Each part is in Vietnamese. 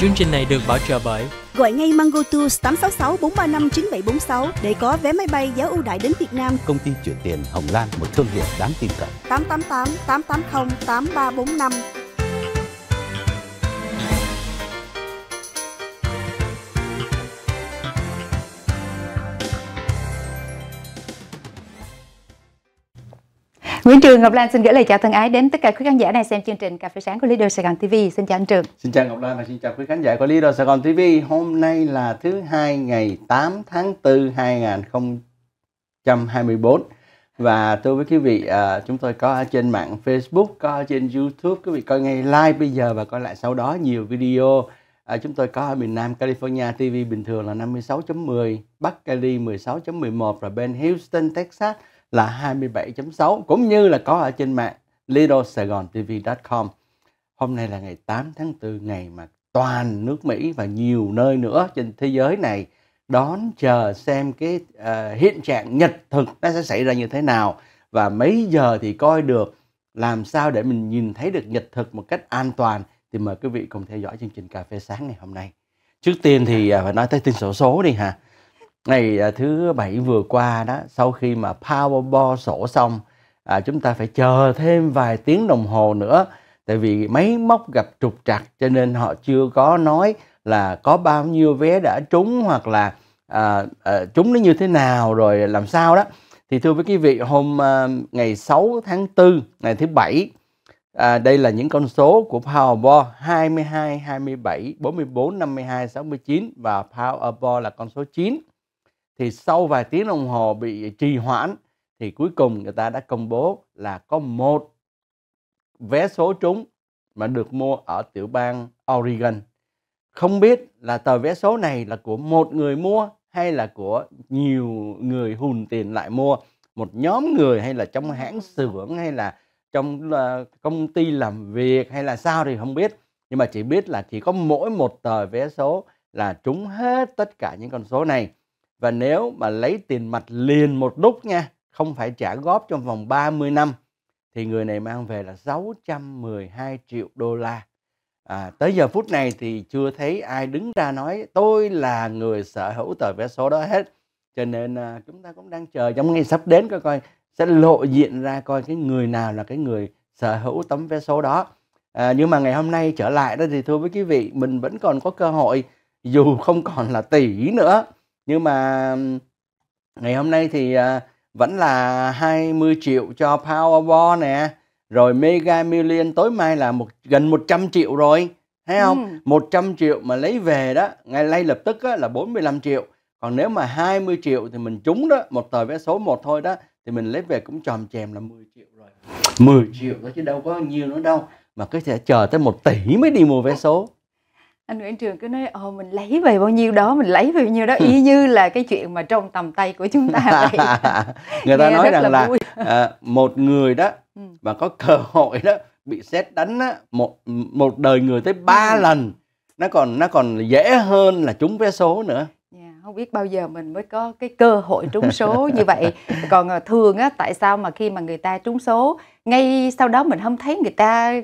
Chương trình này được bảo trợ bởi Gọi ngay Mango Tours 866 435 9746 để có vé máy bay giá ưu đại đến Việt Nam. Công ty chuyển tiền Hồng Lan, một thương hiệu đáng tin cậy. 888 880 8345 Nguyễn Trường Ngọc Lan xin gửi lời chào thân ái đến tất cả quý khán giả đang xem chương trình Cà phê sáng của Leader Sài Gòn TV. Xin chào anh Trường. Xin chào Ngọc Lan và xin chào quý khán giả của Leader Sài Gòn TV. Hôm nay là thứ hai ngày 8 tháng 4 2024 và tôi với quý vị à, chúng tôi có ở trên mạng Facebook, có ở trên YouTube, quý vị coi ngay live bây giờ và coi lại sau đó nhiều video. À, chúng tôi có ở miền Nam California TV bình thường là 56.10, Bắc Cali 16.11 và bên Houston Texas là 27.6 cũng như là có ở trên mạng lidosaigontv.com. Hôm nay là ngày 8 tháng 4 ngày mà toàn nước Mỹ và nhiều nơi nữa trên thế giới này đón chờ xem cái uh, hiện trạng nhật thực nó sẽ xảy ra như thế nào và mấy giờ thì coi được làm sao để mình nhìn thấy được nhật thực một cách an toàn thì mời quý vị cùng theo dõi chương trình cà phê sáng ngày hôm nay. Trước tiên thì à, phải nói tới tin sổ số đi hả? ngày à, thứ bảy vừa qua đó sau khi mà Powerball sổ xong à, chúng ta phải chờ thêm vài tiếng đồng hồ nữa tại vì máy móc gặp trục trặc cho nên họ chưa có nói là có bao nhiêu vé đã trúng hoặc là à, à, trúng nó như thế nào rồi làm sao đó thì thưa với quý vị hôm à, ngày 6 tháng 4 ngày thứ bảy à, đây là những con số của Powerball 22 27 44 52 69 và Powerball là con số 9 thì sau vài tiếng đồng hồ bị trì hoãn thì cuối cùng người ta đã công bố là có một vé số trúng mà được mua ở tiểu bang Oregon. Không biết là tờ vé số này là của một người mua hay là của nhiều người hùn tiền lại mua, một nhóm người hay là trong hãng xưởng hay là trong ờ, công ty làm việc hay là sao thì không biết. Nhưng mà chỉ biết là chỉ có mỗi một tờ vé số là trúng hết tất cả những con số này và nếu mà lấy tiền mặt liền một lúc nha không phải trả góp trong vòng 30 năm thì người này mang về là 612 triệu đô la à, tới giờ phút này thì chưa thấy ai đứng ra nói tôi là người sở hữu tờ vé số đó hết cho nên à, chúng ta cũng đang chờ trong ngày sắp đến coi coi sẽ lộ diện ra coi cái người nào là cái người sở hữu tấm vé số đó à, nhưng mà ngày hôm nay trở lại đó thì thưa với quý vị mình vẫn còn có cơ hội dù không còn là tỷ nữa nhưng mà ngày hôm nay thì à, vẫn là 20 triệu cho Powerball nè rồi Mega Million tối mai là một gần 100 triệu rồi thấy không ừ. 100 triệu mà lấy về đó ngay ngay lập tức á, là 45 triệu còn nếu mà 20 triệu thì mình trúng đó một tờ vé số một thôi đó thì mình lấy về cũng tròn chèm là 10 triệu rồi 10 triệu đó chứ đâu có nhiều nữa đâu mà cứ thể chờ tới 1 tỷ mới đi mua vé số anh Nguyễn Trường cứ nói ồ ờ, mình lấy về bao nhiêu đó mình lấy về bao nhiêu đó y như là cái chuyện mà trong tầm tay của chúng ta vậy. người ta nói rằng là, là vui. à, một người đó ừ. mà có cơ hội đó bị xét đánh á, một một đời người tới ba ừ. lần nó còn nó còn dễ hơn là trúng vé số nữa dạ, không biết bao giờ mình mới có cái cơ hội trúng số như vậy còn ờ, thường á tại sao mà khi mà người ta trúng số ngay sau đó mình không thấy người ta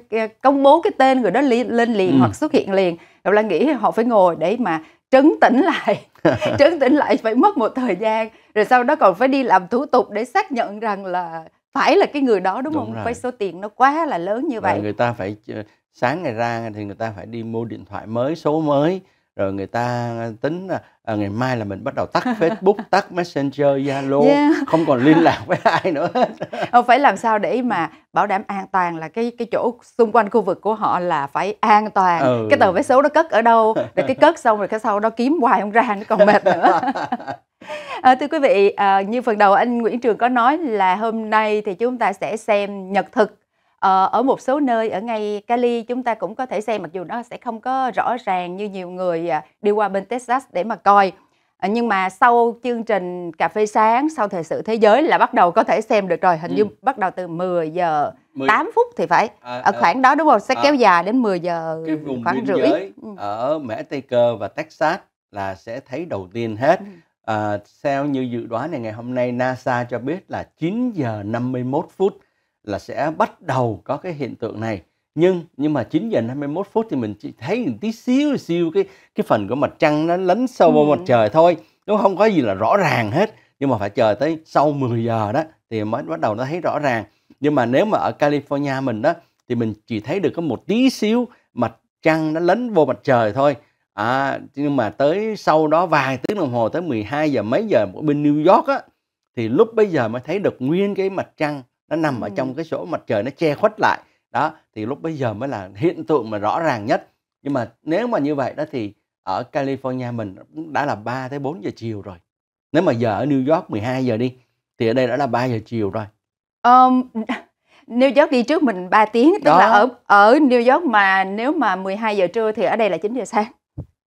công bố cái tên người đó lên liền ừ. hoặc xuất hiện liền Đậu Lan nghĩ họ phải ngồi để mà trấn tĩnh lại trấn tĩnh lại phải mất một thời gian rồi sau đó còn phải đi làm thủ tục để xác nhận rằng là phải là cái người đó đúng, đúng không rồi. với số tiền nó quá là lớn như vậy và người ta phải ờ, sáng ngày ra thì người ta phải đi mua điện thoại mới số mới rồi người ta tính là à, ngày mai là mình bắt đầu tắt Facebook, tắt Messenger, Zalo, yeah. không còn liên lạc với ai nữa Không phải làm sao để mà bảo đảm an toàn là cái cái chỗ xung quanh khu vực của họ là phải an toàn. Ừ. Cái tờ vé số nó cất ở đâu, để cái cất xong rồi cái sau đó kiếm hoài không ra nó còn mệt nữa. À, thưa quý vị, à, như phần đầu anh Nguyễn Trường có nói là hôm nay thì chúng ta sẽ xem nhật thực Ờ, ở một số nơi ở ngay Cali chúng ta cũng có thể xem mặc dù nó sẽ không có rõ ràng như nhiều người à, đi qua bên Texas để mà coi. À, nhưng mà sau chương trình cà phê sáng sau thời sự thế giới là bắt đầu có thể xem được rồi, hình ừ. như bắt đầu từ 10 giờ 10... 8 phút thì phải. À, ở à. khoảng à, đó đúng không? Sẽ à, kéo dài đến 10 giờ cái vùng khoảng biên rưỡi. Giới ừ. ở Mễ Tây Cơ và Texas là sẽ thấy đầu tiên hết. Ừ. À, theo như dự đoán này ngày hôm nay NASA cho biết là 9 giờ 51 phút là sẽ bắt đầu có cái hiện tượng này nhưng nhưng mà 9 giờ 51 phút thì mình chỉ thấy một tí xíu xíu cái cái phần của mặt trăng nó lấn sâu vào ừ. mặt trời thôi nó không có gì là rõ ràng hết nhưng mà phải chờ tới sau 10 giờ đó thì mới bắt đầu nó thấy rõ ràng nhưng mà nếu mà ở California mình đó thì mình chỉ thấy được có một tí xíu mặt trăng nó lấn vô mặt trời thôi à, nhưng mà tới sau đó vài tiếng đồng hồ tới 12 giờ mấy giờ bên New York á thì lúc bây giờ mới thấy được nguyên cái mặt trăng nó nằm ừ. ở trong cái chỗ mặt trời nó che khuất lại đó thì lúc bây giờ mới là hiện tượng mà rõ ràng nhất nhưng mà nếu mà như vậy đó thì ở California mình đã là 3 tới 4 giờ chiều rồi nếu mà giờ ở New York 12 giờ đi thì ở đây đã là 3 giờ chiều rồi um, New York đi trước mình 3 tiếng tức đó. là ở ở New York mà nếu mà 12 giờ trưa thì ở đây là 9 giờ sáng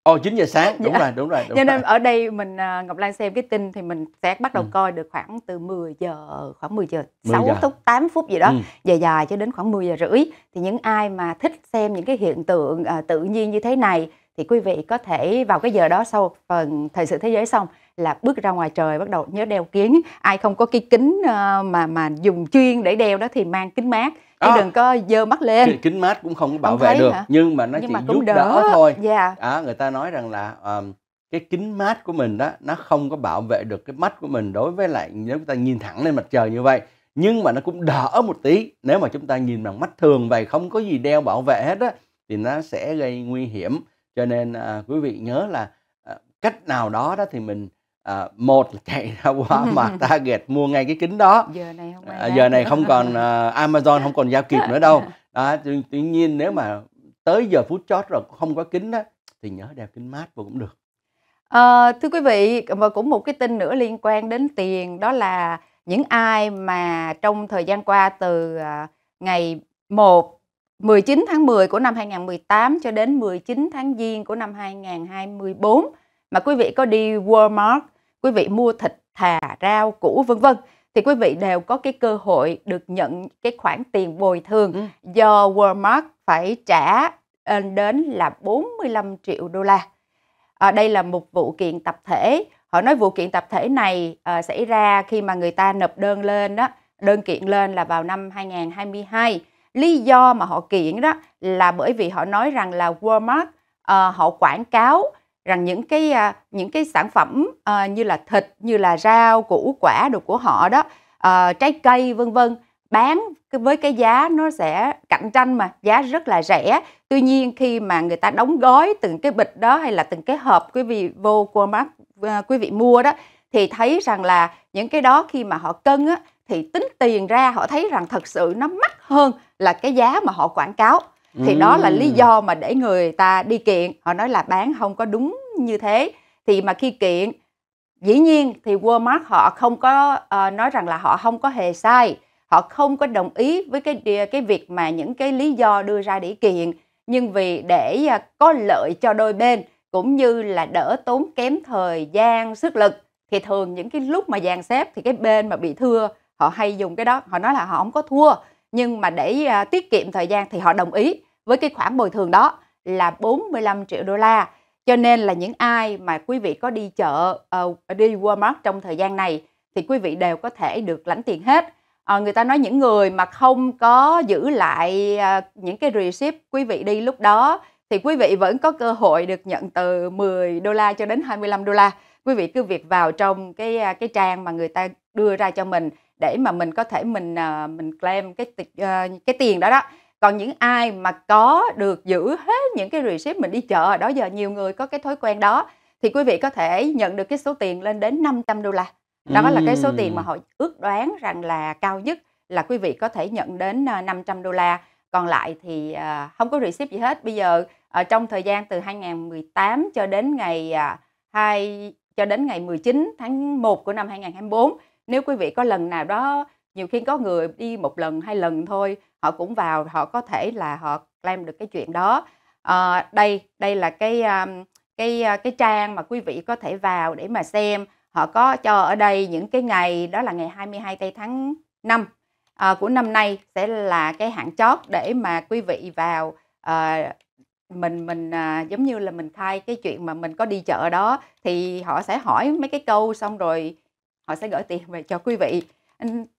Ồ 9 giờ sáng, dạ. đúng dạ. rồi, đúng rồi. Đúng Cho nên rồi. ở đây mình à, Ngọc Lan xem cái tin thì mình sẽ bắt đầu ừ. coi được khoảng từ 10 giờ khoảng 10 giờ 10 6 giờ. 8 phút gì đó, ừ. dài dài cho đến khoảng 10 giờ rưỡi thì những ai mà thích xem những cái hiện tượng à, tự nhiên như thế này thì quý vị có thể vào cái giờ đó sau phần thời sự thế giới xong là bước ra ngoài trời bắt đầu nhớ đeo kính. ai không có cái kính à, mà mà dùng chuyên để đeo đó thì mang kính mát à, đừng có dơ mắt lên kính mát cũng không có bảo không vệ được hả? nhưng mà nó nhưng chỉ mà giúp đỡ, đỡ thôi yeah. Dạ. à, người ta nói rằng là um, cái kính mát của mình đó nó không có bảo vệ được cái mắt của mình đối với lại nếu chúng ta nhìn thẳng lên mặt trời như vậy nhưng mà nó cũng đỡ một tí nếu mà chúng ta nhìn bằng mắt thường vậy không có gì đeo bảo vệ hết á thì nó sẽ gây nguy hiểm cho nên à, quý vị nhớ là à, cách nào đó đó thì mình à, một là chạy ra qua mà target mua ngay cái kính đó giờ này không, à, giờ này không còn uh, amazon không còn giao kịp nữa đâu đó, tuy, tuy nhiên nếu mà tới giờ phút chót rồi không có kính đó thì nhớ đeo kính mát vô cũng được à, thưa quý vị và cũng một cái tin nữa liên quan đến tiền đó là những ai mà trong thời gian qua từ ngày 1 19 tháng 10 của năm 2018 cho đến 19 tháng Giêng của năm 2024 mà quý vị có đi Walmart quý vị mua thịt thà, rau, củ vân vân thì quý vị đều có cái cơ hội được nhận cái khoản tiền bồi thường ừ. do Walmart phải trả ờ, đến là 45 triệu đô la. À, đây là một vụ kiện tập thể. Họ nói vụ kiện tập thể này à, xảy ra khi mà người ta nộp đơn lên đó, đơn kiện lên là vào năm 2022. Lý do mà họ kiện đó là bởi vì họ nói rằng là Walmart à, họ quảng cáo rằng những cái à, những cái sản phẩm à, như là thịt như là rau củ quả đồ của họ đó à, trái cây vân vân bán với cái giá nó sẽ cạnh tranh mà giá rất là rẻ tuy nhiên khi mà người ta đóng gói từng cái bịch đó hay là từng cái hộp quý vị vô Walmart à, quý vị mua đó thì thấy rằng là những cái đó khi mà họ cân á, thì tính tiền ra họ thấy rằng thật sự nó mắc hơn là cái giá mà họ quảng cáo thì đó là lý do mà để người ta đi kiện họ nói là bán không có đúng như thế thì mà khi kiện dĩ nhiên thì Walmart họ không có uh, nói rằng là họ không có hề sai họ không có đồng ý với cái cái việc mà những cái lý do đưa ra để kiện nhưng vì để ờ, có lợi cho đôi bên cũng như là đỡ tốn kém thời gian sức lực thì thường những cái lúc mà dàn xếp thì cái bên mà bị thua họ hay dùng cái đó họ nói là họ không có thua nhưng mà để à, tiết kiệm thời gian thì họ đồng ý với cái khoản bồi thường đó là 45 triệu đô la. Cho nên là những ai mà quý vị có đi chợ uh, đi Walmart trong thời gian này thì quý vị đều có thể được lãnh tiền hết. À, người ta nói những người mà không có giữ lại à, những cái receipt quý vị đi lúc đó thì quý vị vẫn có cơ hội được nhận từ 10 đô la cho đến 25 đô la. Quý vị cứ việc vào trong cái à, cái trang mà người ta đưa ra cho mình để mà mình có thể mình à, mình claim cái à, cái tiền đó đó còn những ai mà có được giữ hết những cái receipt mình đi chợ đó giờ nhiều người có cái thói quen đó thì quý vị có thể nhận được cái số tiền lên đến 500 đô la đó là cái số tiền mà họ ước đoán rằng là cao nhất là quý vị có thể nhận đến 500 à, đô la còn lại thì không có receipt gì hết bây giờ trong thời gian từ 2018 cho đến ngày 2 cho đến ngày 19 tháng 1 của năm 2024 nếu quý vị có lần nào đó nhiều khi có người đi một lần hai lần thôi họ cũng vào họ có thể là họ làm được cái chuyện đó à, đây đây là cái um, cái ờ, cái trang mà quý vị có thể vào để mà xem họ có cho ở đây những cái ngày đó là ngày 22 tây tháng 5 à, ờ, của năm nay sẽ là cái hạn chót để mà quý vị vào à, mình mình à, giống như là mình khai cái chuyện mà mình có đi chợ đó thì họ sẽ hỏi mấy cái câu xong rồi họ sẽ gửi tiền về cho quý vị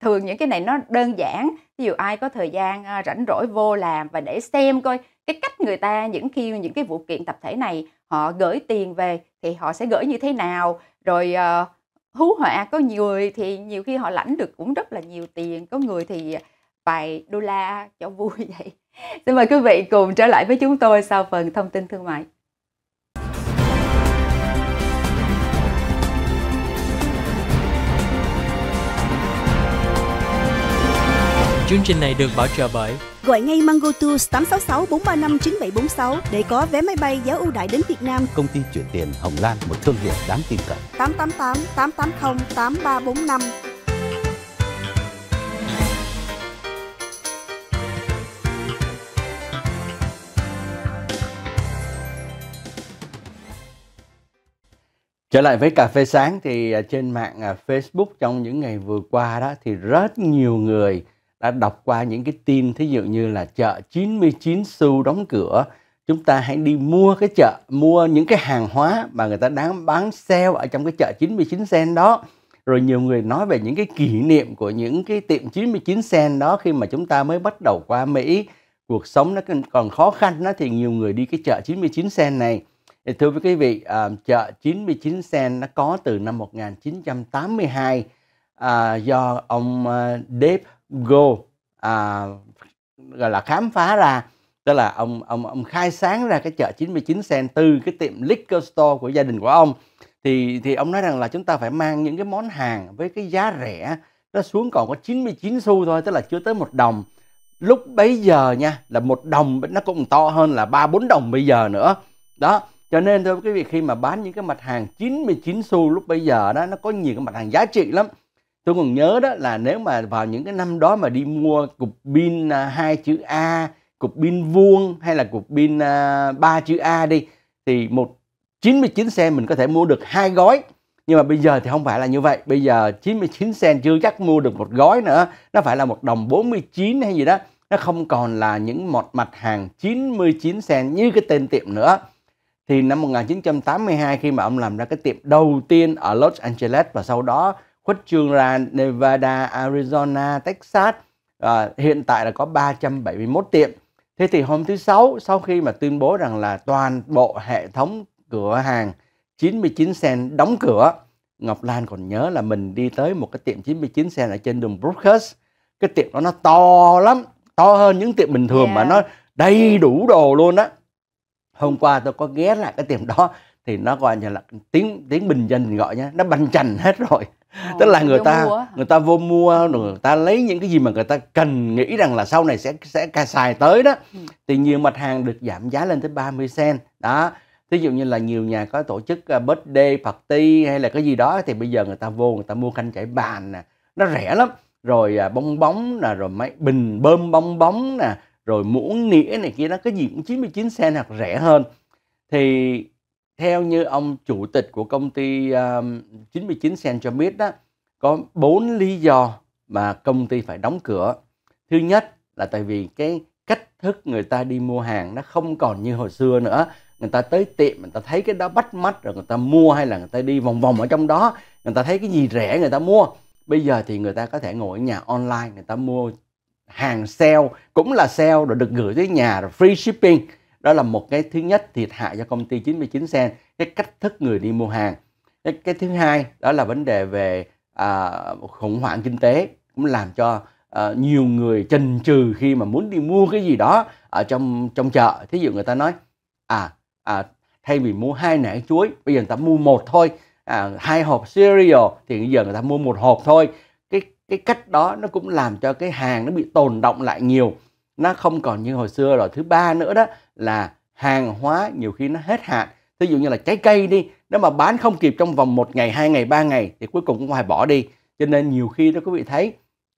thường những cái này nó đơn giản ví dụ ai có thời gian ờ, rảnh rỗi vô làm và để xem coi cái cách người ta những khi những cái vụ kiện tập thể này họ gửi tiền về thì họ sẽ gửi như thế nào rồi à, hú họa có người thì nhiều khi họ lãnh được cũng rất là nhiều tiền có người thì vài đô la cho vui vậy xin mời quý vị cùng trở lại với chúng tôi sau phần thông tin thương mại Chương trình này được bảo trợ bởi Gọi ngay Mango Tours 866 435 9746 để có vé máy bay giá ưu đãi đến Việt Nam. Công ty chuyển tiền Hồng Lan, một thương hiệu đáng tin cậy. 888 880 8345 Trở lại với cà phê sáng thì à, trên mạng à, Facebook trong những ngày vừa qua đó thì rất nhiều người đã đọc qua những cái tin thí dụ như là chợ 99 xu đóng cửa chúng ta hãy đi mua cái chợ mua những cái hàng hóa mà người ta đang bán sale ở trong cái chợ 99 sen đó rồi nhiều người nói về những cái kỷ niệm của những cái tiệm 99 sen đó khi mà chúng ta mới bắt đầu qua Mỹ cuộc sống nó còn khó khăn đó thì nhiều người đi cái chợ 99 sen này thì thưa quý vị à, chợ 99 sen nó có từ năm 1982 à, do ông à, Dave go à, gọi là khám phá ra tức là ông ông ông khai sáng ra cái chợ 99 cent từ cái tiệm liquor store của gia đình của ông thì thì ông nói rằng là chúng ta phải mang những cái món hàng với cái giá rẻ nó xuống còn có 99 xu thôi tức là chưa tới một đồng lúc bấy giờ nha là một đồng nó cũng to hơn là ba bốn đồng bây giờ nữa đó cho nên thôi quý vị khi mà bán những cái mặt hàng 99 xu lúc bây giờ đó nó có nhiều cái mặt hàng giá trị lắm tôi còn nhớ đó là nếu mà vào những cái năm đó mà đi mua cục pin à, hai chữ A cục pin vuông hay là cục pin à, ba chữ A đi thì một 99 sen mình có thể mua được hai gói nhưng mà bây giờ thì không phải là như vậy bây giờ 99 sen chưa chắc mua được một gói nữa nó phải là một đồng 49 hay gì đó nó không còn là những một mặt hàng 99 sen như cái tên tiệm nữa thì năm 1982 khi mà ông làm ra cái tiệm đầu tiên ở Los Angeles và sau đó khuất trương là Nevada, Arizona, Texas. À, hiện tại là có 371 tiệm. Thế thì hôm thứ Sáu sau khi mà tuyên bố rằng là toàn bộ hệ thống cửa hàng 99 cent đóng cửa, Ngọc Lan còn nhớ là mình đi tới một cái tiệm 99 cent ở trên đường Brookhurst. Cái tiệm đó nó to lắm, to hơn những tiệm bình thường yeah. mà dạ. nó đầy đủ đồ luôn á. Hôm qua tôi có ghé lại cái tiệm đó thì nó gọi như là tiếng tiếng bình dân gọi nhá nó banh chành hết rồi Ồ, ờ, tức là người ta mua. người ta vô mua ừ. người ta lấy những cái gì mà người ta cần nghĩ rằng là sau này sẽ sẽ xài tới đó ừ. thì nhiều mặt hàng được giảm giá lên tới 30 cent đó thí dụ như là nhiều nhà có tổ chức à, birthday party hay là cái gì đó thì bây giờ người ta vô người ta mua canh chảy bàn nè nó rẻ lắm rồi à, bong bóng nè rồi máy bình bơm bong bóng nè rồi muỗng nĩa này kia nó cái gì cũng 99 cent hoặc rẻ hơn thì theo như ông chủ tịch của công ty um, 99 Cent cho biết đó có bốn lý do mà công ty phải đóng cửa. Thứ nhất là tại vì cái cách thức người ta đi mua hàng nó không còn như hồi xưa nữa. Người ta tới tiệm người ta thấy cái đó bắt mắt rồi người ta mua hay là người ta đi vòng vòng ở trong đó, người ta thấy cái gì rẻ người ta mua. Bây giờ thì người ta có thể ngồi ở nhà online người ta mua hàng sale cũng là sale rồi được gửi tới nhà rồi free shipping đó là một cái thứ nhất thiệt hại cho công ty 99 sen cái cách thức người đi mua hàng cái, cái thứ hai đó là vấn đề về à, khủng hoảng kinh tế cũng làm cho à, nhiều người chần chừ khi mà muốn đi mua cái gì đó ở trong trong chợ thí dụ người ta nói à, à thay vì mua hai nải chuối bây giờ người ta mua một thôi à, hai hộp cereal thì bây giờ người ta mua một hộp thôi cái cái cách đó nó cũng làm cho cái hàng nó bị tồn động lại nhiều nó không còn như hồi xưa rồi thứ ba nữa đó là hàng hóa nhiều khi nó hết hạn ví dụ như là trái cây đi nếu mà bán không kịp trong vòng một ngày hai ngày ba ngày thì cuối cùng cũng phải bỏ đi cho nên nhiều khi đó quý vị thấy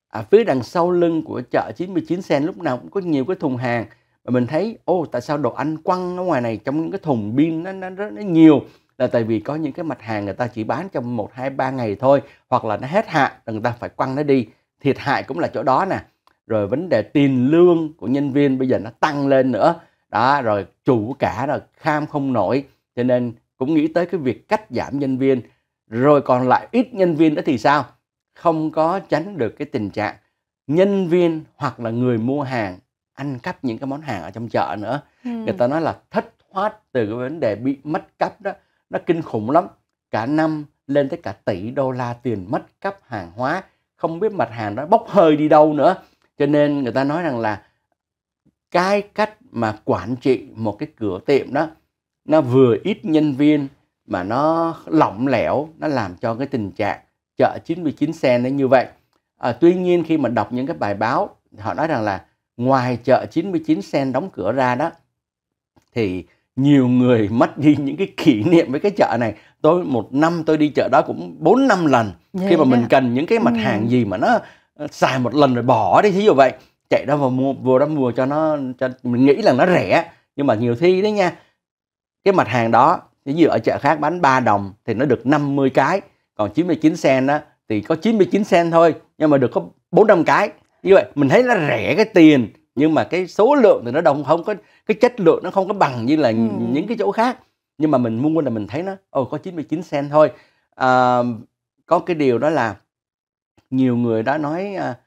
à, phía đằng sau lưng của chợ 99 sen lúc nào cũng có nhiều cái thùng hàng mà mình thấy ô tại sao đồ ăn quăng ở ngoài này trong những cái thùng pin nó, nó rất nó nhiều là tại vì có những cái mặt hàng người ta chỉ bán trong một hai ba ngày thôi hoặc là nó hết hạn người ta phải quăng nó đi thiệt hại cũng là chỗ đó nè rồi vấn đề tiền lương của nhân viên bây giờ nó tăng lên nữa đó rồi chủ cả là kham không nổi cho nên cũng nghĩ tới cái việc cắt giảm nhân viên rồi còn lại ít nhân viên đó thì sao không có tránh được cái tình trạng nhân viên hoặc là người mua hàng ăn cắp những cái món hàng ở trong chợ nữa ừ. người ta nói là thất thoát từ cái vấn đề bị mất cắp đó nó kinh khủng lắm cả năm lên tới cả tỷ đô la tiền mất cắp hàng hóa không biết mặt hàng đó bốc hơi đi đâu nữa cho nên người ta nói rằng là cái cách mà quản trị một cái cửa tiệm đó nó vừa ít nhân viên mà nó lỏng lẻo nó làm cho cái tình trạng chợ 99 sen nó như vậy à, tuy nhiên khi mà đọc những cái bài báo họ nói rằng là ngoài chợ 99 sen đóng cửa ra đó thì nhiều người mất đi những cái kỷ niệm với cái chợ này tôi một năm tôi đi chợ đó cũng bốn năm lần Vậy khi mà đó. mình cần những cái mặt ừ. hàng gì mà nó xài một lần rồi bỏ đi thí dụ vậy chạy ra vào mua vừa đó mua cho nó cho mình nghĩ là nó rẻ nhưng mà nhiều khi đấy nha cái mặt hàng đó ví dụ ở chợ khác bán 3 đồng thì nó được 50 cái còn 99 sen đó thì có 99 sen thôi nhưng mà được có 400 cái như vậy mình thấy nó rẻ cái tiền nhưng mà cái số lượng thì nó đồng không có cái chất lượng nó không có bằng như là ừ. những cái chỗ khác nhưng mà mình mua là mình thấy nó ồ oh, có 99 sen thôi à, có cái điều đó là nhiều người đã nói à,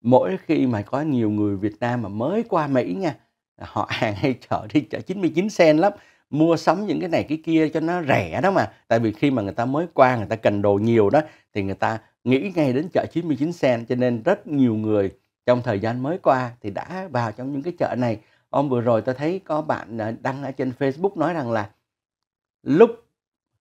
mỗi khi mà có nhiều người Việt Nam mà mới qua Mỹ nha à, họ hàng hay chợ đi chợ 99 sen lắm mua sắm những cái này cái kia cho nó rẻ đó mà tại vì khi mà người ta mới qua người ta cần đồ nhiều đó thì người ta nghĩ ngay đến chợ 99 sen, cho nên rất nhiều người trong thời gian mới qua thì đã vào trong những cái chợ này ông vừa rồi tôi thấy có bạn à, đăng ở trên Facebook nói rằng là lúc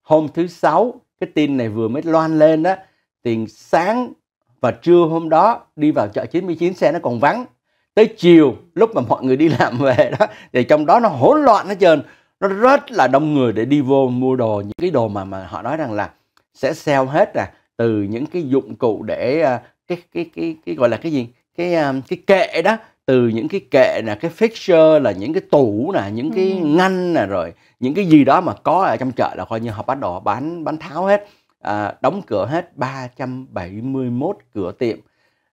hôm thứ sáu cái tin này vừa mới loan lên đó thì sáng và trưa hôm đó đi vào chợ 99 xe nó còn vắng tới chiều lúc mà mọi người đi làm về đó thì trong đó nó hỗn loạn hết trơn nó rất là đông người để đi vô mua đồ những cái đồ mà mà họ nói rằng là sẽ sale hết à từ những cái dụng cụ để à, cái cái cái cái gọi là cái gì cái à, cái kệ đó từ những cái kệ là cái fixture là những cái tủ nè những cái ừ. ngăn nè rồi những cái gì đó mà có ở trong chợ là coi như họ bắt đầu bán bán tháo hết à, đóng cửa hết 371 cửa tiệm.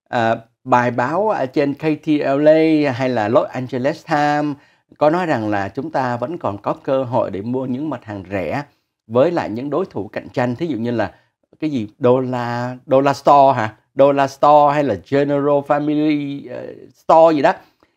À, bài báo trên KTLA hay là Los Angeles Times có nói rằng là chúng ta vẫn còn có cơ hội để mua những mặt hàng rẻ với lại những đối thủ cạnh tranh thí dụ như là cái gì Dollar Dollar store hả Dollar store hay là general family uh, store gì đó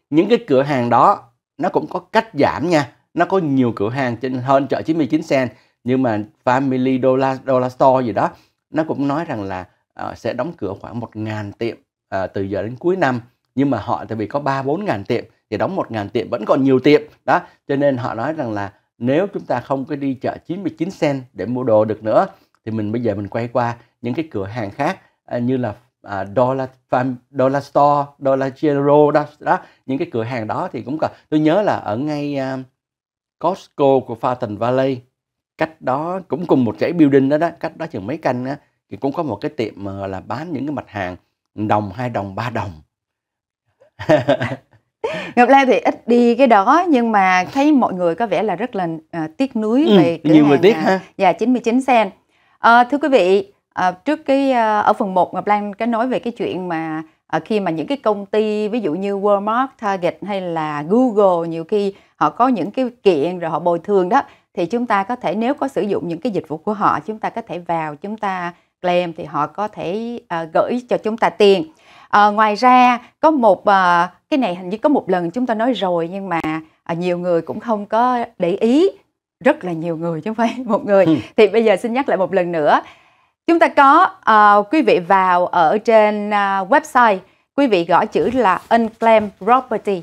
những cái cửa hàng đó nó cũng có cách giảm nha nó có nhiều cửa hàng trên hơn chợ 99 cent nhưng mà Family Dollar, Dollar Store gì đó nó cũng nói rằng là uh, sẽ đóng cửa khoảng một ngàn tiệm uh, từ giờ đến cuối năm nhưng mà họ tại vì có ba bốn ngàn tiệm thì đóng một ngàn tiệm vẫn còn nhiều tiệm đó cho nên họ nói rằng là nếu chúng ta không có đi chợ 99 sen để mua đồ được nữa thì mình bây giờ mình quay qua những cái cửa hàng khác uh, như là à, Dollar Fam Dollar Store, Dollar General đó, đó những cái cửa hàng đó thì cũng có tôi nhớ là ở ngay uh, Costco của Fulton Valley cách đó cũng cùng một cái building đó đó cách đó chừng mấy canh á thì cũng có một cái tiệm mà ờ, là bán những cái mặt hàng đồng hai đồng ba đồng Ngọc Lan thì ít đi cái đó nhưng mà thấy mọi người có vẻ là rất là uh, tiếc nuối ừ, về cửa nhiều hàng người tiếc à, ha. Dạ 99 sen. À, thưa quý vị, à, trước cái à, ở phần 1 Ngọc Lan có nói về cái chuyện mà à, khi mà những cái công ty ví dụ như Walmart, Target hay là Google nhiều khi họ có những cái kiện rồi họ bồi thường đó thì chúng ta có thể nếu có sử dụng những cái dịch vụ của họ chúng ta có thể vào chúng ta claim thì họ có thể uh, gửi cho chúng ta tiền uh, ngoài ra có một uh, cái này hình như có một lần chúng ta nói rồi nhưng mà uh, nhiều người cũng không có để ý rất là nhiều người chứ không phải một người thì bây giờ xin nhắc lại một lần nữa chúng ta có uh, quý vị vào ở trên uh, website quý vị gõ chữ là unclaimed property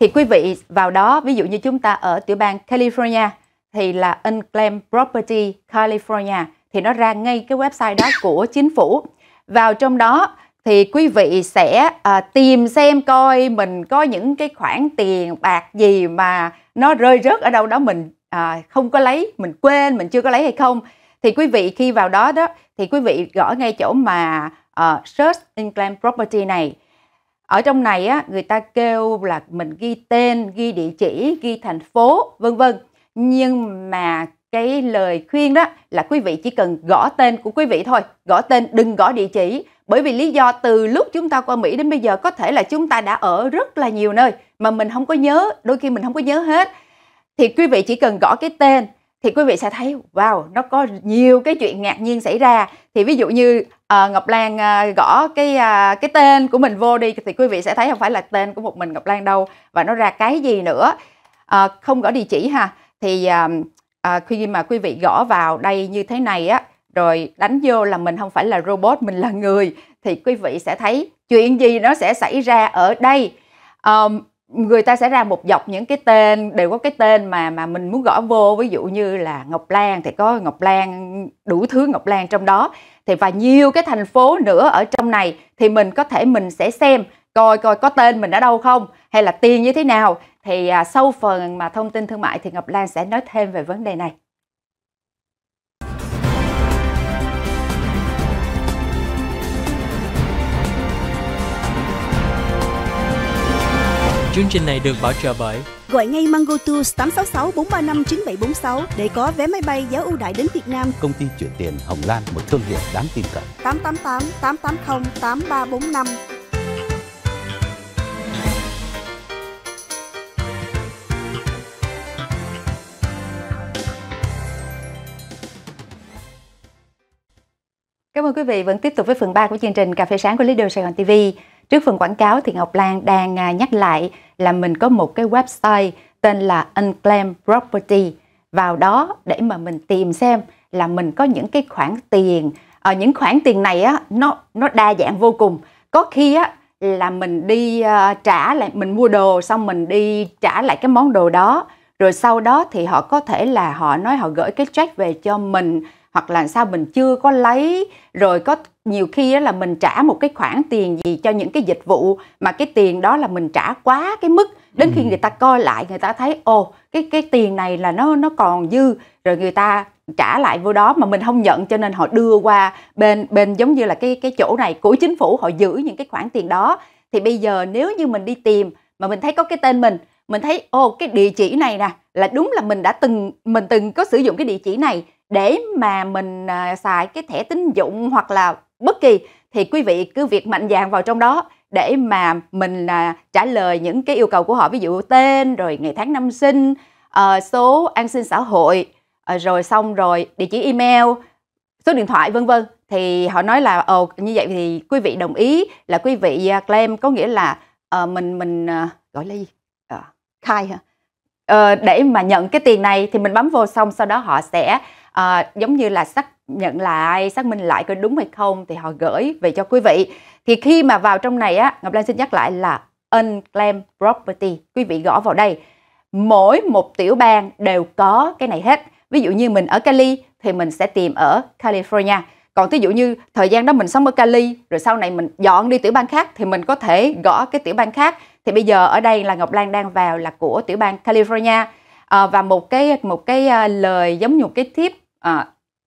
thì quý vị vào đó ví dụ như chúng ta ở tiểu bang California thì là Unclaimed Property California thì nó ra ngay cái website đó của chính phủ. Vào trong đó thì quý vị sẽ à, tìm xem coi mình có những cái khoản tiền bạc gì mà nó rơi rớt ở đâu đó mình à, không có lấy, mình quên, mình chưa có lấy hay không. Thì quý vị khi vào đó đó thì quý vị gõ ngay chỗ mà uh, search unclaimed Property này ở trong này á người ta kêu là mình ghi tên ghi địa chỉ ghi thành phố vân vân nhưng mà cái lời khuyên đó là quý vị chỉ cần gõ tên của quý vị thôi gõ tên đừng gõ địa chỉ bởi vì lý do từ lúc chúng ta qua Mỹ đến bây giờ có thể là chúng ta đã ở rất là nhiều nơi mà mình không có nhớ đôi khi mình không có nhớ hết thì quý vị chỉ cần gõ cái tên thì quý vị sẽ thấy wow nó có nhiều cái chuyện ngạc nhiên xảy ra thì ví dụ như uh, Ngọc Lan uh, gõ cái uh, cái tên của mình vô đi thì quý vị sẽ thấy không phải là tên của một mình Ngọc Lan đâu và nó ra cái gì nữa uh, không gõ địa chỉ ha thì à, à, khi mà quý vị gõ vào đây như thế này á rồi đánh vô là mình không phải là robot mình là người thì quý vị sẽ thấy chuyện gì nó sẽ xảy ra ở đây um, người ta sẽ ra một dọc những cái tên đều có cái tên mà mà mình muốn gõ vô ví dụ như là Ngọc Lan thì có Ngọc Lan đủ thứ Ngọc Lan trong đó thì và nhiều cái thành phố nữa ở trong này thì mình có thể mình sẽ xem coi coi có tên mình ở đâu không hay là tiền như thế nào thì à, sau phần mà thông tin thương mại thì Ngọc Lan sẽ nói thêm về vấn đề này. Chương trình này được bảo trợ bởi Gọi ngay Mango Tours 866 435 9746 để có vé máy bay giá ưu đại đến Việt Nam. Công ty chuyển tiền Hồng Lan, một thương hiệu đáng tin cậy. 888 880 8345 Cảm ơn quý vị vẫn tiếp tục với phần 3 của chương trình Cà phê sáng của Leader Sài Gòn TV. Trước phần quảng cáo thì Ngọc Lan đang à, nhắc lại là mình có một cái website tên là Unclaim Property. Vào đó để mà mình tìm xem là mình có những cái khoản tiền ở ờ, à, những khoản tiền này á nó nó đa dạng vô cùng. Có khi á là mình đi uh, trả lại mình mua đồ xong mình đi trả lại cái món đồ đó rồi sau đó thì họ có thể là họ nói họ gửi cái check về cho mình hoặc là sao mình chưa có lấy rồi có nhiều khi là mình trả một cái khoản tiền gì cho những cái dịch vụ mà cái tiền đó là mình trả quá cái mức đến khi ừ. người ta coi lại người ta thấy ô cái cái tiền này là nó nó còn dư rồi người ta trả lại vô đó mà mình không nhận cho nên họ đưa qua bên bên giống như là cái cái chỗ này của chính phủ họ giữ những cái khoản tiền đó thì bây giờ nếu như mình đi tìm mà mình thấy có cái tên mình mình thấy ô cái địa chỉ này nè là đúng là mình đã từng mình từng có sử dụng cái địa chỉ này để mà mình à, xài cái thẻ tín dụng hoặc là bất kỳ thì quý vị cứ việc mạnh dạn vào trong đó để mà mình à, trả lời những cái yêu cầu của họ ví dụ tên rồi ngày tháng năm sinh ờ, số an sinh xã hội ờ, rồi xong rồi địa chỉ email số điện thoại vân vân thì họ nói là ồ như vậy thì quý vị đồng ý là quý vị à, claim có nghĩa là uh, mình mình uh, gọi là gì uh, khai hả uh, để mà nhận cái tiền này thì mình bấm vô xong sau đó họ sẽ à, giống như là xác nhận lại xác minh lại có đúng hay không thì họ gửi về cho quý vị thì khi mà vào trong này á Ngọc Lan xin nhắc lại là unclaimed property quý vị gõ vào đây mỗi một tiểu bang đều có cái này hết ví dụ như mình ở Cali thì mình sẽ tìm ở California còn ví dụ như thời gian đó mình sống ở Cali rồi sau này mình dọn đi tiểu bang khác thì mình có thể gõ cái tiểu bang khác thì bây giờ ở đây là Ngọc Lan đang vào là của tiểu bang California à, và một cái một cái ờ, lời giống như một cái tip à,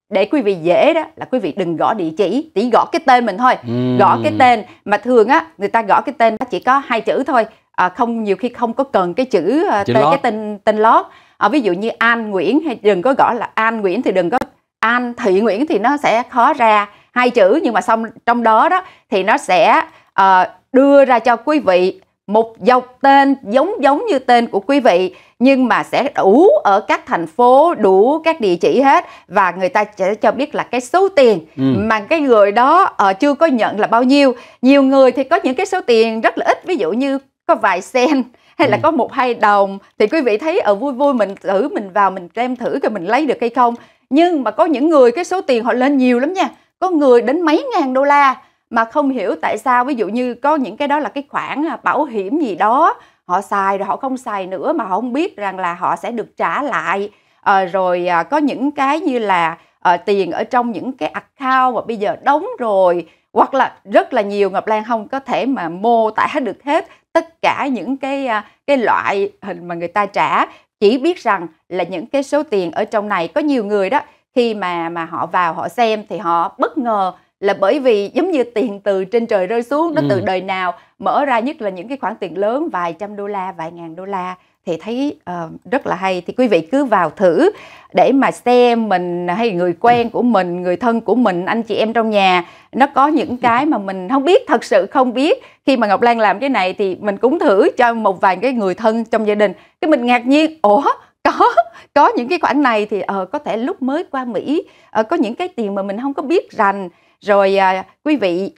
để quý vị dễ đó là quý vị đừng gõ địa chỉ chỉ gõ cái tên mình thôi uhm. gõ cái tên mà thường á người ta gõ cái tên nó chỉ có hai chữ thôi à, không nhiều khi không có cần cái chữ, à, chữ tên, lót. cái tên tên lót à, ví dụ như an nguyễn hay đừng có gõ là an nguyễn thì đừng có an thị nguyễn thì nó sẽ khó ra hai chữ nhưng mà xong trong đó đó thì nó sẽ uh, đưa ra cho quý vị một dọc tên giống giống như tên của quý vị nhưng mà sẽ đủ ở các thành phố đủ các địa chỉ hết và người ta sẽ cho biết là cái số tiền ừ. mà cái người đó uh, chưa có nhận là bao nhiêu nhiều người thì có những cái số tiền rất là ít ví dụ như có vài sen hay là ừ. có một hai đồng thì quý vị thấy ở vui vui mình thử mình vào mình xem thử rồi mình lấy được hay không nhưng mà có những người cái số tiền họ lên nhiều lắm nha có người đến mấy ngàn đô la mà không hiểu tại sao ví dụ như có những cái đó là cái khoản à, bảo hiểm gì đó họ xài rồi họ không xài nữa mà họ không biết rằng là họ sẽ được trả lại à, rồi à, có những cái như là à, tiền ở trong những cái account mà bây giờ đóng rồi hoặc là rất là nhiều ngọc lan không có thể mà mô tả được hết tất cả những cái à, cái loại hình mà người ta trả chỉ biết rằng là những cái số tiền ở trong này có nhiều người đó khi mà mà họ vào họ xem thì họ bất ngờ là bởi vì giống như tiền từ trên trời rơi xuống nó ừ. từ đời nào mở ra nhất là những cái khoản tiền lớn vài trăm đô la vài ngàn đô la thì thấy uh, rất là hay thì quý vị cứ vào thử để mà xem mình hay người quen của mình người thân của mình anh chị em trong nhà nó có những ừ. cái mà mình không biết thật sự không biết khi mà ngọc lan làm cái này thì mình cũng thử cho một vài cái người thân trong gia đình cái mình ngạc nhiên ủa có có những cái khoản này thì uh, có thể lúc mới qua mỹ uh, có những cái tiền mà mình không có biết rằng rồi à, quý vị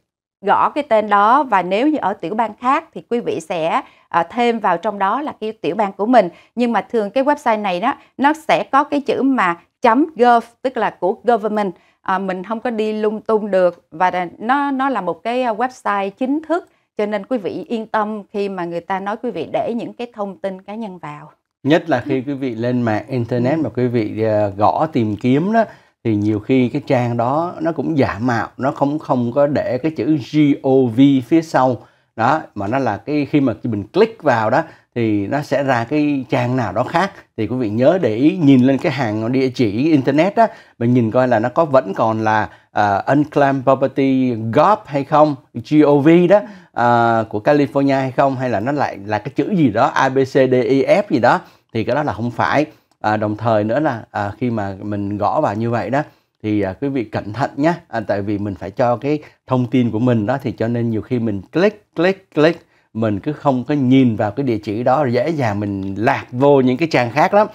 gõ cái tên đó và nếu như ở tiểu bang khác thì quý vị sẽ à, thêm vào trong đó là cái tiểu bang của mình nhưng mà thường cái website này đó nó sẽ có cái chữ mà chấm gov tức là của government à, mình không có đi lung tung được và nó nó là một cái à, website chính thức cho nên quý vị yên tâm khi mà người ta nói quý vị để những cái thông tin cá nhân vào nhất là khi ừ. quý vị lên mạng internet mà quý vị à, gõ tìm kiếm đó thì nhiều khi cái trang đó nó cũng giả mạo nó không không có để cái chữ gov phía sau đó mà nó là cái khi mà mình click vào đó thì nó sẽ ra cái trang nào đó khác thì quý vị nhớ để ý nhìn lên cái hàng địa chỉ internet đó mình nhìn coi là nó có vẫn còn là uh, unclaimed property gov hay không gov đó uh, của California hay không hay là nó lại là cái chữ gì đó abcdef gì đó thì cái đó là không phải à, đồng thời nữa là à, khi mà mình gõ vào như vậy đó thì à, quý vị cẩn thận nhé à, tại vì mình phải cho cái thông tin của mình đó thì cho nên nhiều khi mình click click click mình cứ không có nhìn vào cái địa chỉ đó dễ dàng mình lạc vô những cái trang khác lắm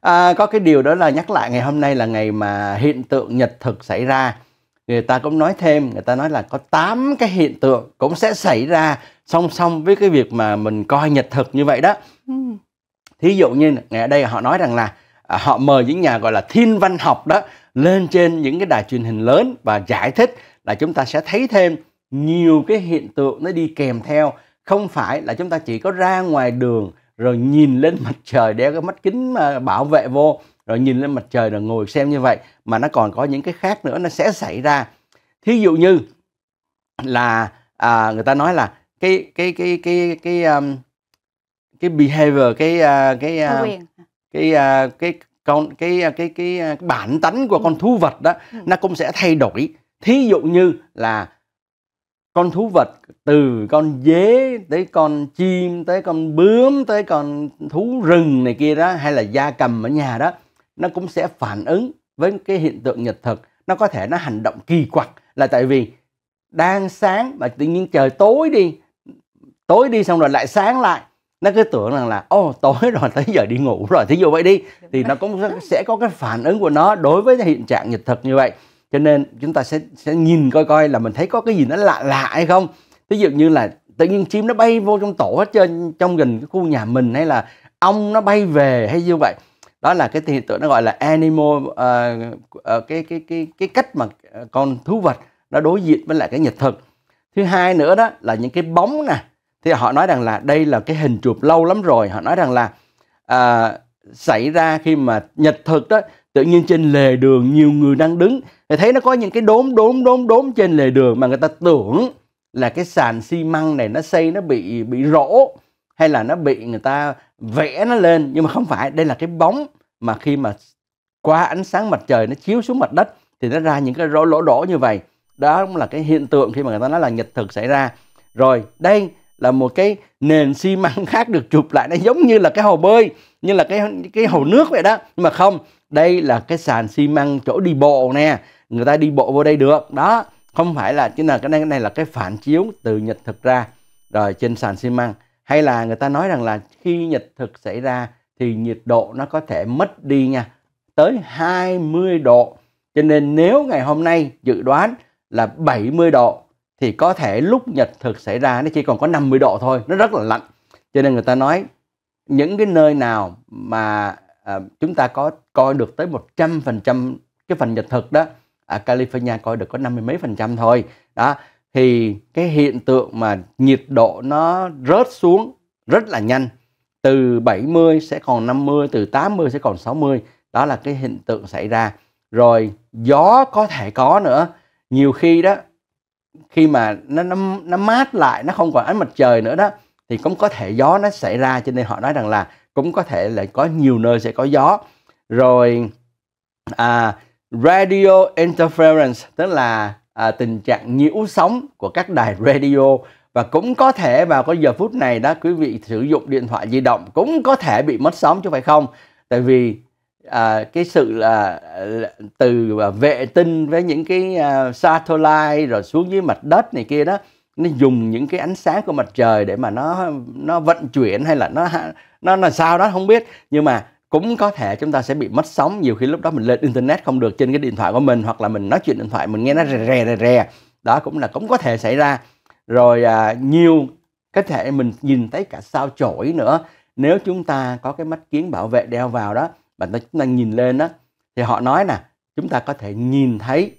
à, có cái điều đó là nhắc lại ngày hôm nay là ngày mà hiện tượng nhật thực xảy ra người ta cũng nói thêm người ta nói là có 8 cái hiện tượng cũng sẽ xảy ra song song với cái việc mà mình coi nhật thực như vậy đó ừ thí dụ như ngày ở đây họ nói rằng là à, họ mời những nhà gọi là thiên văn học đó lên trên những cái đài truyền hình lớn và giải thích là chúng ta sẽ thấy thêm nhiều cái hiện tượng nó đi kèm theo không phải là chúng ta chỉ có ra ngoài đường rồi nhìn lên mặt trời đeo cái mắt kính mà bảo vệ vô rồi nhìn lên mặt trời rồi ngồi xem như vậy mà nó còn có những cái khác nữa nó sẽ xảy ra thí dụ như là à, người ta nói là cái cái cái cái cái, cái um, cái behavior cái uh, cái uh, cái cái, à, uh, cái con cái cái cái, cái bản tánh của ừ. con thú vật đó ừ. nó cũng sẽ thay đổi thí dụ như là con thú vật từ con dế tới con chim tới con bướm tới con thú rừng này kia đó hay là gia cầm ở nhà đó nó cũng sẽ phản ứng với cái hiện tượng nhật thực nó có thể nó hành động kỳ quặc là tại vì đang sáng mà tự nhiên trời tối đi tối đi xong rồi lại sáng lại nó cứ tưởng rằng là ô tối rồi tới giờ đi ngủ rồi thế dụ vậy đi thì nó cũng sẽ có cái phản ứng của nó đối với hiện trạng nhật thực như vậy cho nên chúng ta sẽ sẽ nhìn coi coi là mình thấy có cái gì nó lạ lạ hay không ví dụ như là tự nhiên chim nó bay vô trong tổ hết trơn trong gần cái khu nhà mình hay là ong nó bay về hay như vậy đó là cái hiện tượng nó gọi là animal uh, uh, cái cái cái cái cách mà ờ, con thú vật nó đối diện với lại cái nhật thực thứ hai nữa đó là những cái bóng nè thì họ nói rằng là đây là cái hình chụp lâu lắm rồi họ nói rằng là à, xảy ra khi mà nhật thực đó tự nhiên trên lề đường nhiều người đang đứng thì thấy nó có những cái đốm đốm đốm đốm trên lề đường mà người ta tưởng là cái sàn xi măng này nó xây nó bị bị rỗ hay là nó bị người ta vẽ nó lên nhưng mà không phải đây là cái bóng mà khi mà qua ánh sáng mặt trời nó chiếu xuống mặt đất thì nó ra những cái lỗ lỗ đổ như vậy đó cũng là cái hiện tượng khi mà người ta nói là nhật thực xảy ra rồi đây là một cái nền xi măng khác được chụp lại nó giống như là cái hồ bơi như là cái cái hồ nước vậy đó nhưng mà không đây là cái sàn xi măng chỗ đi bộ nè người ta đi bộ vô đây được đó không phải là chứ là cái này, cái này là cái phản chiếu từ nhật thực ra rồi trên sàn xi măng hay là người ta nói rằng là khi nhật thực xảy ra thì nhiệt độ nó có thể mất đi nha tới 20 độ cho nên nếu ngày hôm nay dự đoán là 70 độ thì có thể lúc nhật thực xảy ra nó chỉ còn có 50 độ thôi nó rất là lạnh cho nên người ta nói những cái nơi nào mà à, chúng ta có coi được tới 100% cái phần nhật thực đó ở à, California coi được có 50 mấy phần trăm thôi đó thì cái hiện tượng mà nhiệt độ nó rớt xuống rất là nhanh từ 70 sẽ còn 50 từ 80 sẽ còn 60 đó là cái hiện tượng xảy ra rồi gió có thể có nữa nhiều khi đó khi mà nó nó nó mát lại nó không còn ánh mặt trời nữa đó thì cũng có thể gió nó xảy ra cho nên họ nói rằng là cũng có thể là có nhiều nơi sẽ có gió rồi à, radio interference tức là à, tình trạng nhiễu sóng của các đài radio và cũng có thể vào cái giờ phút này đó quý vị sử dụng điện thoại di động cũng có thể bị mất sóng chứ phải không tại vì à, cái sự là từ à, vệ tinh với những cái uh, satellite rồi xuống dưới mặt đất này kia đó nó dùng những cái ánh sáng của mặt trời để mà nó nó vận chuyển hay là nó nó là sao đó không biết nhưng mà cũng có thể chúng ta sẽ bị mất sóng nhiều khi lúc đó mình lên internet không được trên cái điện thoại của mình hoặc là mình nói chuyện điện thoại mình nghe nó rè rè rè, đó cũng là cũng có thể xảy ra rồi à, nhiều có thể mình nhìn thấy cả sao chổi nữa nếu chúng ta có cái mắt kiến bảo vệ đeo vào đó bản thân chúng ta nhìn lên á thì họ nói nè chúng ta có thể nhìn thấy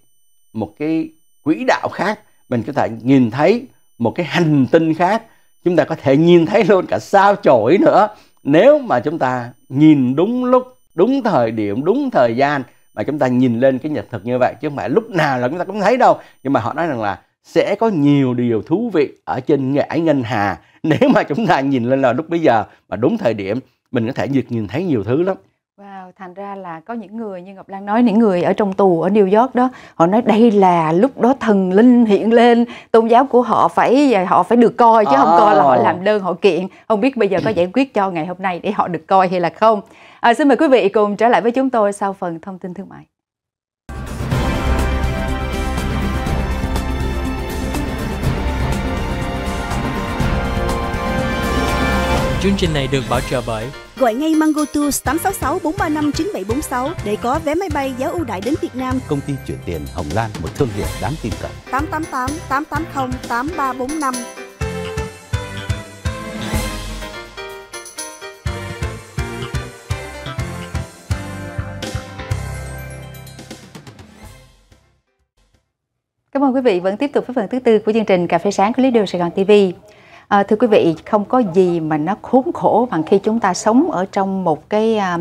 một cái quỹ đạo khác mình có thể nhìn thấy một cái hành tinh khác chúng ta có thể nhìn thấy luôn cả sao chổi nữa nếu mà chúng ta nhìn đúng lúc đúng thời điểm đúng thời gian mà chúng ta nhìn lên cái nhật thực như vậy chứ không phải lúc nào là chúng ta cũng thấy đâu nhưng mà họ nói rằng là sẽ có nhiều điều thú vị ở trên ngải ngân hà nếu mà chúng ta nhìn lên là lúc bây giờ mà đúng thời điểm mình có thể việc nhìn thấy nhiều thứ lắm thành ra là có những người như ngọc lan nói những người ở trong tù ở new york đó họ nói đây là lúc đó thần linh hiện lên tôn giáo của họ phải họ phải được coi chứ không coi là họ ờ. làm đơn họ kiện không biết bây giờ có giải quyết cho ngày hôm nay để họ được coi hay là không à, xin mời quý vị cùng trở lại với chúng tôi sau phần thông tin thương mại Chương trình này được bảo trợ bởi Gọi ngay Mango Tours 866 435 9746 để có vé máy bay giá ưu đãi đến Việt Nam. Công ty chuyển tiền Hồng Lan, một thương hiệu đáng tin cậy. 888 880 8345 Cảm ơn quý vị vẫn tiếp tục với phần thứ tư của chương trình Cà phê sáng của Lý Đường Sài Gòn TV. À, thưa quý vị, không có gì mà nó khốn khổ bằng khi chúng ta sống ở trong một cái à,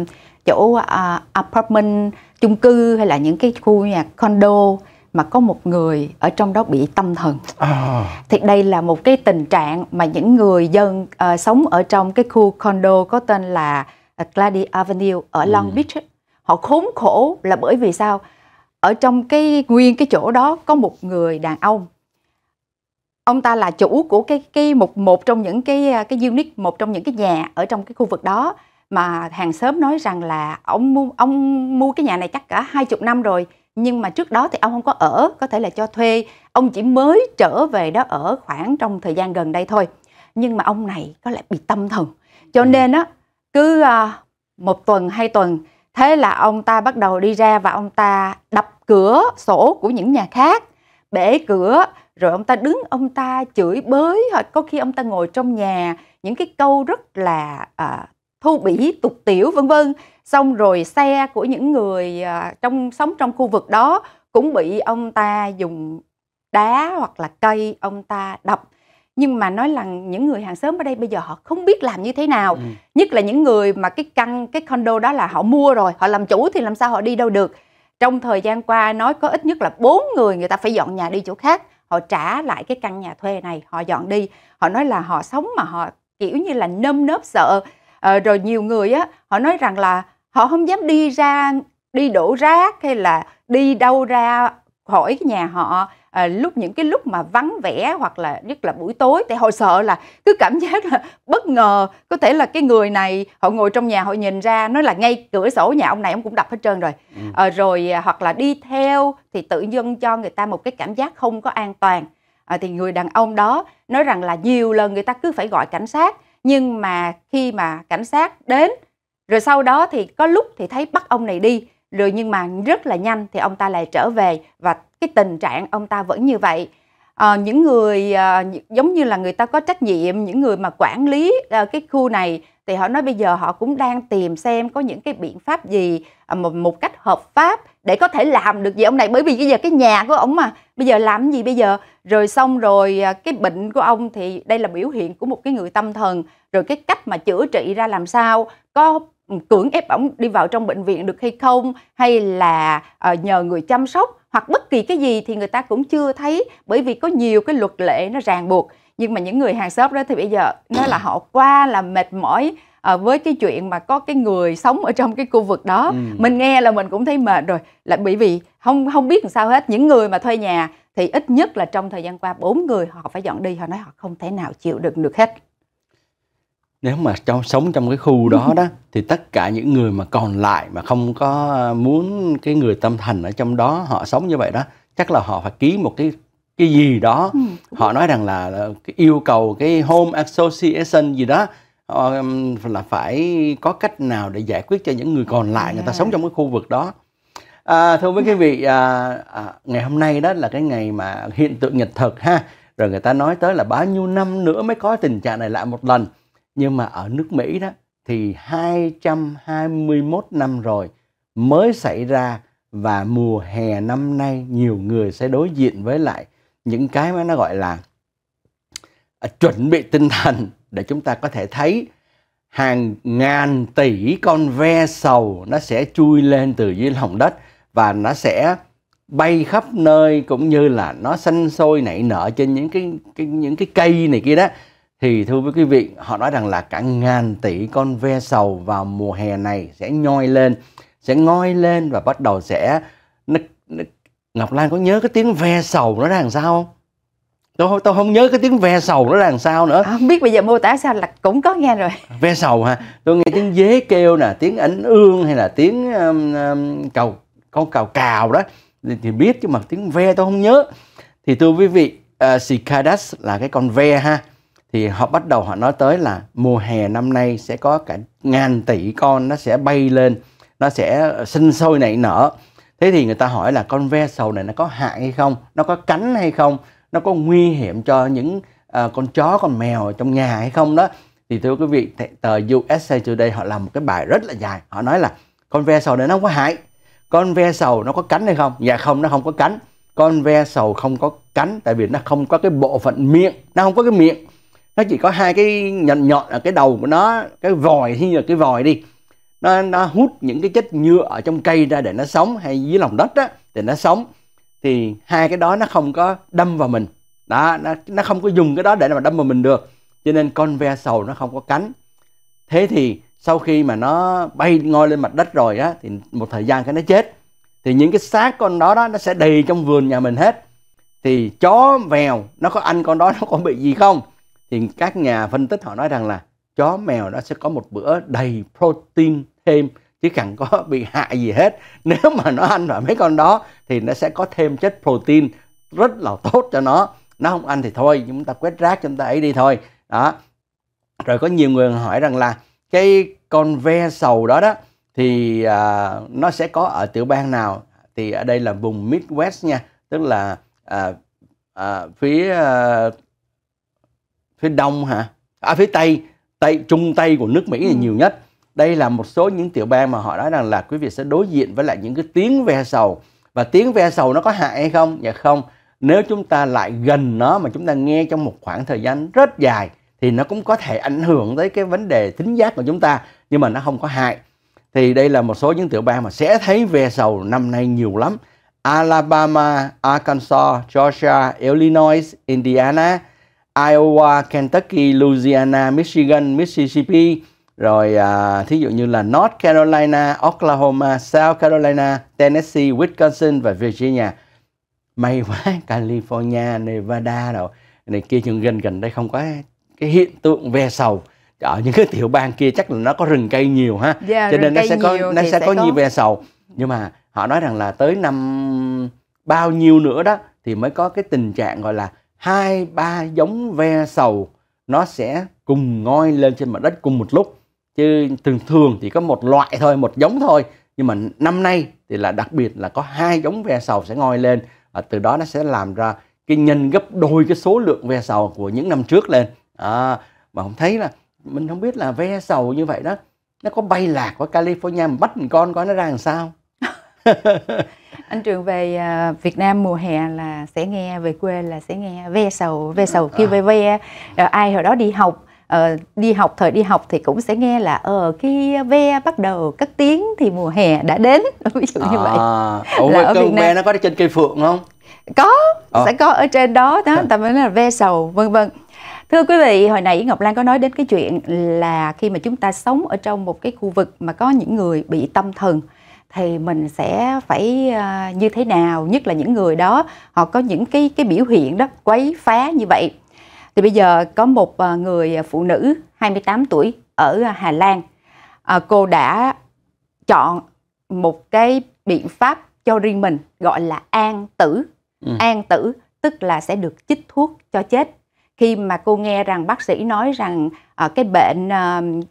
chỗ à, apartment, chung cư hay là những cái khu nhà condo mà có một người ở trong đó bị tâm thần. À. Thì đây là một cái tình trạng mà những người dân à, sống ở trong cái khu condo có tên là à, Glady Avenue ở ừ. Long ừ. Beach. Họ khốn khổ là bởi vì sao? Ở trong cái nguyên cái chỗ đó có một người đàn ông ông ta là chủ của cái cái một một trong những cái à, cái unit một trong những cái nhà ở trong cái khu vực đó mà hàng xóm nói rằng là ông mua ông mua cái nhà này chắc cả hai chục năm rồi nhưng mà trước đó thì ông không có ở có thể là cho thuê ông chỉ mới trở về đó ở khoảng trong thời gian gần đây thôi nhưng mà ông này có lẽ bị tâm thần cho ừ. nên á cứ à, một tuần hai tuần thế là ông ta bắt đầu đi ra và ông ta đập cửa sổ của những nhà khác bể cửa rồi ông ta đứng ông ta chửi bới hoặc có khi ông ta ngồi trong nhà những cái câu rất là à, thô bỉ tục tiểu vân vân xong rồi xe của những người à, trong sống trong khu vực đó cũng bị ông ta dùng đá hoặc là cây ông ta đập nhưng mà nói là những người hàng xóm ở đây bây giờ họ không biết làm như thế nào ừ. nhất là những người mà cái căn cái condo đó là họ mua rồi họ làm chủ thì làm sao họ đi đâu được trong thời gian qua nói có ít nhất là bốn người người ta phải dọn nhà đi chỗ khác họ trả lại cái căn nhà thuê này họ dọn đi họ nói là họ sống mà họ kiểu như là nơm nớp sợ à, rồi nhiều người á họ nói rằng là họ không dám đi ra đi đổ rác hay là đi đâu ra khỏi nhà họ à, lúc những cái lúc mà vắng vẻ hoặc là nhất là buổi tối thì họ sợ là cứ cảm giác là bất ngờ có thể là cái người này họ ngồi trong nhà họ nhìn ra nói là ngay cửa sổ nhà ông này ông cũng đập hết trơn rồi ừ. ờ, à, rồi hoặc là đi theo thì tự dưng cho người ta một cái cảm giác không có an toàn à, thì người đàn ông đó nói rằng là nhiều lần người ta cứ phải gọi cảnh sát nhưng mà khi mà cảnh sát đến rồi sau đó thì có lúc thì thấy bắt ông này đi rồi nhưng mà rất là nhanh thì ông ta lại trở về và cái tình trạng ông ta vẫn như vậy à, những người à, giống như là người ta có trách nhiệm những người mà quản lý à, cái khu này thì họ nói bây giờ họ cũng đang tìm xem có những cái biện pháp gì à, một, một cách hợp pháp để có thể làm được gì ông này bởi vì bây giờ cái nhà của ông mà bây giờ làm gì bây giờ rồi xong rồi à, cái bệnh của ông thì đây là biểu hiện của một cái người tâm thần rồi cái cách mà chữa trị ra làm sao có Ừ, cưỡng ép ổng đi vào trong bệnh viện được hay không hay là ờ, nhờ người chăm sóc hoặc bất kỳ cái gì thì người ta cũng chưa thấy bởi vì có nhiều cái luật lệ nó ràng buộc nhưng mà những người hàng xóm đó thì bây giờ nói là họ qua là mệt mỏi ờ, với cái chuyện mà có cái người sống ở trong cái khu vực đó ừ. mình nghe là mình cũng thấy mệt rồi lại bởi vì không không biết làm sao hết những người mà thuê nhà thì ít nhất là trong thời gian qua bốn người họ phải dọn đi họ nói họ không thể nào chịu đựng được hết nếu mà trong sống trong cái khu đó đó thì tất cả những người mà còn lại mà không có muốn cái người tâm thần ở trong đó họ sống như vậy đó chắc là họ phải ký một cái cái gì đó ừ. họ nói rằng là, yêu cầu cái home association gì đó ờ, là phải có cách nào để giải quyết cho những người còn lại người ta à. sống trong cái khu vực đó à, thưa với quý ừ. vị à, à, ngày hôm nay đó là cái ngày mà hiện tượng nhật thực ha rồi người ta nói tới là bao nhiêu năm nữa mới có tình trạng này lại một lần nhưng mà ở nước Mỹ đó thì 221 năm rồi mới xảy ra và mùa hè năm nay nhiều người sẽ đối diện với lại những cái mà nó gọi là à, chuẩn bị tinh thần để chúng ta có thể thấy hàng ngàn tỷ con ve sầu nó sẽ chui lên từ dưới lòng đất và nó sẽ bay khắp nơi cũng như là nó xanh sôi nảy nở trên những cái, cái những cái cây này kia đó thì thưa với quý vị họ nói rằng là cả ngàn tỷ con ve sầu vào mùa hè này sẽ nhoi lên sẽ ngoi lên và bắt đầu sẽ Ngọc Lan có nhớ cái tiếng ve sầu nó ra làm sao không? Tôi tôi không nhớ cái tiếng ve sầu nó ra làm sao nữa. không biết bây giờ mô tả sao là cũng có nghe rồi. Ve sầu ha. Tôi nghe tiếng dế kêu nè, tiếng ảnh ương hay là tiếng um, um, cầu con cào cào đó thì, biết chứ mà tiếng ve tôi không nhớ. Thì thưa quý vị, uh, ờ, cicadas là cái con ve ha thì họ bắt đầu họ nói tới là mùa hè năm nay sẽ có cả ngàn tỷ con nó sẽ bay lên nó sẽ ờ, sinh sôi nảy nở thế thì người ta hỏi là con ve sầu này nó có hại hay không nó có cánh hay không nó có nguy hiểm cho những uh, con chó con mèo ở trong nhà hay không đó thì thưa quý vị tờ USA Today họ làm một cái bài rất là dài họ nói là con ve sầu này nó không có hại con ve sầu nó có cánh hay không dạ không nó không có cánh con ve sầu không có cánh tại vì nó không có cái bộ phận miệng nó không có cái miệng nó chỉ có hai cái nhọn nhọn ở cái đầu của nó cái vòi hay là cái vòi đi nó nó hút những cái chất nhựa ở trong cây ra để nó sống hay dưới lòng đất á để nó sống thì hai cái đó nó không có đâm vào mình đó nó, nó không có dùng cái đó để mà đâm vào mình được cho nên con ve sầu nó không có cánh thế thì sau khi mà nó bay ngôi lên mặt đất rồi á thì một thời gian cái nó chết thì những cái xác con đó đó nó sẽ đầy trong vườn nhà mình hết thì chó vèo nó có ăn con đó nó có bị gì không thì các nhà phân tích họ nói rằng là chó mèo nó sẽ có một bữa đầy protein thêm chứ chẳng có bị hại gì hết nếu mà nó ăn vào mấy con đó thì nó sẽ có thêm chất protein rất là tốt cho nó nó không ăn thì thôi chúng ta quét rác chúng ta ấy đi thôi đó rồi có nhiều người hỏi rằng là cái con ve sầu đó đó thì à, nó sẽ có ở tiểu bang nào thì ở đây là vùng Midwest nha tức là à, à, phía à, phía đông hả à phía tây tây trung tây của nước mỹ là ừ. nhiều nhất đây là một số những tiểu bang mà họ nói rằng là quý vị sẽ đối diện với lại những cái tiếng ve sầu và tiếng ve sầu nó có hại hay không dạ không nếu chúng ta lại gần nó mà chúng ta nghe trong một khoảng thời gian rất dài thì nó cũng có thể ảnh hưởng tới cái vấn đề tính giác của chúng ta nhưng mà nó không có hại thì đây là một số những tiểu bang mà sẽ thấy ve sầu năm nay nhiều lắm Alabama, Arkansas, Georgia, Illinois, Indiana, Iowa, Kentucky, Louisiana, Michigan, Mississippi, rồi à, thí dụ như là North Carolina, Oklahoma, South Carolina, Tennessee, Wisconsin và Virginia. May quá California, Nevada rồi này kia nhưng gần gần đây không có cái hiện tượng ve sầu ở những cái tiểu bang kia chắc là nó có rừng cây nhiều ha yeah, dạ, cho nên nó sẽ có nó sẽ, sẽ có nhiều ve sầu nhưng mà họ nói rằng là tới năm bao nhiêu nữa đó thì mới có cái tình trạng gọi là hai ba giống ve sầu nó sẽ cùng ngoi lên trên mặt đất cùng một lúc chứ thường thường thì có một loại thôi một giống thôi nhưng mà năm nay thì là đặc biệt là có hai giống ve sầu sẽ ngoi lên à, từ đó nó sẽ làm ra cái nhân gấp đôi cái số lượng ve sầu của những năm trước lên à, mà không thấy là mình không biết là ve sầu như vậy đó nó có bay lạc qua California mà bắt con coi nó ra làm sao anh trường về à, Việt Nam mùa hè là sẽ nghe về quê là sẽ nghe ve sầu ve sầu à. kêu ve ve ờ, ai hồi đó đi học ờ, đi học thời đi học thì cũng sẽ nghe là ờ khi ve bắt đầu cất tiếng thì mùa hè đã đến ví dụ như à, vậy là ở Việt Nam ve nó có trên cây phượng không có ờ. sẽ có ở trên đó đó ta mới là ve sầu vân vân Thưa quý vị, hồi nãy Ngọc Lan có nói đến cái chuyện là khi mà chúng ta sống ở trong một cái khu vực mà có những người bị tâm thần thì mình sẽ phải ờ, như thế nào nhất là những người đó họ có những cái cái biểu hiện đó quấy phá như vậy thì bây giờ có một ờ, người phụ nữ 28 tuổi ở Hà Lan ờ, cô đã chọn một cái biện pháp cho riêng mình gọi là an tử ừ. an tử tức là sẽ được chích thuốc cho chết khi mà cô nghe rằng bác sĩ nói rằng cái bệnh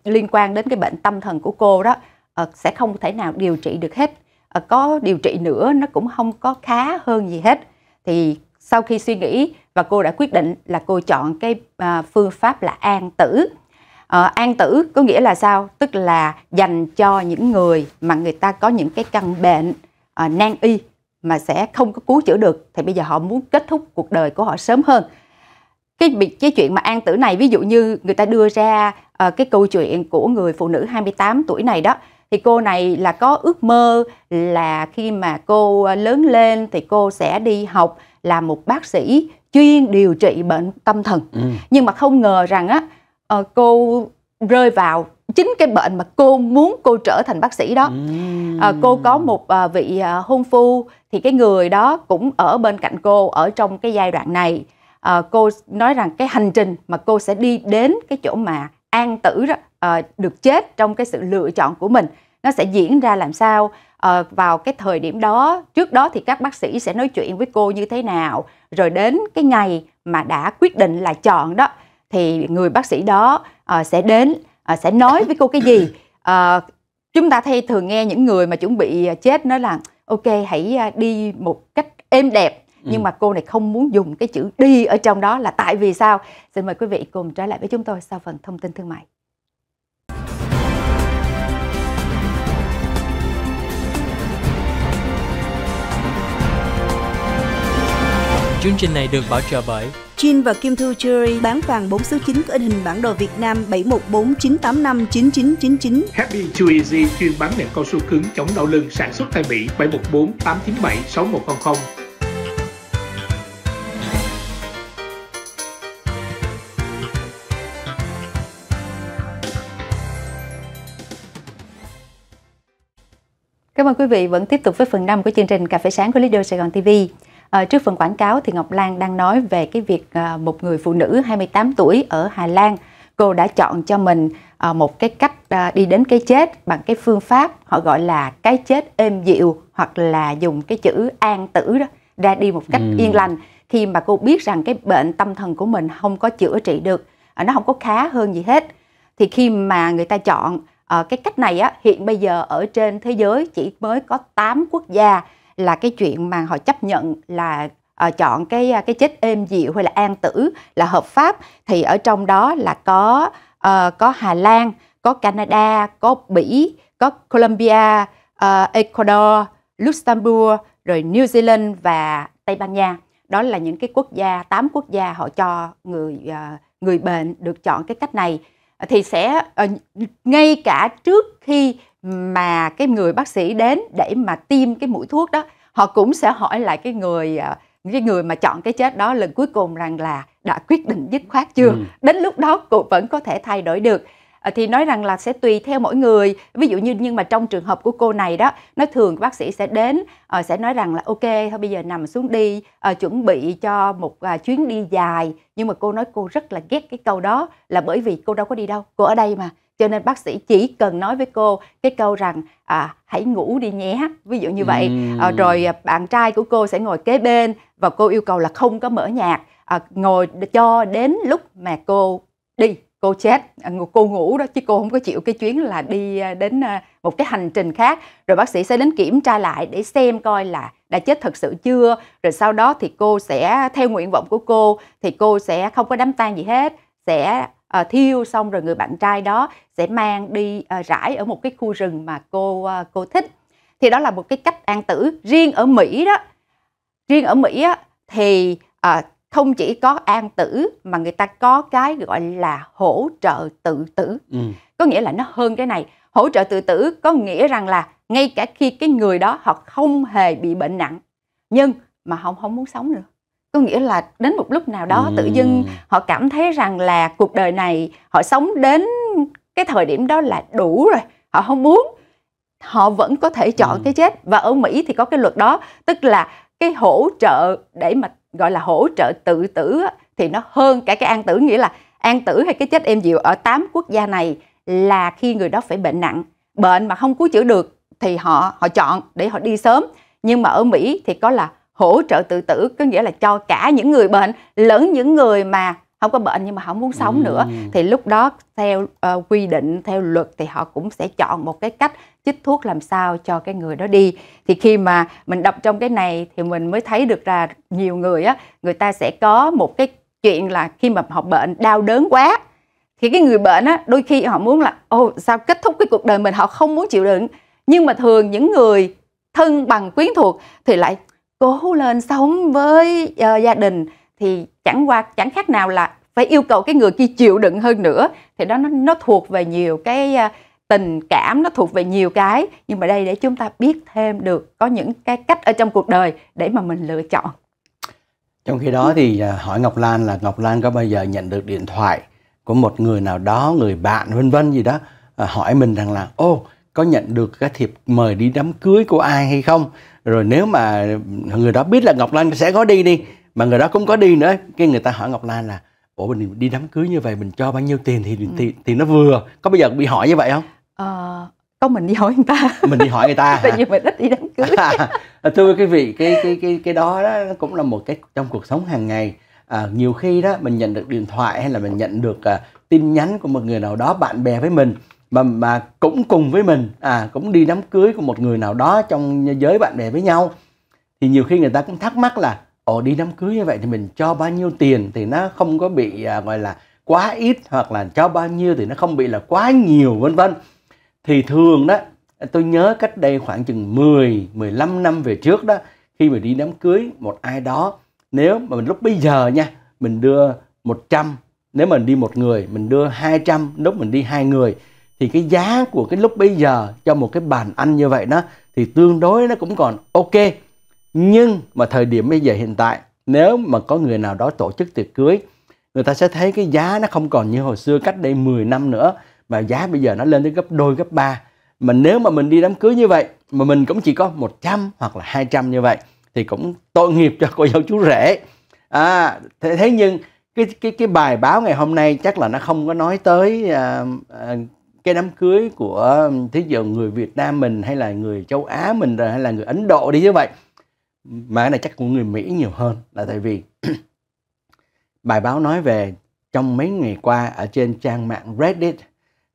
liên quan đến cái bệnh tâm thần của cô đó Ờ, sẽ không thể nào điều trị được hết ờ, có điều trị nữa nó cũng không có khá hơn gì hết thì sau khi suy nghĩ và cô đã quyết định là cô chọn cái à, phương pháp là an tử ờ, an tử có nghĩa là sao tức là dành cho những người mà người ta có những cái căn bệnh à, nan y mà sẽ không có cứu chữa được thì bây giờ họ muốn kết thúc cuộc đời của họ sớm hơn cái cái chuyện mà an tử này ví dụ như người ta đưa ra uh, cái câu chuyện của người phụ nữ 28 tuổi này đó thì cô này là có ước mơ là khi mà cô ờ, lớn lên thì cô sẽ đi học là một bác sĩ chuyên điều trị bệnh tâm thần ừ. nhưng mà không ngờ rằng á ờ, cô rơi vào chính cái bệnh mà cô muốn cô trở thành bác sĩ đó ừ. Ờ, cô có một vị hôn phu thì cái người đó cũng ở bên cạnh cô ở trong cái giai đoạn này cô nói rằng cái hành trình mà cô sẽ đi đến cái chỗ mà an tử đó được chết trong cái sự lựa chọn của mình nó sẽ diễn ra làm sao à, vào cái thời điểm đó trước đó thì các bác sĩ sẽ nói chuyện với cô như thế nào rồi đến cái ngày mà đã quyết định là chọn đó thì người bác sĩ đó à, sẽ đến à, sẽ nói với cô cái gì à, chúng ta thay thường nghe những người mà chuẩn bị chết nói là ok hãy đi một cách êm đẹp ừ. nhưng mà cô này không muốn dùng cái chữ đi ở trong đó là tại vì sao xin mời quý vị cùng trở lại với chúng tôi sau phần thông tin thương mại Chương trình này được bảo trợ bởi Jin và Kim Thư Cherry bán vàng 4 số 9 có in hình bản đồ Việt Nam 7149859999. Happy Too Easy chuyên bán nệm cao su cứng chống đau lưng sản xuất tại Mỹ 7148976100. Cảm ơn quý vị vẫn tiếp tục với phần 5 của chương trình Cà phê sáng của Lido Sài Gòn TV. À, trước phần quảng cáo thì Ngọc Lan đang nói về cái việc à, một người phụ nữ 28 tuổi ở Hà Lan cô đã chọn cho mình à, một cái cách à, đi đến cái chết bằng cái phương pháp họ gọi là cái chết êm dịu hoặc là dùng cái chữ an tử đó ra đi một cách ừ. yên lành khi mà cô biết rằng cái bệnh tâm thần của mình không có chữa trị được à, nó không có khá hơn gì hết thì khi mà người ta chọn à, cái cách này á hiện bây giờ ở trên thế giới chỉ mới có 8 quốc gia là cái chuyện mà họ chấp nhận là À, chọn cái ờ, cái chết êm dịu hay là an tử là hợp pháp thì ở trong đó là có uh, có Hà Lan, có Canada, có Bỉ, có Colombia, uh, Ecuador, Luxembourg, rồi New Zealand và Tây Ban Nha. Đó là những cái quốc gia tám quốc gia họ cho người uh, người bệnh được chọn cái cách này thì sẽ uh, ngay cả trước khi mà cái người bác sĩ đến để mà tiêm cái mũi thuốc đó họ cũng sẽ hỏi lại cái người à, cái người mà chọn cái chết đó lần cuối cùng rằng là đã quyết định dứt khoát chưa ừ. đến lúc đó cũng vẫn có thể thay đổi được à, thì nói rằng là sẽ tùy theo mỗi người ví dụ như nhưng mà trong trường hợp của cô này đó nó thường bác sĩ sẽ đến à, sẽ nói rằng là ok thôi bây giờ nằm xuống đi chuẩn bị cho một chuyến đi dài nhưng mà cô nói cô rất là ghét cái câu đó là bởi vì cô đâu có đi đâu cô ở đây mà cho nên bác sĩ chỉ cần nói với cô cái câu rằng à, hãy ngủ đi nhé ví dụ như vậy ờ, à, rồi bạn trai của cô sẽ ngồi kế bên và cô yêu cầu là không có mở nhạc à, ngồi cho đến lúc mà cô đi cô chết à, cô ngủ đó chứ cô không có chịu cái chuyến là đi à, đến à, một cái hành trình khác rồi bác sĩ sẽ đến kiểm tra lại để xem coi là đã chết thật sự chưa rồi sau đó thì cô sẽ theo nguyện vọng của cô thì cô sẽ không có đám tang gì hết sẽ uh, thiêu xong rồi người bạn trai đó sẽ mang đi uh, rải ở một cái khu rừng mà cô uh, cô thích thì đó là một cái cách an tử riêng ở Mỹ đó riêng ở Mỹ á, thì uh, không chỉ có an tử mà người ta có cái gọi là hỗ trợ tự tử ừ. có nghĩa là nó hơn cái này hỗ trợ tự tử có nghĩa rằng là ngay cả khi cái người đó họ không hề bị bệnh nặng nhưng mà họ không muốn sống nữa có nghĩa là đến một lúc nào đó ừ. tự dưng họ cảm thấy rằng là cuộc đời này họ sống đến cái thời điểm đó là đủ rồi họ không muốn họ vẫn có thể chọn ừ. cái chết và ở Mỹ thì có cái luật đó tức là cái hỗ trợ để mà gọi là hỗ trợ tự tử thì nó hơn cả cái an tử nghĩa là an tử hay cái chết êm dịu ở tám quốc gia này là khi người đó phải bệnh nặng bệnh mà không cứu chữa được thì họ họ chọn để họ đi sớm nhưng mà ở Mỹ thì có là hỗ trợ tự tử có nghĩa là cho cả những người bệnh lẫn những người mà không có bệnh nhưng mà không muốn sống ừ. nữa thì lúc đó theo uh, quy định theo luật thì họ cũng sẽ chọn một cái cách chích thuốc làm sao cho cái người đó đi thì khi mà mình đọc trong cái này thì mình mới thấy được là nhiều người á người ta sẽ có một cái chuyện là khi mà họ bệnh đau đớn quá thì cái người bệnh á đôi khi họ muốn là ô sao kết thúc cái cuộc đời mình họ không muốn chịu đựng nhưng mà thường những người thân bằng quyến thuộc thì lại cố lên sống với uh, gia đình thì chẳng qua chẳng khác nào là phải yêu cầu cái người kia chịu đựng hơn nữa thì đó nó nó thuộc về nhiều cái uh, tình cảm nó thuộc về nhiều cái nhưng mà đây để chúng ta biết thêm được có những cái cách ở trong cuộc đời để mà mình lựa chọn trong khi đó thì ờ, hỏi Ngọc Lan là Ngọc Lan có bao giờ nhận được điện thoại của một người nào đó người bạn vân vân gì đó hỏi mình rằng là ô có nhận được cái thiệp mời đi đám cưới của ai hay không rồi nếu mà người đó biết là ngọc lan sẽ có đi đi mà người đó cũng có đi nữa cái người ta hỏi ngọc lan là ủa mình đi đám cưới như vậy mình cho bao nhiêu tiền thì ừ. thì, thì nó vừa có bây giờ bị hỏi như vậy không ờ, có mình đi hỏi người ta mình đi hỏi người ta tại vì mình ít đi đám cưới à, thưa quý vị cái cái cái cái đó, đó cũng là một cái trong cuộc sống hàng ngày à, nhiều khi đó mình nhận được điện thoại hay là mình nhận được à, tin nhắn của một người nào đó bạn bè với mình mà mà cũng cùng với mình à cũng đi đám cưới của một người nào đó trong giới bạn bè với nhau thì nhiều khi người ta cũng thắc mắc là ồ đi đám cưới như vậy thì mình cho bao nhiêu tiền thì nó không có bị à, gọi là quá ít hoặc là cho bao nhiêu thì nó không bị là quá nhiều vân vân thì thường đó tôi nhớ cách đây khoảng chừng 10 15 năm về trước đó khi mà đi đám cưới một ai đó nếu mà mình lúc bây giờ nha mình đưa 100 nếu mình đi một người mình đưa 200 lúc mình đi hai người thì cái giá của cái lúc bây giờ cho một cái bàn ăn như vậy đó thì tương đối nó cũng còn ok nhưng mà thời điểm bây giờ hiện tại nếu mà có người nào đó tổ chức tiệc cưới người ta sẽ thấy cái giá nó không còn như hồi xưa cách đây 10 năm nữa mà giá bây giờ nó lên tới gấp đôi gấp ba mà nếu mà mình đi đám cưới như vậy mà mình cũng chỉ có 100 hoặc là 200 như vậy thì cũng tội nghiệp cho cô dâu chú rể à thế, thế nhưng cái cái cái bài báo ngày hôm nay chắc là nó không có nói tới à, à, cái đám cưới của thế giờ người Việt Nam mình hay là người châu Á mình rồi hay là người Ấn Độ đi như vậy mà cái này chắc của người Mỹ nhiều hơn là tại vì bài báo nói về trong mấy ngày qua ở trên trang mạng Reddit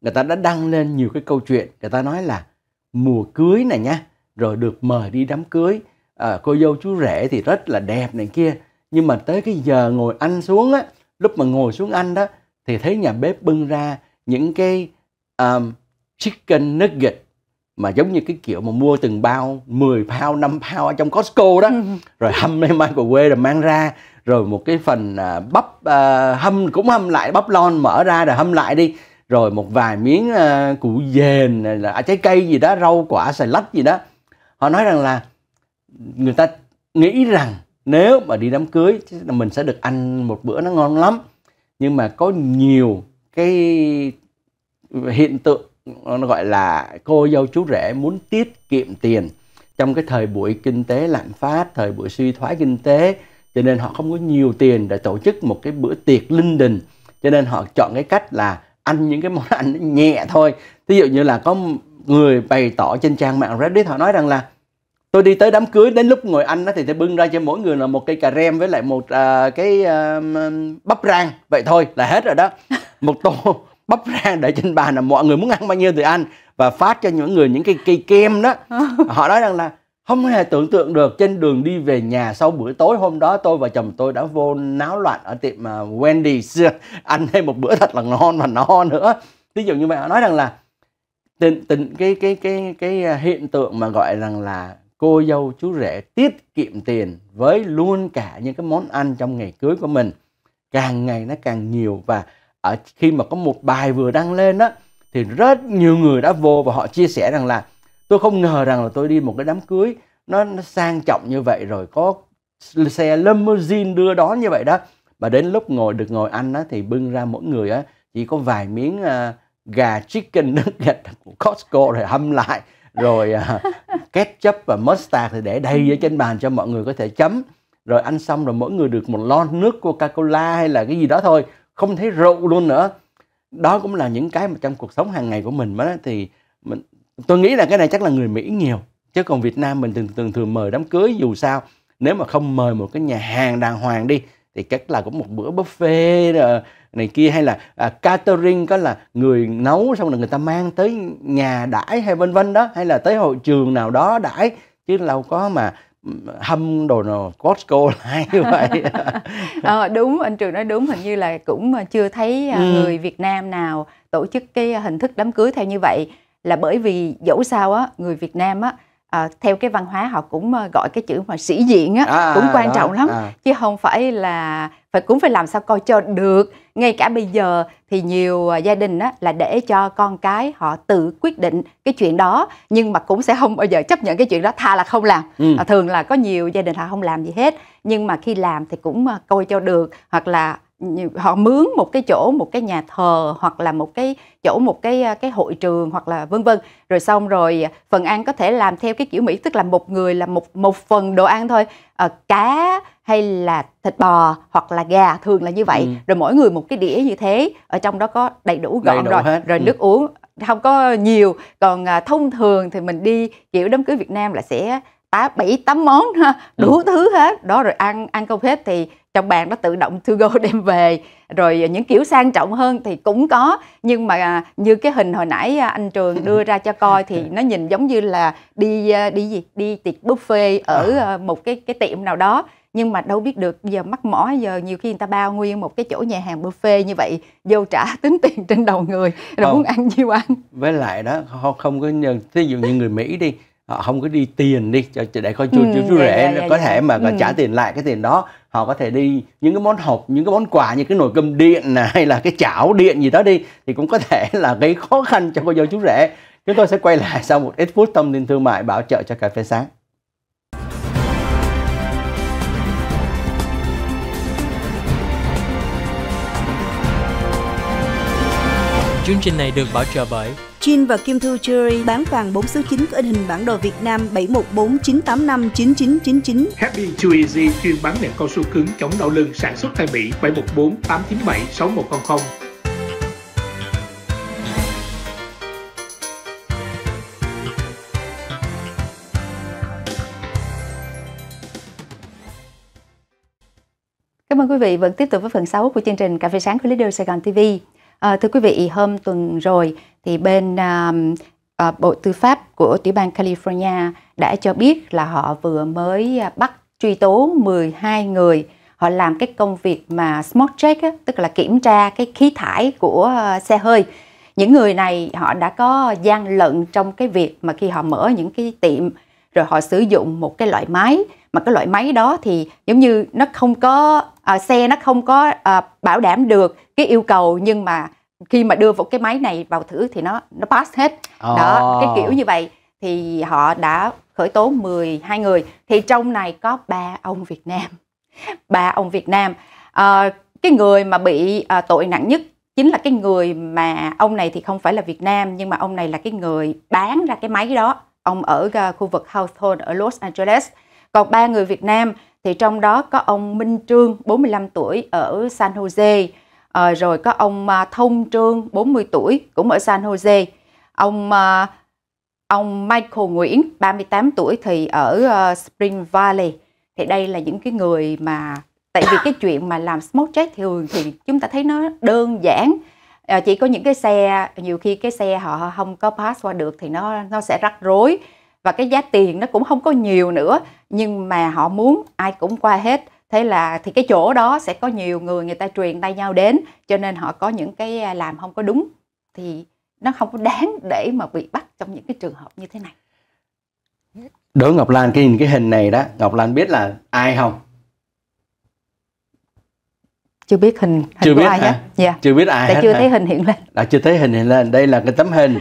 người ta đã đăng lên nhiều cái câu chuyện người ta nói là mùa cưới này nhá rồi được mời đi đám cưới à, cô dâu chú rể thì rất là đẹp này kia nhưng mà tới cái giờ ngồi ăn xuống á lúc mà ngồi xuống ăn đó thì thấy nhà bếp bưng ra những cái um, chicken nugget mà giống như cái kiểu mà mua từng bao 10 bao, 5 bao ở trong Costco đó rồi hâm lên quê rồi mang ra rồi một cái phần à, bắp à, hâm cũng hâm lại bắp lon mở ra rồi hâm lại đi rồi một vài miếng à, củ dền là à, trái cây gì đó rau quả xài lách gì đó họ nói rằng là người ta nghĩ rằng nếu mà đi đám cưới mình sẽ được ăn một bữa nó ngon lắm nhưng mà có nhiều cái hiện tượng nó gọi là cô dâu chú rể muốn tiết kiệm tiền trong cái thời buổi kinh tế lạm phát thời buổi suy thoái kinh tế cho nên họ không có nhiều tiền để tổ chức một cái bữa tiệc linh đình cho nên họ chọn cái cách là ăn những cái món ăn nhẹ thôi ví dụ như là có người bày tỏ trên trang mạng reddit họ nói rằng là tôi đi tới đám cưới đến lúc ngồi ăn đó thì tôi bưng ra cho mỗi người là một cây cà rem với lại một uh, cái uh, bắp rang vậy thôi là hết rồi đó một tô bắp ra để trên bàn là mọi người muốn ăn bao nhiêu thì ăn và phát cho những người những cái cây kem đó ờ. họ nói rằng là không hề tưởng tượng được trên đường đi về nhà sau bữa tối hôm đó tôi và chồng tôi đã vô náo loạn ở tiệm à, Wendy's ăn thêm một bữa thật là ngon và no nữa ví dụ như vậy họ nói rằng là tình tình cái cái cái cái à, hiện tượng mà gọi rằng là cô dâu chú rể tiết kiệm tiền với luôn cả những cái món ăn trong ngày cưới của mình càng ngày nó càng nhiều và ở khi mà có một bài vừa đăng lên á thì rất nhiều người đã vô và họ chia sẻ rằng là tôi không ngờ rằng là tôi đi một cái đám cưới nó, nó sang trọng như vậy rồi có xe limousine đưa đón như vậy đó mà đến lúc ngồi được ngồi ăn á, thì bưng ra mỗi người á chỉ có vài miếng à, gà chicken nước gạch của Costco rồi hâm lại rồi à, ketchup và mustard thì để đầy ở trên bàn cho mọi người có thể chấm rồi ăn xong rồi mỗi người được một lon nước Coca-Cola hay là cái gì đó thôi không thấy rượu luôn nữa đó cũng là những cái mà trong cuộc sống hàng ngày của mình mà đó thì mình tôi nghĩ là cái này chắc là người Mỹ nhiều chứ còn Việt Nam mình thường thường thường mời đám cưới dù sao nếu mà không mời một cái nhà hàng đàng hoàng đi thì chắc là cũng một bữa buffet này kia hay là à, catering có là người nấu xong là người ta mang tới nhà đãi hay vân vân đó hay là tới hội trường nào đó đãi chứ đâu có mà hâm đồ nào Costco hay như vậy à, đúng anh trường nói đúng hình như là cũng ờ, chưa thấy à, ừ. người Việt Nam nào tổ chức cái ờ, hình thức đám cưới theo như vậy là bởi vì dẫu sao á người Việt Nam á à, theo cái văn hóa họ cũng gọi cái chữ mà sĩ diện á à, cũng quan đó, trọng lắm à. chứ không phải là phải cũng phải làm sao coi cho được ngay cả bây giờ thì nhiều à, gia đình á, là để cho con cái họ tự quyết định cái chuyện đó nhưng mà cũng sẽ không bao giờ chấp nhận cái chuyện đó tha là không làm ừ. À, thường là có nhiều gia đình họ không làm gì hết nhưng mà khi làm thì cũng à, coi cho được hoặc là họ mướn một cái chỗ một cái nhà thờ hoặc là một cái chỗ một cái cái hội trường hoặc là vân vân rồi xong rồi phần ăn có thể làm theo cái kiểu mỹ tức là một người là một một phần đồ ăn thôi à, cá hay là thịt bò hoặc là gà thường là như vậy ừ. rồi mỗi người một cái đĩa như thế ở trong đó có đầy đủ gọn đầy đủ rồi hết. rồi ừ. nước uống không có nhiều còn à, thông thường thì mình đi kiểu đám cưới Việt Nam là sẽ tá bảy tám món ha đủ ừ. thứ hết đó rồi ăn ăn không hết thì trong bàn nó tự động to go đem về rồi những kiểu sang trọng hơn thì cũng có nhưng mà à, như cái hình hồi nãy à, anh trường đưa ra cho coi thì nó nhìn giống như là đi à, đi gì đi tiệc buffet ở một cái cái tiệm nào đó nhưng mà đâu biết được giờ mắc mỏ giờ nhiều khi người ta bao nguyên một cái chỗ nhà hàng buffet như vậy vô trả tính tiền trên đầu người rồi ờ. muốn ăn nhiêu ăn với lại đó họ không có nhân thí dụ như người mỹ đi họ không có đi tiền đi cho để coi chú ừ, chú, dạ, rể dạ, dạ, có dạ. thể mà ừ. trả tiền lại cái tiền đó họ có thể đi những cái món hộp những cái món quà như cái nồi cơm điện này, hay là cái chảo điện gì đó đi thì cũng có thể là gây khó khăn cho cô dâu chú rể chúng tôi sẽ quay lại sau một ít phút tâm linh thương mại bảo trợ cho cà phê sáng Chương trình này được bảo trợ bởi Jin và Kim Thư Jewelry bán vàng 4 số 9 có in hình bản đồ Việt Nam 7149859999. Happy Too Easy chuyên bán nệm cao su cứng chống đau lưng sản xuất tại Mỹ 714897610. Cảm ơn quý vị vẫn tiếp tục với phần 6 của chương trình Cà phê sáng của Leader Sài Gòn TV. À, thưa quý vị, hôm tuần rồi thì bên à, à, Bộ Tư pháp của tiểu bang California đã cho biết là họ vừa mới ờ, bắt truy tố 12 người họ làm cái công việc mà smog check tức là kiểm tra cái khí thải của xe hơi những người này họ đã có gian lận trong cái việc mà khi họ mở những cái tiệm rồi họ sử dụng một cái loại máy mà cái loại máy đó thì giống như nó không có à, xe nó không có à, bảo đảm được cái yêu cầu nhưng mà khi mà đưa vào cái máy này vào thử thì nó nó pass hết oh. đó cái kiểu như vậy thì họ đã khởi tố 12 người thì trong này có ba ông Việt Nam ba ông Việt Nam à, cái người mà bị à, tội nặng nhất chính là cái người mà ông này thì không phải là Việt Nam nhưng mà ông này là cái người bán ra cái máy đó ông ở uh, khu vực Hawthorne ở Los Angeles còn ba người Việt Nam thì trong đó có ông Minh Trương 45 tuổi ở San Jose, à, rồi có ông à, Thông Trương 40 tuổi cũng ở San Jose, ông à, ông Michael Nguyễn 38 tuổi thì ở uh, Spring Valley. Thì đây là những cái người mà tại vì cái chuyện mà làm smoke check thường thì chúng ta thấy nó đơn giản à, chỉ có những cái xe nhiều khi cái xe họ không có pass qua được thì nó nó sẽ rắc rối và cái giá tiền nó cũng không có nhiều nữa nhưng mà họ muốn ai cũng qua hết thế là thì cái chỗ đó sẽ có nhiều người người ta truyền tay nhau đến cho nên họ có những cái à, làm không có đúng thì nó không có đáng để mà bị bắt trong những cái trường hợp như thế này đối Ngọc Lan cái nhìn cái hình này đó Ngọc Lan biết là ai không chưa biết hình, hình chưa biết ai hả? Hết. Yeah. Dạ. chưa biết ai tại hết chưa hả? thấy hình hiện lên đã chưa thấy hình hiện lên đây là cái tấm hình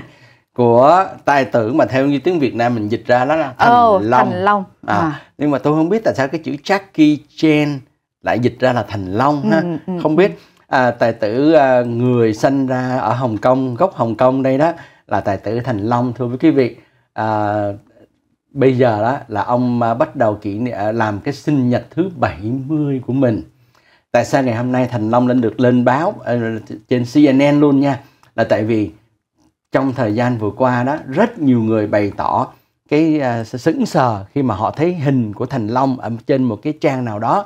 của tài tử mà theo như tiếng Việt Nam mình dịch ra đó là thành oh, long. Thành long. À. À. Nhưng mà tôi không biết tại sao cái chữ Jackie Chan lại dịch ra là thành long ha. Ừ, ừ, không ừ. biết à, tài tử à, người sinh ra ở Hồng Kông, gốc Hồng Kông đây đó là tài tử Thành Long thưa quý vị. À, bây giờ đó là ông à, bắt đầu kỷ niệm à, làm cái sinh nhật thứ 70 của mình. Tại sao ngày hôm nay Thành Long lên được lên báo à, trên CNN luôn nha? Là tại vì trong thời gian vừa qua đó rất nhiều người bày tỏ cái uh, sững sờ khi mà họ thấy hình của thành long ở trên một cái trang nào đó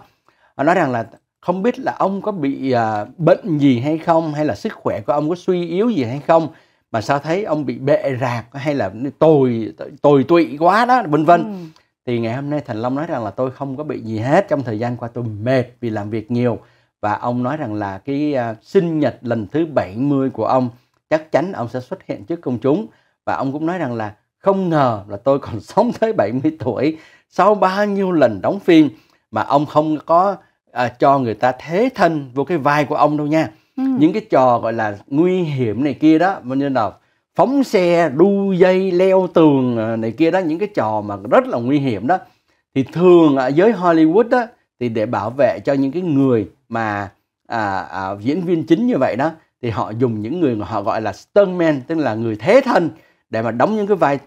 họ nói rằng là không biết là ông có bị uh, bệnh gì hay không hay là sức khỏe của ông có suy yếu gì hay không mà sao thấy ông bị bệ rạc hay là tồi tồi tụy quá đó vân vân ừ. thì ngày hôm nay thành long nói rằng là tôi không có bị gì hết trong thời gian qua tôi mệt vì làm việc nhiều và ông nói rằng là cái uh, sinh nhật lần thứ 70 của ông chắc chắn ông sẽ xuất hiện trước công chúng và ông cũng nói rằng là không ngờ là tôi còn sống tới 70 tuổi sau bao nhiêu lần đóng phim mà ông không có à, cho người ta thế thân vô cái vai của ông đâu nha ừ. những cái trò gọi là nguy hiểm này kia đó như là phóng xe đu dây leo tường à, này kia đó những cái trò mà rất là nguy hiểm đó thì thường ở giới Hollywood đó thì để bảo vệ cho những cái người mà à, à, diễn viên chính như vậy đó thì họ dùng những người mà họ gọi là stuntman tức là người thế thân để mà đóng những cái vai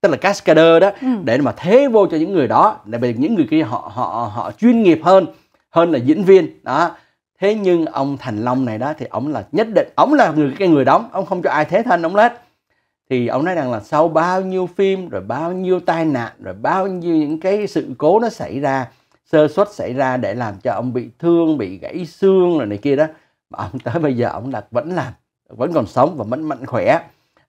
tức là cascader đó ừ. để mà thế vô cho những người đó để vì những người kia họ họ họ chuyên nghiệp hơn hơn là diễn viên đó thế nhưng ông thành long này đó thì ông là nhất định ông là người cái người đóng ông không cho ai thế thân ông hết thì ông nói rằng là sau bao nhiêu phim rồi bao nhiêu tai nạn rồi bao nhiêu những cái sự cố nó xảy ra sơ suất xảy ra để làm cho ông bị thương bị gãy xương rồi này kia đó mà ông tới bây giờ ông là vẫn làm vẫn còn sống và vẫn mạnh khỏe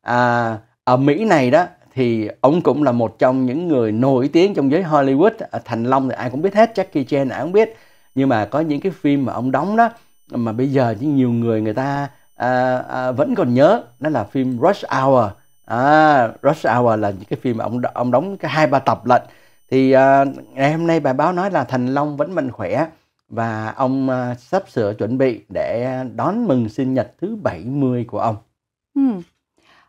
à, ở Mỹ này đó thì ông cũng là một trong những người nổi tiếng trong giới Hollywood à, Thành Long thì ai cũng biết hết Jackie Chan ai cũng biết nhưng mà có những cái phim mà ông đóng đó mà bây giờ những nhiều người người ta à, à, vẫn còn nhớ đó là phim Rush Hour à, Rush Hour là những cái phim mà ông ông đóng cái hai ba tập lận thì à, ngày hôm nay bài báo nói là Thành Long vẫn mạnh khỏe và ông à, sắp sửa chuẩn bị để đón mừng sinh nhật thứ 70 của ông. Ừ.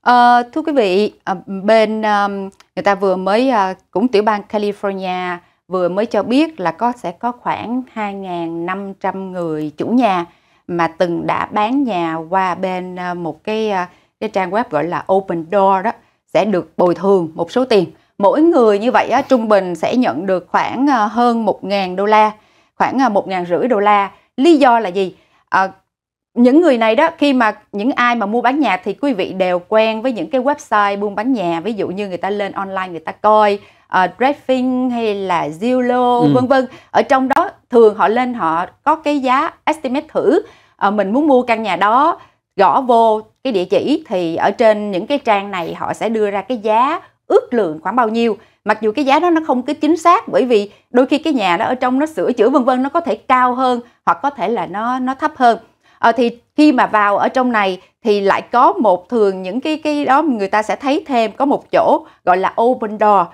À, thưa quý vị, à, bên à, người ta vừa mới cũng tiểu bang California vừa mới cho biết là có sẽ có khoảng 2.500 người chủ nhà mà từng đã bán nhà qua bên một cái cái trang web gọi là Open Door đó sẽ được bồi thường một số tiền. Mỗi người như vậy á, trung bình sẽ nhận được khoảng hơn 1.000 đô la khoảng à, một ngàn rưỡi đô la. Lý do là gì? À, những người này đó khi mà những ai mà mua bán nhà thì quý vị đều quen với những cái website buôn bán nhà ví dụ như người ta lên online người ta coi uh, à, Redfin hay là Zillow ừ. vân vân ở trong đó thường họ lên họ có cái giá estimate thử uh, mình muốn mua căn nhà đó gõ vô cái địa chỉ thì ở trên những cái trang này họ sẽ đưa ra cái giá ước lượng khoảng bao nhiêu mặc dù cái giá đó nó không cứ chính xác bởi vì đôi khi cái nhà đó ở trong nó sửa chữa vân vân nó có thể cao hơn hoặc có thể là nó nó thấp hơn à, thì khi mà vào ở trong này thì lại có một thường những cái cái đó người ta sẽ thấy thêm có một chỗ gọi là open door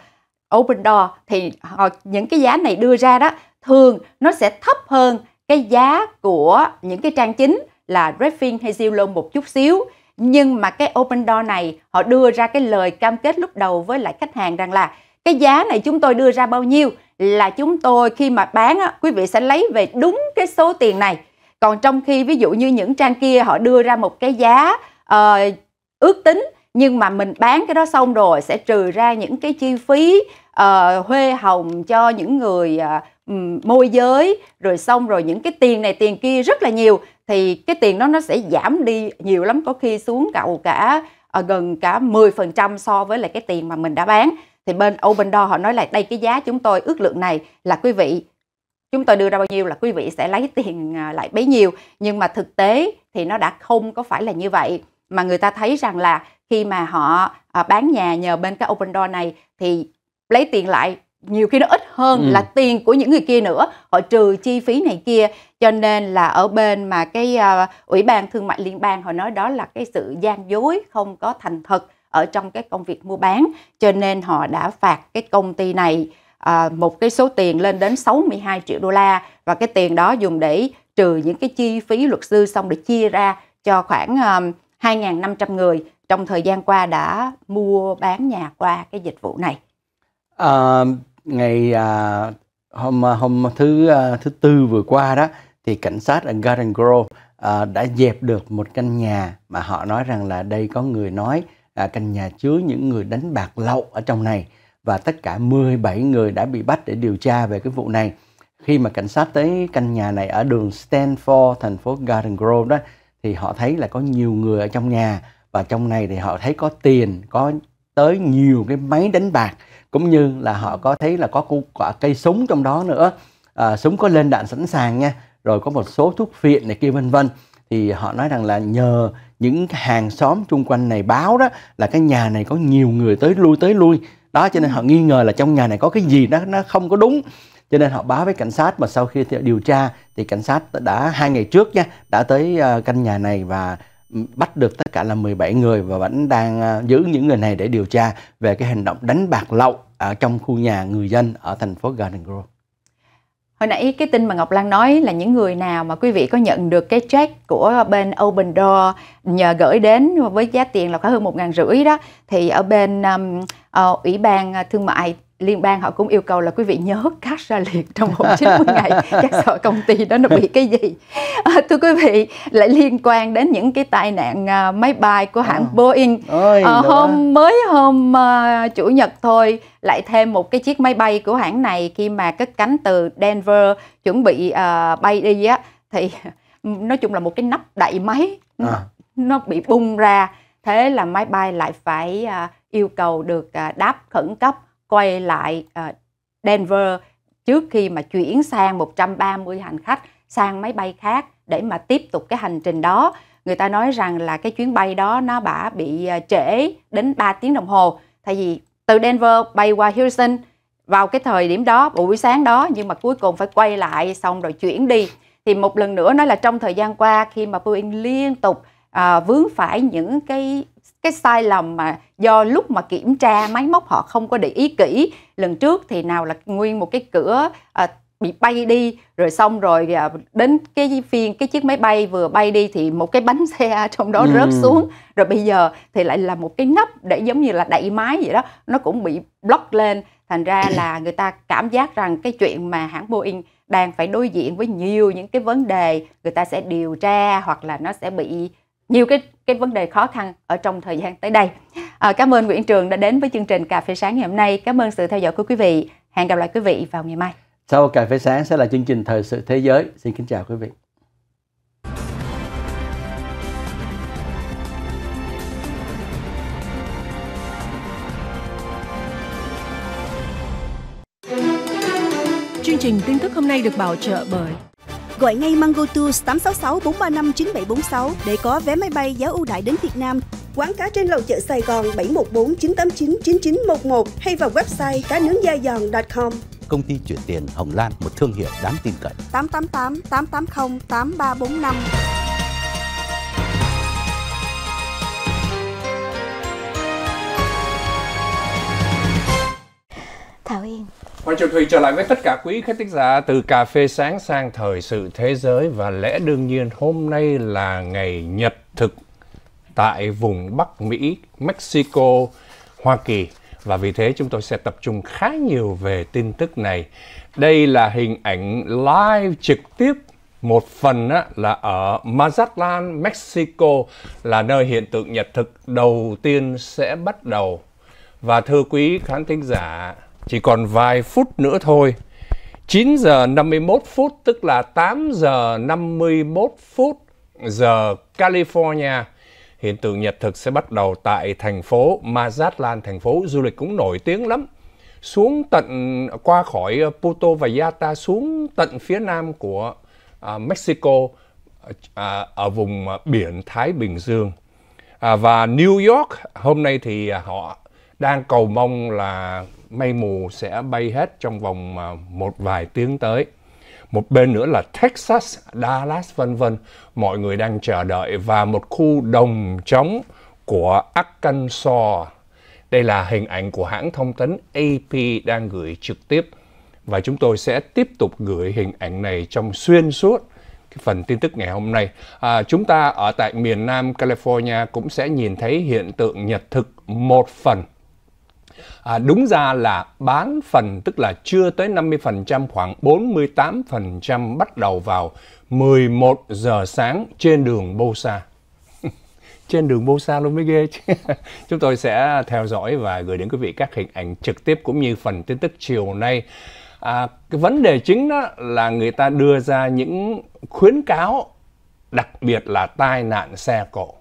open door thì họ, những cái giá này đưa ra đó thường nó sẽ thấp hơn cái giá của những cái trang chính là Redfin hay Zillow một chút xíu nhưng mà cái open door này họ đưa ra cái lời cam kết lúc đầu với lại khách hàng rằng là cái giá này chúng tôi đưa ra bao nhiêu là chúng tôi khi mà bán á, quý vị sẽ lấy về đúng cái số tiền này còn trong khi ví dụ như những trang kia họ đưa ra một cái giá uh, ước tính nhưng mà mình bán cái đó xong rồi sẽ trừ ra những cái chi phí uh, huê hồng cho những người uh, môi giới rồi xong rồi những cái tiền này tiền kia rất là nhiều thì cái tiền đó nó sẽ giảm đi nhiều lắm có khi xuống cậu cả uh, gần cả 10% so với lại cái tiền mà mình đã bán thì bên Open Door họ nói là đây cái giá chúng tôi ước lượng này là quý vị chúng tôi đưa ra bao nhiêu là quý vị sẽ lấy tiền lại bấy nhiêu nhưng mà thực tế thì nó đã không có phải là như vậy mà người ta thấy rằng là khi mà họ bán nhà nhờ bên cái open door này thì lấy tiền lại nhiều khi nó ít hơn ừ. là tiền của những người kia nữa họ trừ chi phí này kia cho nên là ở bên mà cái uh, ủy ban thương mại liên bang họ nói đó là cái sự gian dối không có thành thật ở trong cái công việc mua bán cho nên họ đã phạt cái công ty này à, một cái số tiền lên đến 62 triệu đô la và cái tiền đó dùng để trừ những cái chi phí luật sư xong để chia ra cho khoảng um, à, 2.500 người trong thời gian qua đã mua bán nhà qua cái dịch vụ này à, ngày à, hôm à, hôm thứ à, thứ tư vừa qua đó thì cảnh sát ở Garden Grove à, đã dẹp được một căn nhà mà họ nói rằng là đây có người nói à, căn nhà chứa những người đánh bạc lậu ở trong này và tất cả 17 người đã bị bắt để điều tra về cái vụ này. Khi mà cảnh sát tới căn nhà này ở đường Stanford, thành phố Garden Grove đó thì họ thấy là có nhiều người ở trong nhà và trong này thì họ thấy có tiền, có tới nhiều cái máy đánh bạc cũng như là họ có thấy là có quả cây súng trong đó nữa à, súng có lên đạn sẵn sàng nha rồi có một số thuốc phiện này kia vân vân thì họ nói rằng là nhờ những hàng xóm chung quanh này báo đó là cái nhà này có nhiều người tới lui tới lui đó cho nên ừ. họ nghi ngờ là trong nhà này có cái gì nó nó không có đúng cho nên họ báo với cảnh sát mà sau khi điều tra thì cảnh sát đã hai ngày trước nha đã tới à, căn nhà này và bắt được tất cả là 17 người và vẫn đang à, giữ những người này để điều tra về cái hành động đánh bạc lậu ở trong khu nhà người dân ở thành phố Garden Grove. Hồi nãy cái tin mà Ngọc Lan nói là những người nào mà quý vị có nhận được cái check của bên Open Door nhờ gửi đến với giá tiền là khoảng hơn một ngàn rưỡi đó thì ở bên um, uh, Ủy ban Thương mại liên bang họ cũng yêu cầu là quý vị nhớ cash ra liệt trong vòng 90 ngày chắc sợ công ty đó nó bị cái gì à, thưa quý vị lại liên quan đến những cái tai nạn uh, máy bay của hãng à. Boeing Ôi, à, hôm mới hôm uh, chủ nhật thôi lại thêm một cái chiếc máy bay của hãng này khi mà cất cánh từ Denver chuẩn bị uh, bay đi á thì nói chung là một cái nắp đậy máy à. nó bị bung ra thế là máy bay lại phải uh, yêu cầu được uh, đáp khẩn cấp quay lại ờ, Denver trước khi mà chuyển sang 130 hành khách sang máy bay khác để mà tiếp tục cái hành trình đó. Người ta nói rằng là cái chuyến bay đó nó đã bị ờ, trễ đến 3 tiếng đồng hồ. thay vì từ Denver bay qua Houston vào cái thời điểm đó, buổi sáng đó nhưng mà cuối cùng phải quay lại xong rồi chuyển đi. Thì một lần nữa nói là trong thời gian qua khi mà Boeing liên tục à, vướng phải những cái cái sai lầm mà do lúc mà kiểm tra máy móc họ không có để ý kỹ lần trước thì nào là nguyên một cái cửa à, bị bay đi rồi xong rồi à, đến cái phiên cái chiếc máy bay vừa bay đi thì một cái bánh xe trong đó ừ. rớt xuống rồi bây giờ thì lại là một cái nắp để giống như là đậy máy vậy đó nó cũng bị block lên thành ra là người ta cảm giác rằng cái chuyện mà hãng Boeing đang phải đối diện với nhiều những cái vấn đề người ta sẽ điều tra hoặc là nó sẽ bị nhiều cái cái vấn đề khó khăn ở trong thời gian tới đây. À, cảm ơn Nguyễn Trường đã đến với chương trình Cà phê sáng ngày hôm nay. Cảm ơn sự theo dõi của quý vị. Hẹn gặp lại quý vị vào ngày mai. Sau Cà phê sáng sẽ là chương trình Thời sự thế giới. Xin kính chào quý vị. Chương trình tin tức hôm nay được bảo trợ bởi Gọi ngay Mango Tours 866 435 9746 để có vé máy bay giá ưu đãi đến Việt Nam. Quán cá trên lầu chợ Sài Gòn 714 989 9911 hay vào website cá nướng da giòn.com. Công ty chuyển tiền Hồng Lan, một thương hiệu đáng tin cậy. 888 880 8345. Thảo Yên, Hoàng Trường Thùy trở lại với tất cả quý khán thính giả từ cà phê sáng sang thời sự thế giới và lẽ đương nhiên hôm nay là ngày nhật thực tại vùng Bắc Mỹ, Mexico, Hoa Kỳ và vì thế chúng tôi sẽ tập trung khá nhiều về tin tức này. Đây là hình ảnh live trực tiếp một phần á, là ở Mazatlan, Mexico là nơi hiện tượng nhật thực đầu tiên sẽ bắt đầu. Và thưa quý khán thính giả, chỉ còn vài phút nữa thôi. 9 giờ 51 phút tức là 8 giờ 51 phút giờ California. Hiện tượng nhật thực sẽ bắt đầu tại thành phố Mazatlan, thành phố du lịch cũng nổi tiếng lắm. Xuống tận qua khỏi Puerto Vallarta xuống tận phía nam của à, Mexico à, ở vùng biển Thái Bình Dương. À, và New York hôm nay thì à, họ đang cầu mong là mây mù sẽ bay hết trong vòng à, một vài tiếng tới. Một bên nữa là Texas, Dallas vân vân, mọi người đang chờ đợi và một khu đồng trống của Arkansas. Đây là hình ảnh của hãng thông tấn AP đang gửi trực tiếp và chúng tôi sẽ tiếp tục gửi hình ảnh này trong xuyên suốt cái phần tin tức ngày hôm nay. À, chúng ta ở tại miền Nam California cũng sẽ nhìn thấy hiện tượng nhật thực một phần À, đúng ra là bán phần tức là chưa tới 50% khoảng 48% bắt đầu vào 11 giờ sáng trên đường Bô Sa. trên đường Bô Sa luôn mới ghê chứ. Chúng tôi sẽ theo dõi và gửi đến quý vị các hình ảnh trực tiếp cũng như phần tin tức chiều nay. À, cái vấn đề chính đó là người ta đưa ra những khuyến cáo đặc biệt là tai nạn xe cộ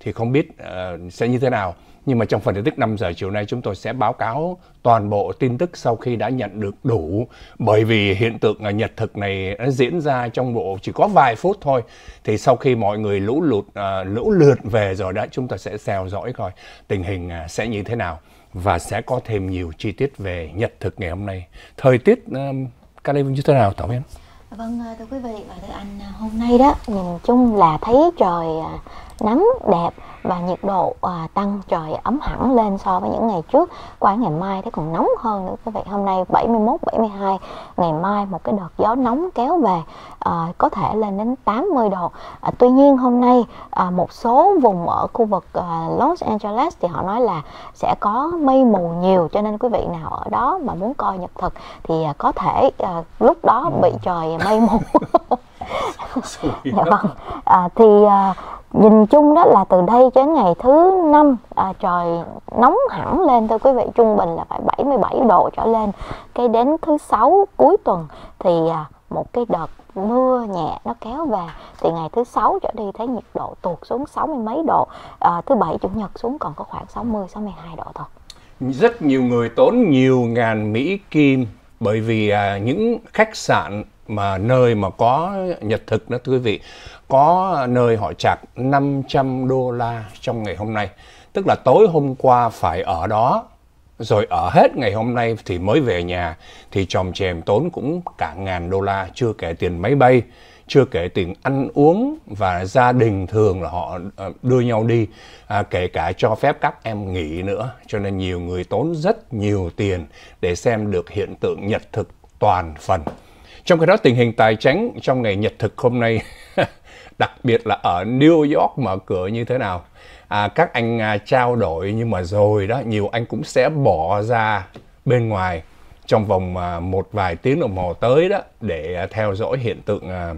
thì không biết uh, sẽ như thế nào nhưng mà trong phần tin tức 5 giờ chiều nay chúng tôi sẽ báo cáo toàn bộ tin tức sau khi đã nhận được đủ bởi vì hiện tượng à, nhật thực này nó diễn ra trong bộ chỉ có vài phút thôi thì sau khi mọi người lũ lụt à, lũ lượt về rồi đã chúng ta sẽ theo dõi coi tình hình à, sẽ như thế nào và sẽ có thêm nhiều chi tiết về nhật thực ngày hôm nay. Thời tiết Cali như thế nào Tổng biên Vâng thưa quý vị và thưa anh hôm nay đó nhìn chung là thấy trời nắng đẹp và nhiệt độ à, tăng trời ấm hẳn lên so với những ngày trước qua ngày mai thấy còn nóng hơn nữa quý vị hôm nay 71 72 ngày mai một cái đợt gió nóng kéo về à, có thể lên đến 80 độ à, tuy nhiên hôm nay à, một số vùng ở khu vực à, Los Angeles thì họ nói là sẽ có mây mù nhiều cho nên quý vị nào ở đó mà muốn coi nhật thực thì à, có thể à, lúc đó bị ừ. trời mây mù dạ vâng à, thì à, nhìn chung đó là từ đây đến ngày thứ năm à, trời nóng hẳn lên thôi quý vị trung bình là phải 77 độ trở lên cái đến thứ sáu cuối tuần thì à, một cái đợt mưa nhẹ nó kéo về thì ngày thứ sáu trở đi thấy nhiệt độ tuột xuống 60 mấy độ à, thứ bảy chủ nhật xuống còn có khoảng 60 62 độ thôi rất nhiều người tốn nhiều ngàn mỹ kim bởi vì à, những khách sạn mà nơi mà có nhật thực đó thưa quý vị có nơi họ chạc 500 đô la trong ngày hôm nay. Tức là tối hôm qua phải ở đó, rồi ở hết ngày hôm nay thì mới về nhà. Thì chồng chèm tốn cũng cả ngàn đô la, chưa kể tiền máy bay, chưa kể tiền ăn uống và gia đình thường là họ ờ, đưa nhau đi, à, kể cả cho phép các em nghỉ nữa. Cho nên nhiều người tốn rất nhiều tiền để xem được hiện tượng nhật thực toàn phần. Trong khi đó tình hình tài chính trong ngày nhật thực hôm nay đặc biệt là ở New York mở cửa như thế nào à, các anh à, trao đổi nhưng mà rồi đó nhiều anh cũng sẽ bỏ ra bên ngoài trong vòng à, một vài tiếng đồng hồ tới đó để à, theo dõi hiện tượng à,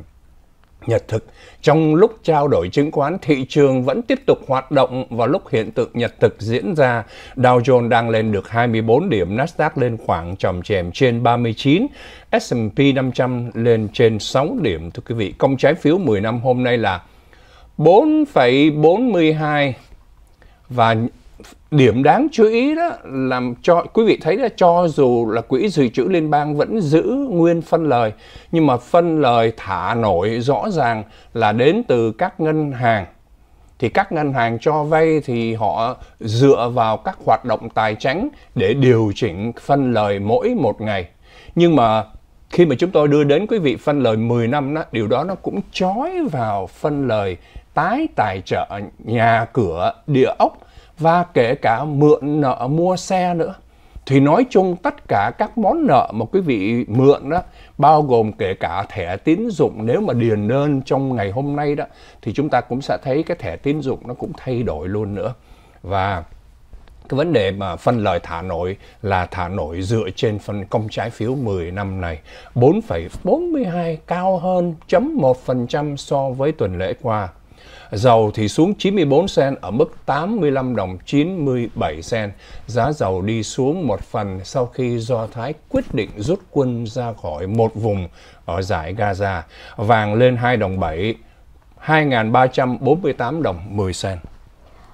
Nhật thực trong lúc trao đổi chứng khoán, thị trường vẫn tiếp tục hoạt động và lúc hiện tượng nhật thực diễn ra. Dow Jones đang lên được 24 điểm, Nasdaq lên khoảng trầm chèm trên 39, S&P 500 lên trên 6 điểm. Thưa quý vị, công trái phiếu 10 năm hôm nay là 4,42 và điểm đáng chú ý đó làm cho quý vị thấy là cho dù là quỹ dự trữ liên bang vẫn giữ nguyên phân lời nhưng mà phân lời thả nổi rõ ràng là đến từ các ngân hàng thì các ngân hàng cho vay thì họ dựa vào các hoạt động tài chính để điều chỉnh phân lời mỗi một ngày nhưng mà khi mà chúng tôi đưa đến quý vị phân lời 10 năm đó, điều đó nó cũng trói vào phân lời tái tài trợ nhà cửa địa ốc và kể cả mượn nợ mua xe nữa thì nói chung tất cả các món nợ mà quý vị mượn đó bao gồm kể cả thẻ tín dụng nếu mà điền đơn trong ngày hôm nay đó thì chúng ta cũng sẽ thấy cái thẻ tín dụng nó cũng thay đổi luôn nữa và cái vấn đề mà phân lời thả nổi là thả nổi dựa trên phần công trái phiếu 10 năm này 4,42 cao hơn 0.1% so với tuần lễ qua. Dầu thì xuống 94 sen ở mức 85 đồng 97 sen. Giá dầu đi xuống một phần sau khi Do Thái quyết định rút quân ra khỏi một vùng ở giải Gaza. Vàng lên 2 đồng 7, 2.348 đồng 10 sen.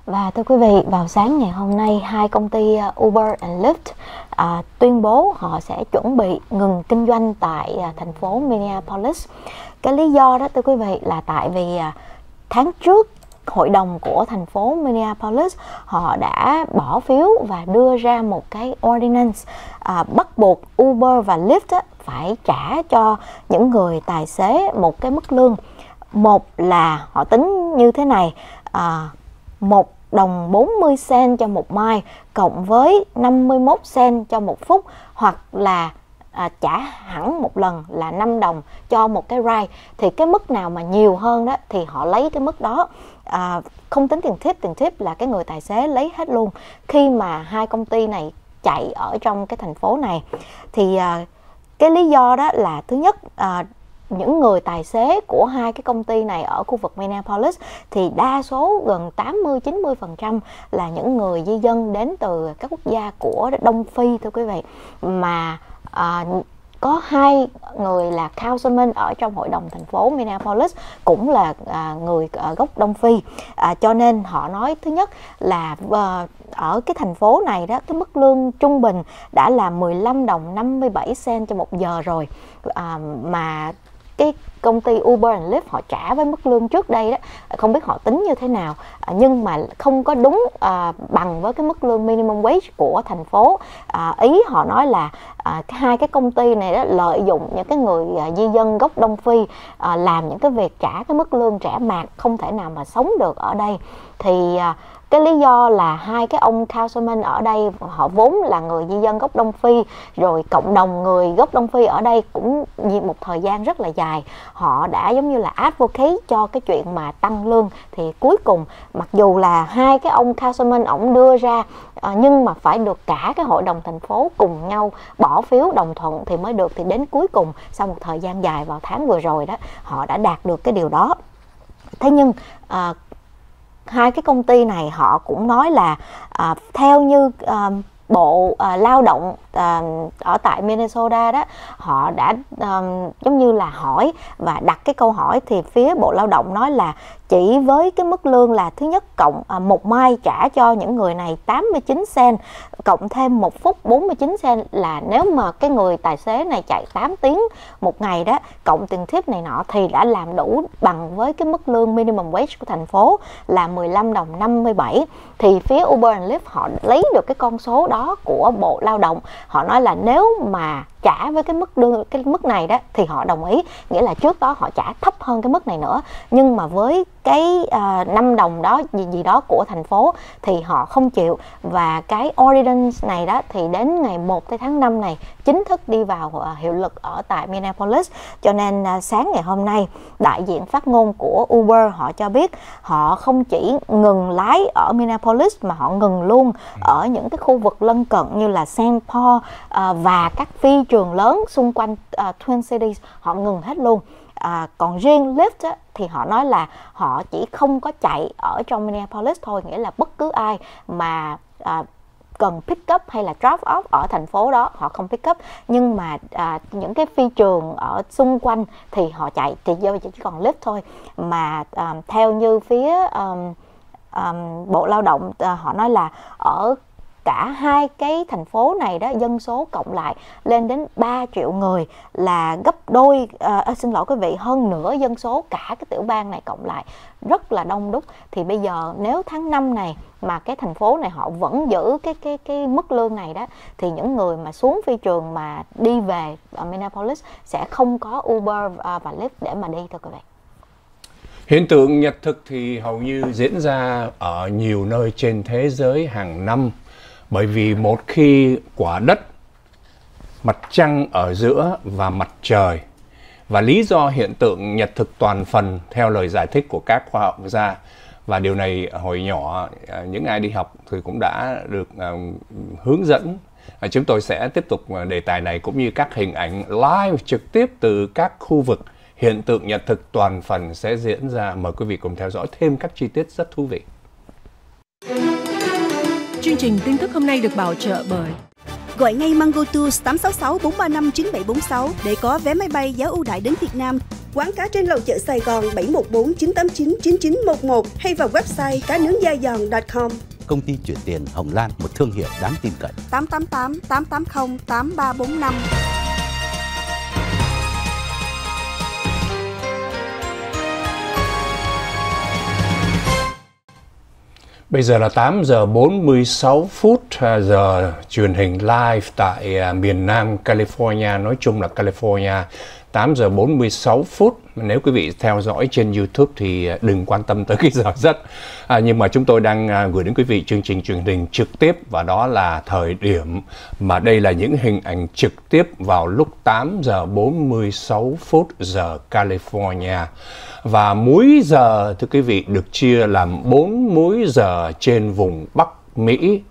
Và thưa quý vị, vào sáng ngày hôm nay, hai công ty uh, Uber and Lyft à, tuyên bố họ sẽ chuẩn bị ngừng kinh doanh tại à, thành phố Minneapolis. Cái lý do đó thưa quý vị là tại vì à, tháng trước hội đồng của thành phố Minneapolis họ đã bỏ phiếu và đưa ra một cái ordinance à, bắt buộc Uber và Lyft á, phải trả cho những người tài xế một cái mức lương một là họ tính như thế này à, một đồng 40 cent cho một mai cộng với 51 cent cho một phút hoặc là à, trả hẳn một lần là 5 đồng cho một cái ride thì cái mức nào mà nhiều hơn đó thì họ lấy cái mức đó à, không tính tiền tip tiền tip là cái người tài xế lấy hết luôn khi mà hai công ty này chạy ở trong cái thành phố này thì à, cái lý do đó là thứ nhất à, những người tài xế của hai cái công ty này ở khu vực Minneapolis thì đa số gần 80 90% là những người di dân đến từ các quốc gia của Đông Phi thưa quý vị mà à, có hai người là councilman ở trong hội đồng thành phố Minneapolis cũng là à, người ở gốc Đông Phi à, cho nên họ nói thứ nhất là à, ở cái thành phố này đó cái mức lương trung bình đã là 15 đồng 57 cent cho một giờ rồi à, mà cái công ty Uber and Lyft họ trả với mức lương trước đây đó không biết họ tính như thế nào à, nhưng mà không có đúng à, bằng với cái mức lương minimum wage của thành phố à, ý họ nói là à, hai cái công ty này đó lợi dụng những cái người à, di dân gốc Đông Phi à, làm những cái việc trả cái mức lương trả mạt không thể nào mà sống được ở đây thì à, cái lý do là hai cái ông councilman ở đây họ vốn là người di dân gốc Đông Phi rồi cộng đồng người gốc Đông Phi ở đây cũng một thời gian rất là dài họ đã giống như là advocate cho cái chuyện mà tăng lương thì cuối cùng mặc dù là hai cái ông councilman ổng đưa ra ờ, nhưng mà phải được cả cái hội đồng thành phố cùng nhau bỏ phiếu đồng thuận thì mới được thì đến cuối cùng sau một thời gian dài vào tháng vừa rồi đó họ đã đạt được cái điều đó thế nhưng à, hai cái công ty này họ cũng nói là à, theo như à, bộ à, lao động à, ở tại Minnesota đó họ đã à, giống như là hỏi và đặt cái câu hỏi thì phía bộ lao động nói là chỉ với cái mức lương là thứ nhất cộng à, một mai trả cho những người này 89 sen cộng thêm một phút 49 sen là nếu mà cái người tài xế này chạy 8 tiếng một ngày đó cộng tiền tip này nọ thì đã làm đủ bằng với cái mức lương minimum wage của thành phố là 15 đồng 57 thì phía Uber and Lyft họ lấy được cái con số đó của bộ lao động họ nói là nếu mà trả với cái mức đưa cái mức này đó thì họ đồng ý nghĩa là trước đó họ trả thấp hơn cái mức này nữa nhưng mà với cái uh, đồng đó gì gì đó của thành phố thì họ không chịu và cái ordinance này đó thì đến ngày 1 tới tháng 5 này chính thức đi vào uh, hiệu lực ở tại Minneapolis cho nên uh, sáng ngày hôm nay đại diện phát ngôn của Uber họ cho biết họ không chỉ ngừng lái ở Minneapolis mà họ ngừng luôn ừ. ở những cái khu vực lân cận như là Saint Paul uh, và các phi trường lớn xung quanh uh, Twin Cities họ ngừng hết luôn à, còn riêng Lyft á, thì họ nói là họ chỉ không có chạy ở trong Minneapolis thôi nghĩa là bất cứ ai mà à, cần pick up hay là drop off ở thành phố đó họ không pick up nhưng mà à, những cái phi trường ở xung quanh thì họ chạy thì giờ chỉ còn Lyft thôi mà à, theo như phía um, um, bộ lao động à, họ nói là ở cả hai cái thành phố này đó dân số cộng lại lên đến 3 triệu người là gấp đôi à, à, xin lỗi quý vị hơn nửa dân số cả cái tiểu bang này cộng lại rất là đông đúc thì bây giờ nếu tháng 5 này mà cái thành phố này họ vẫn giữ cái cái cái mức lương này đó thì những người mà xuống phi trường mà đi về Minneapolis sẽ không có Uber à, và Lyft để mà đi thôi quý vị. Hiện tượng nhật thực thì hầu như diễn ra ở nhiều nơi trên thế giới hàng năm bởi vì một khi quả đất mặt trăng ở giữa và mặt trời và lý do hiện tượng nhật thực toàn phần theo lời giải thích của các khoa học gia và điều này hồi nhỏ à, những ai đi học thì cũng đã được à, hướng dẫn à, chúng tôi sẽ tiếp tục đề tài này cũng như các hình ảnh live trực tiếp từ các khu vực hiện tượng nhật thực toàn phần sẽ diễn ra mời quý vị cùng theo dõi thêm các chi tiết rất thú vị. Chương trình tin tức hôm nay được bảo trợ bởi Gọi ngay Mango Tours 866 435 9746 để có vé máy bay giá ưu đãi đến Việt Nam. Quán cá trên lầu chợ Sài Gòn 714 989 9911 hay vào website cá nướng da giòn.com. Công ty chuyển tiền Hồng Lan, một thương hiệu đáng tin cậy. 888 880 8345 Bây giờ là 8 giờ 46 phút à, giờ truyền hình live tại à, miền Nam California, nói chung là California. 8 giờ 46 phút. Nếu quý vị theo dõi trên YouTube thì à, đừng quan tâm tới cái giờ giấc. À, nhưng mà chúng tôi đang gửi đến quý vị chương trình truyền hình trực tiếp và đó là thời điểm mà đây là những hình ảnh trực tiếp vào lúc 8 giờ 46 phút giờ California và múi giờ thưa quý vị được chia làm 4 múi giờ trên vùng Bắc Mỹ.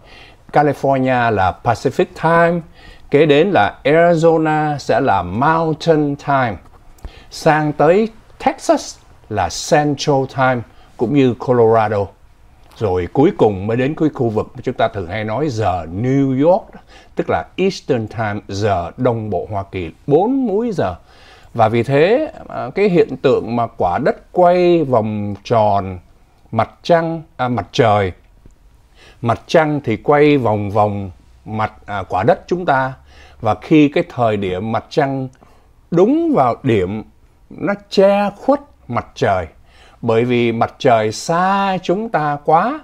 California là Pacific Time, kế đến là Arizona sẽ là Mountain Time. Sang tới Texas là Central Time cũng như Colorado. Rồi cuối cùng mới đến cái khu vực mà chúng ta thường hay nói giờ New York, tức là Eastern Time, giờ Đông Bộ Hoa Kỳ, 4 múi giờ và vì thế à, cái hiện tượng mà quả đất quay vòng tròn mặt trăng à, mặt trời mặt trăng thì quay vòng vòng mặt à, quả đất chúng ta và khi cái thời điểm mặt trăng đúng vào điểm nó che khuất mặt trời bởi vì mặt trời xa chúng ta quá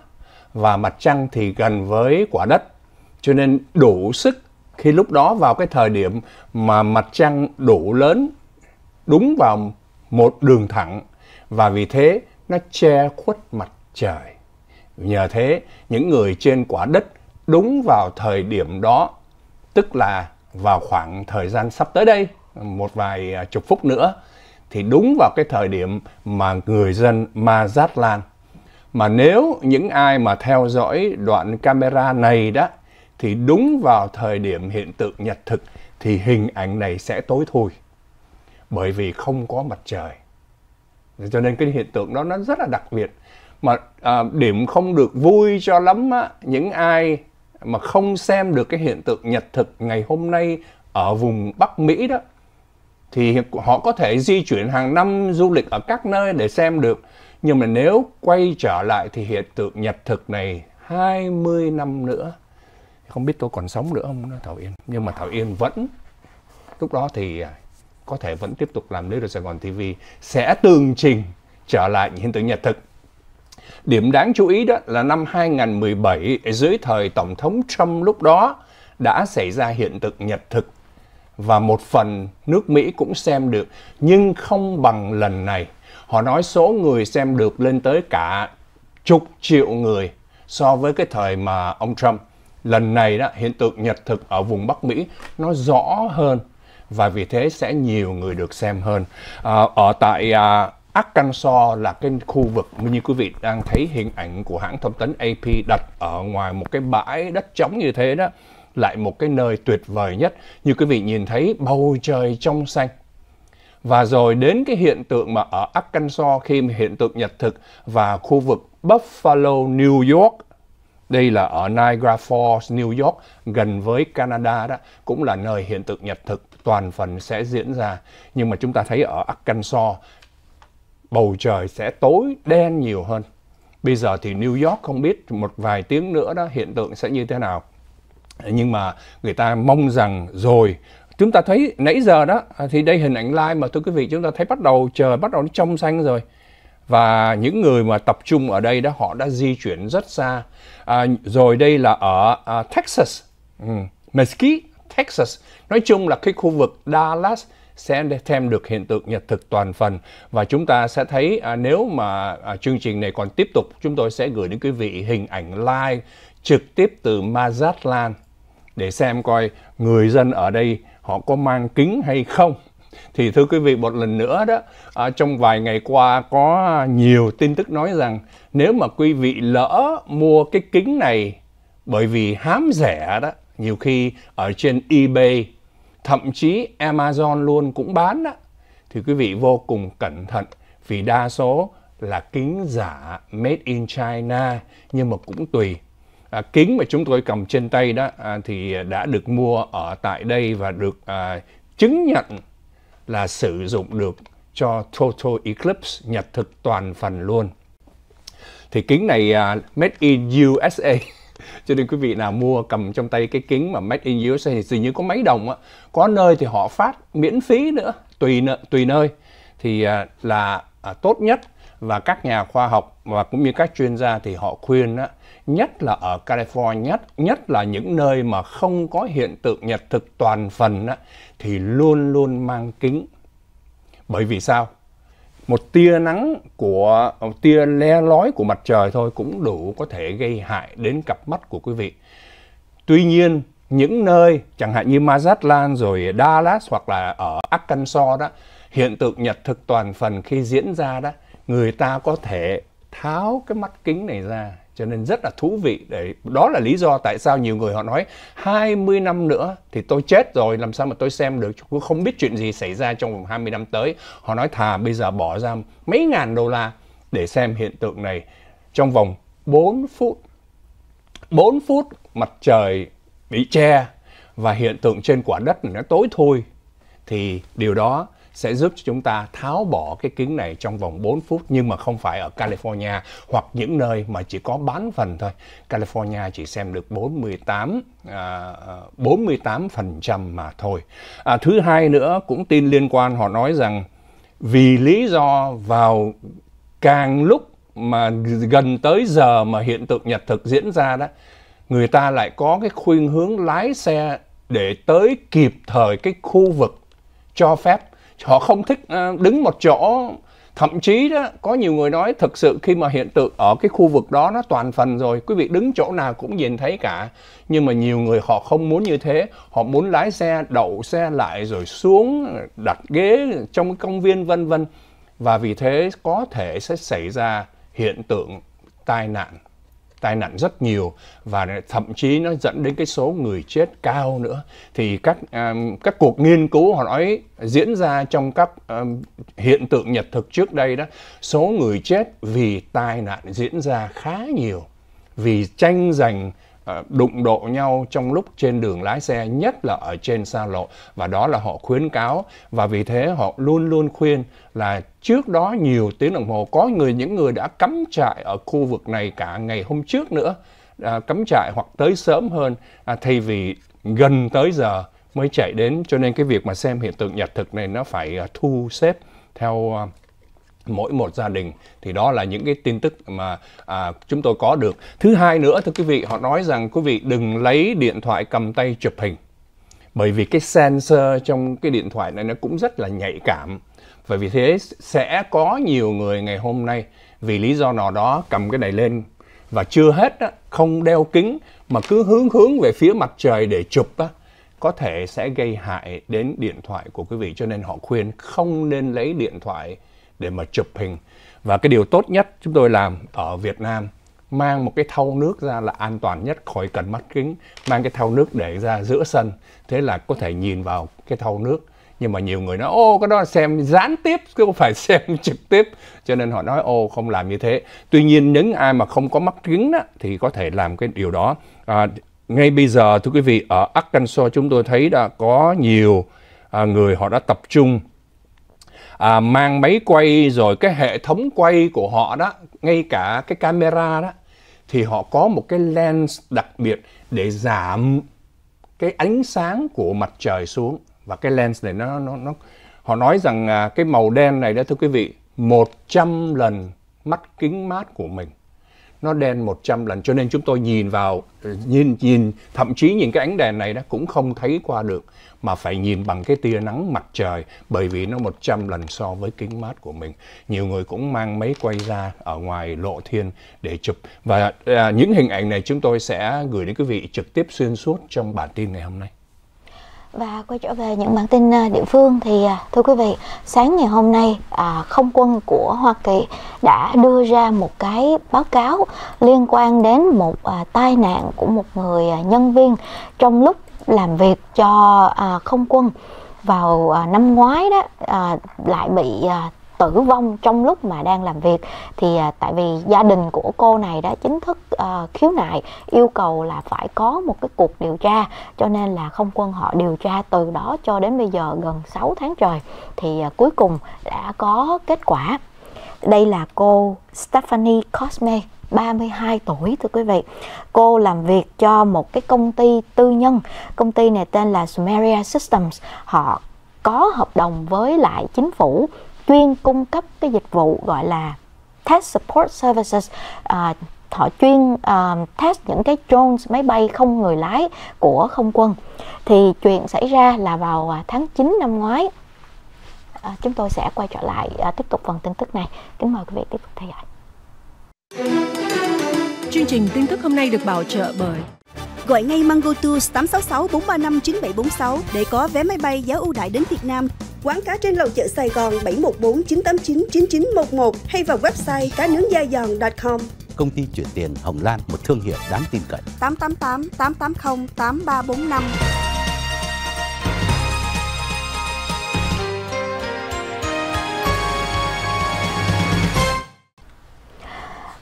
và mặt trăng thì gần với quả đất cho nên đủ sức khi lúc đó vào cái thời điểm mà mặt trăng đủ lớn đúng vào một đường thẳng và vì thế nó che khuất mặt trời. Nhờ thế, những người trên quả đất đúng vào thời điểm đó, tức là vào khoảng thời gian sắp tới đây, một vài à, chục phút nữa, thì đúng vào cái thời điểm mà người dân Mazatlan. Mà nếu những ai mà theo dõi đoạn camera này đó, thì đúng vào thời điểm hiện tượng nhật thực thì hình ảnh này sẽ tối thui bởi vì không có mặt trời cho nên cái hiện tượng đó nó rất là đặc biệt mà à, điểm không được vui cho lắm á, những ai mà không xem được cái hiện tượng nhật thực ngày hôm nay ở vùng Bắc Mỹ đó thì họ có thể di chuyển hàng năm du lịch ở các nơi để xem được nhưng mà nếu quay trở lại thì hiện tượng nhật thực này 20 năm nữa không biết tôi còn sống nữa không Thảo Yên nhưng mà Thảo Yên vẫn lúc đó thì à, có thể vẫn tiếp tục làm Little Sài Gòn TV sẽ tường trình trở lại hiện tượng nhật thực. Điểm đáng chú ý đó là năm 2017 dưới thời Tổng thống Trump lúc đó đã xảy ra hiện tượng nhật thực và một phần nước Mỹ cũng xem được nhưng không bằng lần này. Họ nói số người xem được lên tới cả chục triệu người so với cái thời mà ông Trump. Lần này đó hiện tượng nhật thực ở vùng Bắc Mỹ nó rõ hơn và vì thế sẽ nhiều người được xem hơn à, ở tại à, Arkansas là cái khu vực như quý vị đang thấy hình ảnh của hãng thông tấn AP đặt ở ngoài một cái bãi đất trống như thế đó lại một cái nơi tuyệt vời nhất như quý vị nhìn thấy bầu trời trong xanh và rồi đến cái hiện tượng mà ở Arkansas khi mà hiện tượng nhật thực và khu vực Buffalo, New York đây là ở Niagara Falls, New York, gần với Canada đó, cũng là nơi hiện tượng nhật thực toàn phần sẽ diễn ra. Nhưng mà chúng ta thấy ở Arkansas bầu trời sẽ tối đen nhiều hơn. Bây giờ thì New York không biết một vài tiếng nữa đó hiện tượng sẽ như thế nào. Nhưng mà người ta mong rằng rồi chúng ta thấy nãy giờ đó thì đây hình ảnh live mà thưa quý vị chúng ta thấy bắt đầu trời bắt đầu nó trong xanh rồi và những người mà tập trung ở đây đó họ đã di chuyển rất xa à, rồi đây là ở à, Texas ừ, Mesquite Texas. Nói chung là cái khu vực Dallas sẽ thêm được hiện tượng nhật thực toàn phần và chúng ta sẽ thấy à, nếu mà à, chương trình này còn tiếp tục chúng tôi sẽ gửi đến quý vị hình ảnh live trực tiếp từ Mazatlan để xem coi người dân ở đây họ có mang kính hay không thì thưa quý vị một lần nữa đó à, trong vài ngày qua có nhiều tin tức nói rằng nếu mà quý vị lỡ mua cái kính này bởi vì hám rẻ đó nhiều khi ở trên eBay thậm chí Amazon luôn cũng bán đó thì quý vị vô cùng cẩn thận vì đa số là kính giả made in China nhưng mà cũng tùy à, kính mà chúng tôi cầm trên tay đó à, thì đã được mua ở tại đây và được à, chứng nhận là sử dụng được cho Total Eclipse nhật thực toàn phần luôn thì kính này à, made in USA cho nên quý vị nào mua cầm trong tay cái kính mà made in USA thì dường như có mấy đồng á có nơi thì họ phát miễn phí nữa tùy tùy nơi thì à, là à, tốt nhất và các nhà khoa học và cũng như các chuyên gia thì họ khuyên á, nhất là ở California nhất nhất là những nơi mà không có hiện tượng nhật thực toàn phần á, thì luôn luôn mang kính bởi vì sao một tia nắng của một tia le lói của mặt trời thôi cũng đủ có thể gây hại đến cặp mắt của quý vị. Tuy nhiên những nơi chẳng hạn như Mazatlan rồi Dallas hoặc là ở Arkansas đó hiện tượng nhật thực toàn phần khi diễn ra đó người ta có thể tháo cái mắt kính này ra cho nên rất là thú vị để đó là lý do tại sao nhiều người họ nói 20 năm nữa thì tôi chết rồi làm sao mà tôi xem được tôi không biết chuyện gì xảy ra trong vòng 20 năm tới họ nói thà bây giờ bỏ ra mấy ngàn đô la để xem hiện tượng này trong vòng 4 phút 4 phút mặt trời bị che và hiện tượng trên quả đất nó tối thui thì điều đó sẽ giúp cho chúng ta tháo bỏ cái kính này trong vòng 4 phút nhưng mà không phải ở California hoặc những nơi mà chỉ có bán phần thôi. California chỉ xem được 48 à, 48% à, mà thôi. À, thứ hai nữa cũng tin liên quan họ nói rằng vì lý do vào càng lúc mà gần tới giờ mà hiện tượng nhật thực diễn ra đó người ta lại có cái khuynh hướng lái xe để tới kịp thời cái khu vực cho phép họ không thích ờ, đứng một chỗ thậm chí đó có nhiều người nói thực sự khi mà hiện tượng ở cái khu vực đó nó toàn phần rồi quý vị đứng chỗ nào cũng nhìn thấy cả nhưng mà nhiều người họ không muốn như thế họ muốn lái xe đậu xe lại rồi xuống đặt ghế trong công viên vân vân và vì thế có thể sẽ xảy ra hiện tượng tai nạn tai nạn rất nhiều và thậm chí nó dẫn đến cái số người chết cao nữa thì các um, các cuộc nghiên cứu họ nói diễn ra trong các um, hiện tượng nhật thực trước đây đó số người chết vì tai nạn diễn ra khá nhiều vì tranh giành À, đụng độ nhau trong lúc trên đường lái xe nhất là ở trên xa lộ và đó là họ khuyến cáo và vì thế họ luôn luôn khuyên là trước đó nhiều tiếng đồng hồ có người những người đã cắm trại ở khu vực này cả ngày hôm trước nữa à, cắm trại hoặc tới sớm hơn à, thay vì gần tới giờ mới chạy đến cho nên cái việc mà xem hiện tượng nhật thực này nó phải à, thu xếp theo à, mỗi một gia đình thì đó là những cái tin tức mà à, chúng tôi có được thứ hai nữa thưa quý vị họ nói rằng quý vị đừng lấy điện thoại cầm tay chụp hình bởi vì cái sensor trong cái điện thoại này nó cũng rất là nhạy cảm và vì thế sẽ có nhiều người ngày hôm nay vì lý do nào đó cầm cái này lên và chưa hết á, không đeo kính mà cứ hướng hướng về phía mặt trời để chụp á, có thể sẽ gây hại đến điện thoại của quý vị cho nên họ khuyên không nên lấy điện thoại để mà chụp hình. Và cái điều tốt nhất chúng tôi làm ở Việt Nam mang một cái thau nước ra là an toàn nhất khỏi cần mắt kính mang cái thau nước để ra giữa sân thế là có thể nhìn vào cái thau nước nhưng mà nhiều người nói ô cái đó xem gián tiếp chứ không phải xem trực tiếp cho nên họ nói ô không làm như thế tuy nhiên những ai mà không có mắt kính đó, thì có thể làm cái điều đó à, ngay bây giờ thưa quý vị ở Arkansas chúng tôi thấy đã có nhiều à, người họ đã tập trung à, mang máy quay rồi cái hệ thống quay của họ đó ngay cả cái camera đó thì họ có một cái lens đặc biệt để giảm cái ánh sáng của mặt trời xuống và cái lens này nó nó nó họ nói rằng à, cái màu đen này đó thưa quý vị 100 lần mắt kính mát của mình nó đen 100 lần cho nên chúng tôi nhìn vào nhìn nhìn thậm chí nhìn cái ánh đèn này nó cũng không thấy qua được mà phải nhìn bằng cái tia nắng mặt trời bởi vì nó 100 lần so với kính mát của mình. Nhiều người cũng mang máy quay ra ở ngoài lộ thiên để chụp và à, những hình ảnh này chúng tôi sẽ gửi đến quý vị trực tiếp xuyên suốt trong bản tin ngày hôm nay. Và quay trở về những bản tin à, địa phương thì à, thưa quý vị, sáng ngày hôm nay à, không quân của Hoa Kỳ đã đưa ra một cái báo cáo liên quan đến một tai nạn của một người nhân viên trong lúc làm việc cho không quân vào năm ngoái đó lại bị tử vong trong lúc mà đang làm việc thì à, tại vì gia đình của cô này đã chính thức à, khiếu nại yêu cầu là phải có một cái cuộc điều tra cho nên là không quân họ điều tra từ đó cho đến bây giờ gần 6 tháng trời thì à, cuối cùng đã có kết quả đây là cô Stephanie Cosme 32 tuổi thưa quý vị Cô làm việc cho một cái công ty tư nhân Công ty này tên là Sumeria Systems Họ có hợp đồng với lại chính phủ chuyên cung cấp cái dịch vụ gọi là test support services à, họ chuyên uh, test những cái drones máy bay không người lái của không quân thì chuyện xảy ra là vào à, tháng 9 năm ngoái à, chúng tôi sẽ quay trở lại à, tiếp tục phần tin tức này kính mời quý vị tiếp tục theo dõi chương trình tin tức hôm nay được bảo trợ bởi Gọi ngay Mango Tours 866 435 9746 để có vé máy bay giá ưu đại đến Việt Nam. Quán cá trên lầu chợ Sài Gòn 714 989 9911 hay vào website cá nướng gia giòn.com. Công ty chuyển tiền Hồng Lan, một thương hiệu đáng tin cậy. 888 880 8345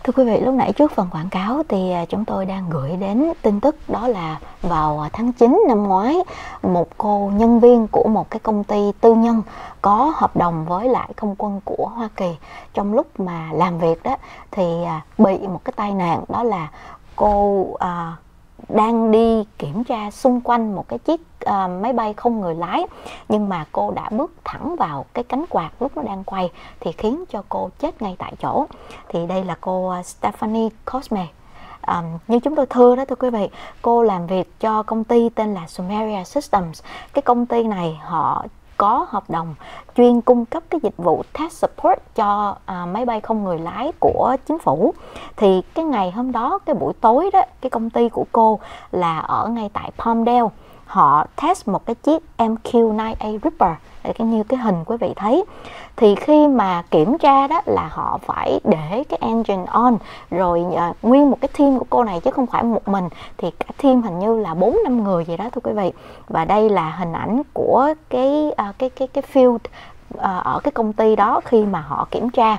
Thưa quý vị, lúc nãy trước phần quảng cáo thì à, chúng tôi đang gửi đến tin tức đó là vào à, tháng 9 năm ngoái, một cô nhân viên của một cái công ty tư nhân có hợp đồng với lại không quân của Hoa Kỳ. Trong lúc mà làm việc đó thì à, bị một cái tai nạn đó là cô đang đi kiểm tra xung quanh một cái chiếc uh, máy bay không người lái nhưng mà cô đã bước thẳng vào cái cánh quạt lúc nó đang quay thì khiến cho cô chết ngay tại chỗ thì đây là cô à, Stephanie Cosme um, như chúng tôi thưa đó thưa quý vị cô làm việc cho công ty tên là Sumeria Systems cái công ty này họ có hợp đồng chuyên cung cấp cái dịch vụ test support cho à, máy bay không người lái của chính phủ thì cái ngày hôm đó cái buổi tối đó cái công ty của cô là ở ngay tại Palmdale họ test một cái chiếc MQ9A Ripper cái như cái hình quý vị thấy thì khi mà kiểm tra đó là họ phải để cái engine on rồi ờ, nguyên một cái team của cô này chứ không phải một mình thì cả team hình như là bốn năm người vậy đó thưa quý vị và đây là hình ảnh của cái ờ, cái cái cái field ờ, ở cái công ty đó khi mà họ kiểm tra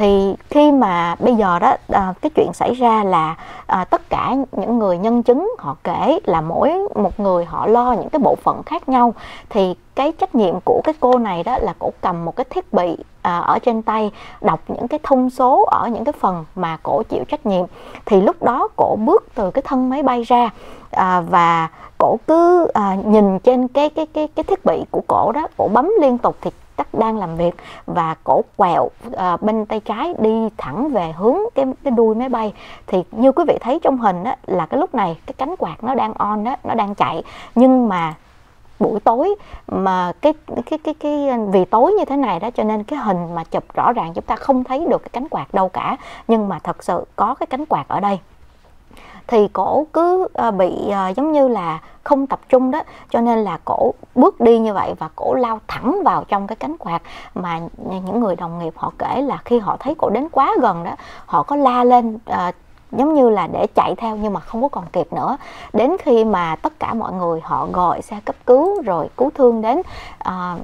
thì khi mà bây giờ đó à, cái chuyện xảy ra là à, tất cả những người nhân chứng họ kể là mỗi một người họ lo những cái bộ phận khác nhau thì cái trách nhiệm của cái cô này đó là cổ cầm một cái thiết bị à, ở trên tay đọc những cái thông số ở những cái phần mà cổ chịu trách nhiệm thì lúc đó cổ bước từ cái thân máy bay ra à, và cổ cứ à, nhìn trên cái cái cái cái thiết bị của cổ đó cổ bấm liên tục thì cách đang làm việc và cổ quẹo à, bên tay trái đi thẳng về hướng cái cái đuôi máy bay thì như quý vị thấy trong hình đó, là cái lúc này cái cánh quạt nó đang on đó nó đang chạy nhưng mà buổi tối mà cái cái cái cái vì tối như thế này đó cho nên cái hình mà chụp rõ ràng chúng ta không thấy được cái cánh quạt đâu cả nhưng mà thật sự có cái cánh quạt ở đây thì cổ cứ ờ, bị ờ, giống như là không tập trung đó cho nên là cổ bước đi như vậy và cổ lao thẳng vào trong cái cánh quạt mà những người đồng nghiệp họ kể là khi họ thấy cổ đến quá gần đó họ có la lên ờ, giống như là để chạy theo nhưng mà không có còn kịp nữa đến khi mà tất cả mọi người họ gọi xe cấp cứu rồi cứu thương đến uh,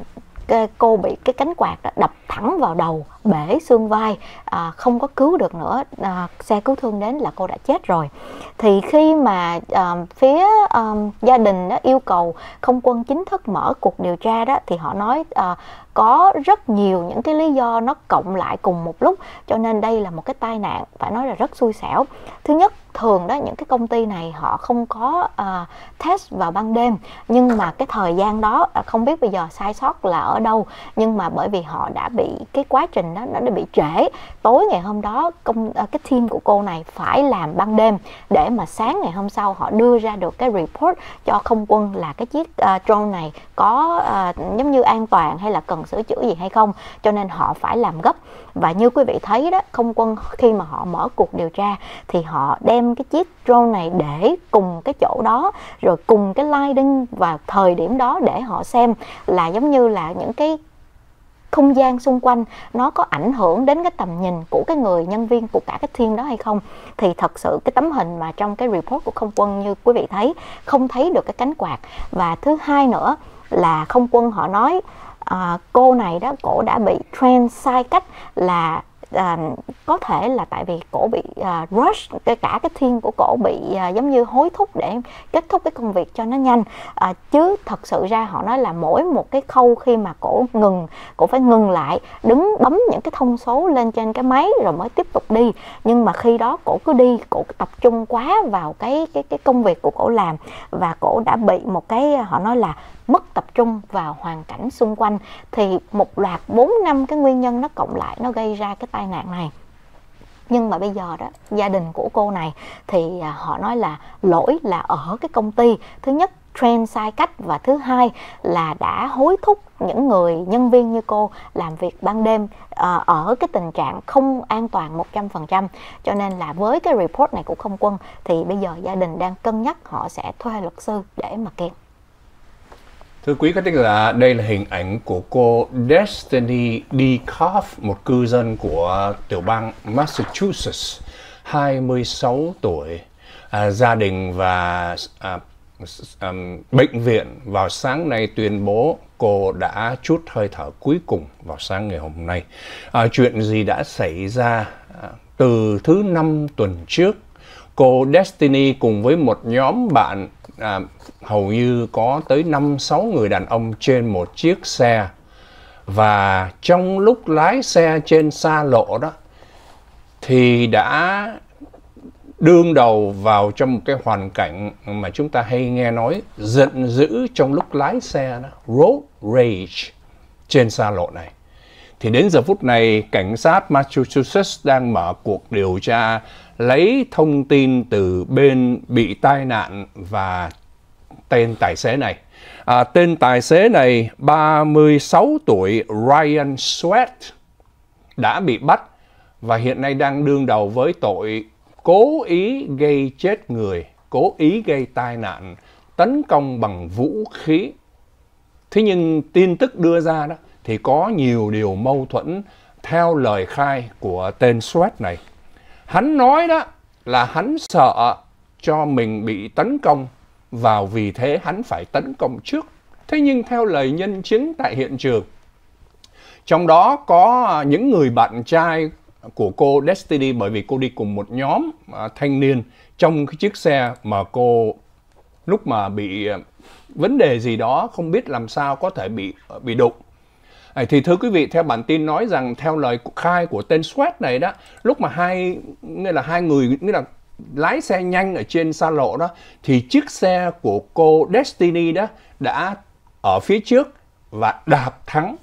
cô bị cái cánh quạt đó đập thẳng vào đầu bể xương vai à, không có cứu được nữa à, xe cứu thương đến là cô đã chết rồi thì khi mà à, phía à, gia đình đó yêu cầu không quân chính thức mở cuộc điều tra đó thì họ nói à, có rất nhiều những cái lý do nó cộng lại cùng một lúc cho nên đây là một cái tai nạn phải nói là rất xui xẻo thứ nhất thường đó những cái công ty này họ không có uh, test vào ban đêm nhưng mà cái thời gian đó ờ, không biết bây giờ sai sót là ở đâu nhưng mà bởi vì họ đã bị cái quá trình đó nó đã bị trễ tối ngày hôm đó công uh, cái team của cô này phải làm ban đêm để mà sáng ngày hôm sau họ đưa ra được cái report cho không quân là cái chiếc uh, drone này có uh, giống như an toàn hay là cần sửa chữa gì hay không cho nên họ phải làm gấp và như quý vị thấy đó không quân khi mà họ mở cuộc điều tra thì họ đem cái chiếc drone này để cùng cái chỗ đó rồi cùng cái lighting và thời điểm đó để họ xem là giống như là những cái không gian xung quanh nó có ảnh hưởng đến cái tầm nhìn của cái người nhân viên của cả cái team đó hay không thì thật sự cái tấm hình mà trong cái report của không quân như quý vị thấy không thấy được cái cánh quạt và thứ hai nữa là không quân họ nói à, cô này đó cổ đã bị trend sai cách là à, có thể là tại vì cổ bị à, rush cái cả cái thiên của cổ bị à, giống như hối thúc để kết thúc cái công việc cho nó nhanh à, chứ thật sự ra họ nói là mỗi một cái khâu khi mà cổ ngừng cổ phải ngừng lại đứng bấm những cái thông số lên trên cái máy rồi mới tiếp tục đi nhưng mà khi đó cổ cứ đi cổ tập trung quá vào cái cái cái công việc của cổ làm và cổ đã bị một cái họ nói là mất tập trung vào hoàn cảnh xung quanh thì một loạt 4 năm cái nguyên nhân nó cộng lại nó gây ra cái tai nạn này nhưng mà bây giờ đó gia đình của cô này thì à, họ nói là lỗi là ở cái công ty thứ nhất train sai cách và thứ hai là đã hối thúc những người nhân viên như cô làm việc ban đêm à, ở cái tình trạng không an toàn 100% cho nên là với cái report này của không quân thì bây giờ gia đình đang cân nhắc họ sẽ thuê luật sư để mà kiện Thưa quý khán thính giả, đây là hình ảnh của cô Destiny DeCoff, một cư dân của tiểu bang Massachusetts, 26 tuổi, à, gia đình và à, à, bệnh viện vào sáng nay tuyên bố cô đã chút hơi thở cuối cùng vào sáng ngày hôm nay. À, chuyện gì đã xảy ra à, từ thứ năm tuần trước? Cô Destiny cùng với một nhóm bạn à, hầu như có tới 5-6 người đàn ông trên một chiếc xe và trong lúc lái xe trên xa lộ đó thì đã đương đầu vào trong một cái hoàn cảnh mà chúng ta hay nghe nói giận dữ trong lúc lái xe đó, road rage trên xa lộ này. Thì đến giờ phút này, cảnh sát Massachusetts đang mở cuộc điều tra lấy thông tin từ bên bị tai nạn và tên tài xế này. À, tên tài xế này 36 tuổi Ryan Sweat đã bị bắt và hiện nay đang đương đầu với tội cố ý gây chết người, cố ý gây tai nạn, tấn công bằng vũ khí. Thế nhưng tin tức đưa ra đó thì có nhiều điều mâu thuẫn theo lời khai của tên Sweat này. Hắn nói đó là hắn sợ cho mình bị tấn công vào vì thế hắn phải tấn công trước. Thế nhưng theo lời nhân chứng tại hiện trường, trong đó có những người bạn trai của cô Destiny bởi vì cô đi cùng một nhóm à, thanh niên trong cái chiếc xe mà cô lúc mà bị à, vấn đề gì đó không biết làm sao có thể bị à, bị đụng À, thì thưa quý vị, theo bản tin nói rằng theo lời khai của tên Sweat này đó, lúc mà hai nghĩa là hai người nghĩa là lái xe nhanh ở trên xa lộ đó thì chiếc xe của cô Destiny đó đã ở phía trước và đạp thắng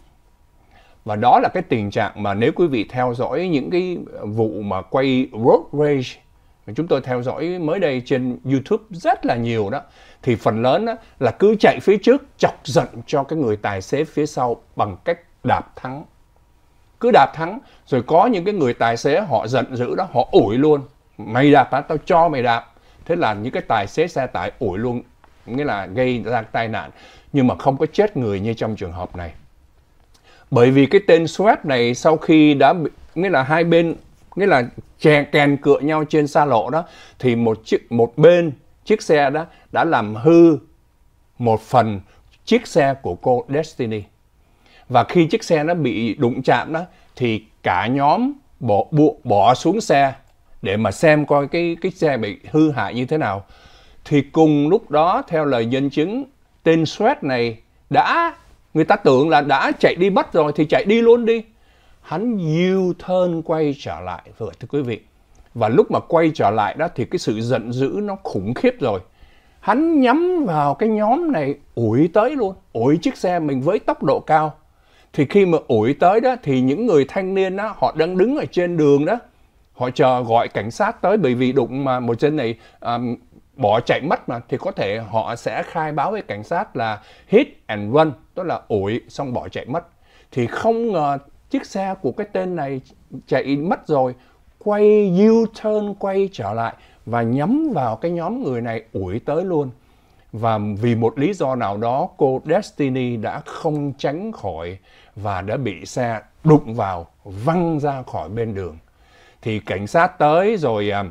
và đó là cái tình trạng mà nếu quý vị theo dõi những cái vụ mà quay road rage mà chúng tôi theo dõi mới đây trên YouTube rất là nhiều đó thì phần lớn á, là cứ chạy phía trước chọc giận cho cái người tài xế phía sau bằng cách đạp thắng cứ đạp thắng rồi có những cái người tài xế họ giận dữ đó họ ủi luôn mày đạp hả tao cho mày đạp thế là những cái tài xế xe tải ủi luôn nghĩa là gây ra tai nạn nhưng mà không có chết người như trong trường hợp này bởi vì cái tên Sweat này sau khi đã bị, nghĩa là hai bên nghĩa là chè kèn cựa nhau trên xa lộ đó thì một chiếc một bên chiếc xe đó đã làm hư một phần chiếc xe của cô Destiny. Và khi chiếc xe nó bị đụng chạm đó thì cả nhóm bỏ buộc bỏ xuống xe để mà xem coi cái cái xe bị hư hại như thế nào. Thì cùng lúc đó theo lời nhân chứng tên Sweat này đã người ta tưởng là đã chạy đi mất rồi thì chạy đi luôn đi. Hắn yêu turn quay trở lại rồi thưa quý vị. Và lúc mà quay trở lại đó thì cái sự giận dữ nó khủng khiếp rồi. Hắn nhắm vào cái nhóm này ủi tới luôn, ủi chiếc xe mình với tốc độ cao. Thì khi mà ủi tới đó thì những người thanh niên đó họ đang đứng ở trên đường đó. Họ chờ gọi cảnh sát tới bởi vì đụng mà một trên này um, bỏ chạy mất mà thì có thể họ sẽ khai báo với cảnh sát là hit and run tức là ủi xong bỏ chạy mất thì không ngờ chiếc xe của cái tên này chạy mất rồi quay U-turn quay trở lại và nhắm vào cái nhóm người này ủi tới luôn. Và vì một lý do nào đó cô Destiny đã không tránh khỏi và đã bị xe đụng vào văng ra khỏi bên đường. Thì cảnh sát tới rồi à,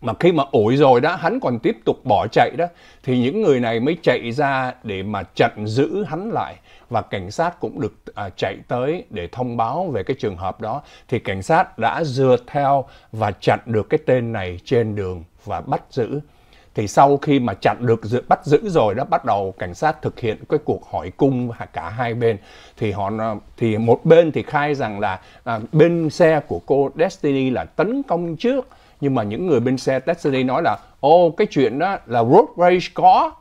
mà khi mà ủi rồi đó hắn còn tiếp tục bỏ chạy đó thì những người này mới chạy ra để mà chặn giữ hắn lại và cảnh sát cũng được à, chạy tới để thông báo về cái trường hợp đó thì cảnh sát đã dựa theo và chặn được cái tên này trên đường và bắt giữ thì sau khi mà chặn được bắt giữ rồi đó bắt đầu cảnh sát thực hiện cái cuộc hỏi cung cả hai bên thì họ thì một bên thì khai rằng là à, bên xe của cô Destiny là tấn công trước nhưng mà những người bên xe Destiny nói là ô cái chuyện đó là road rage có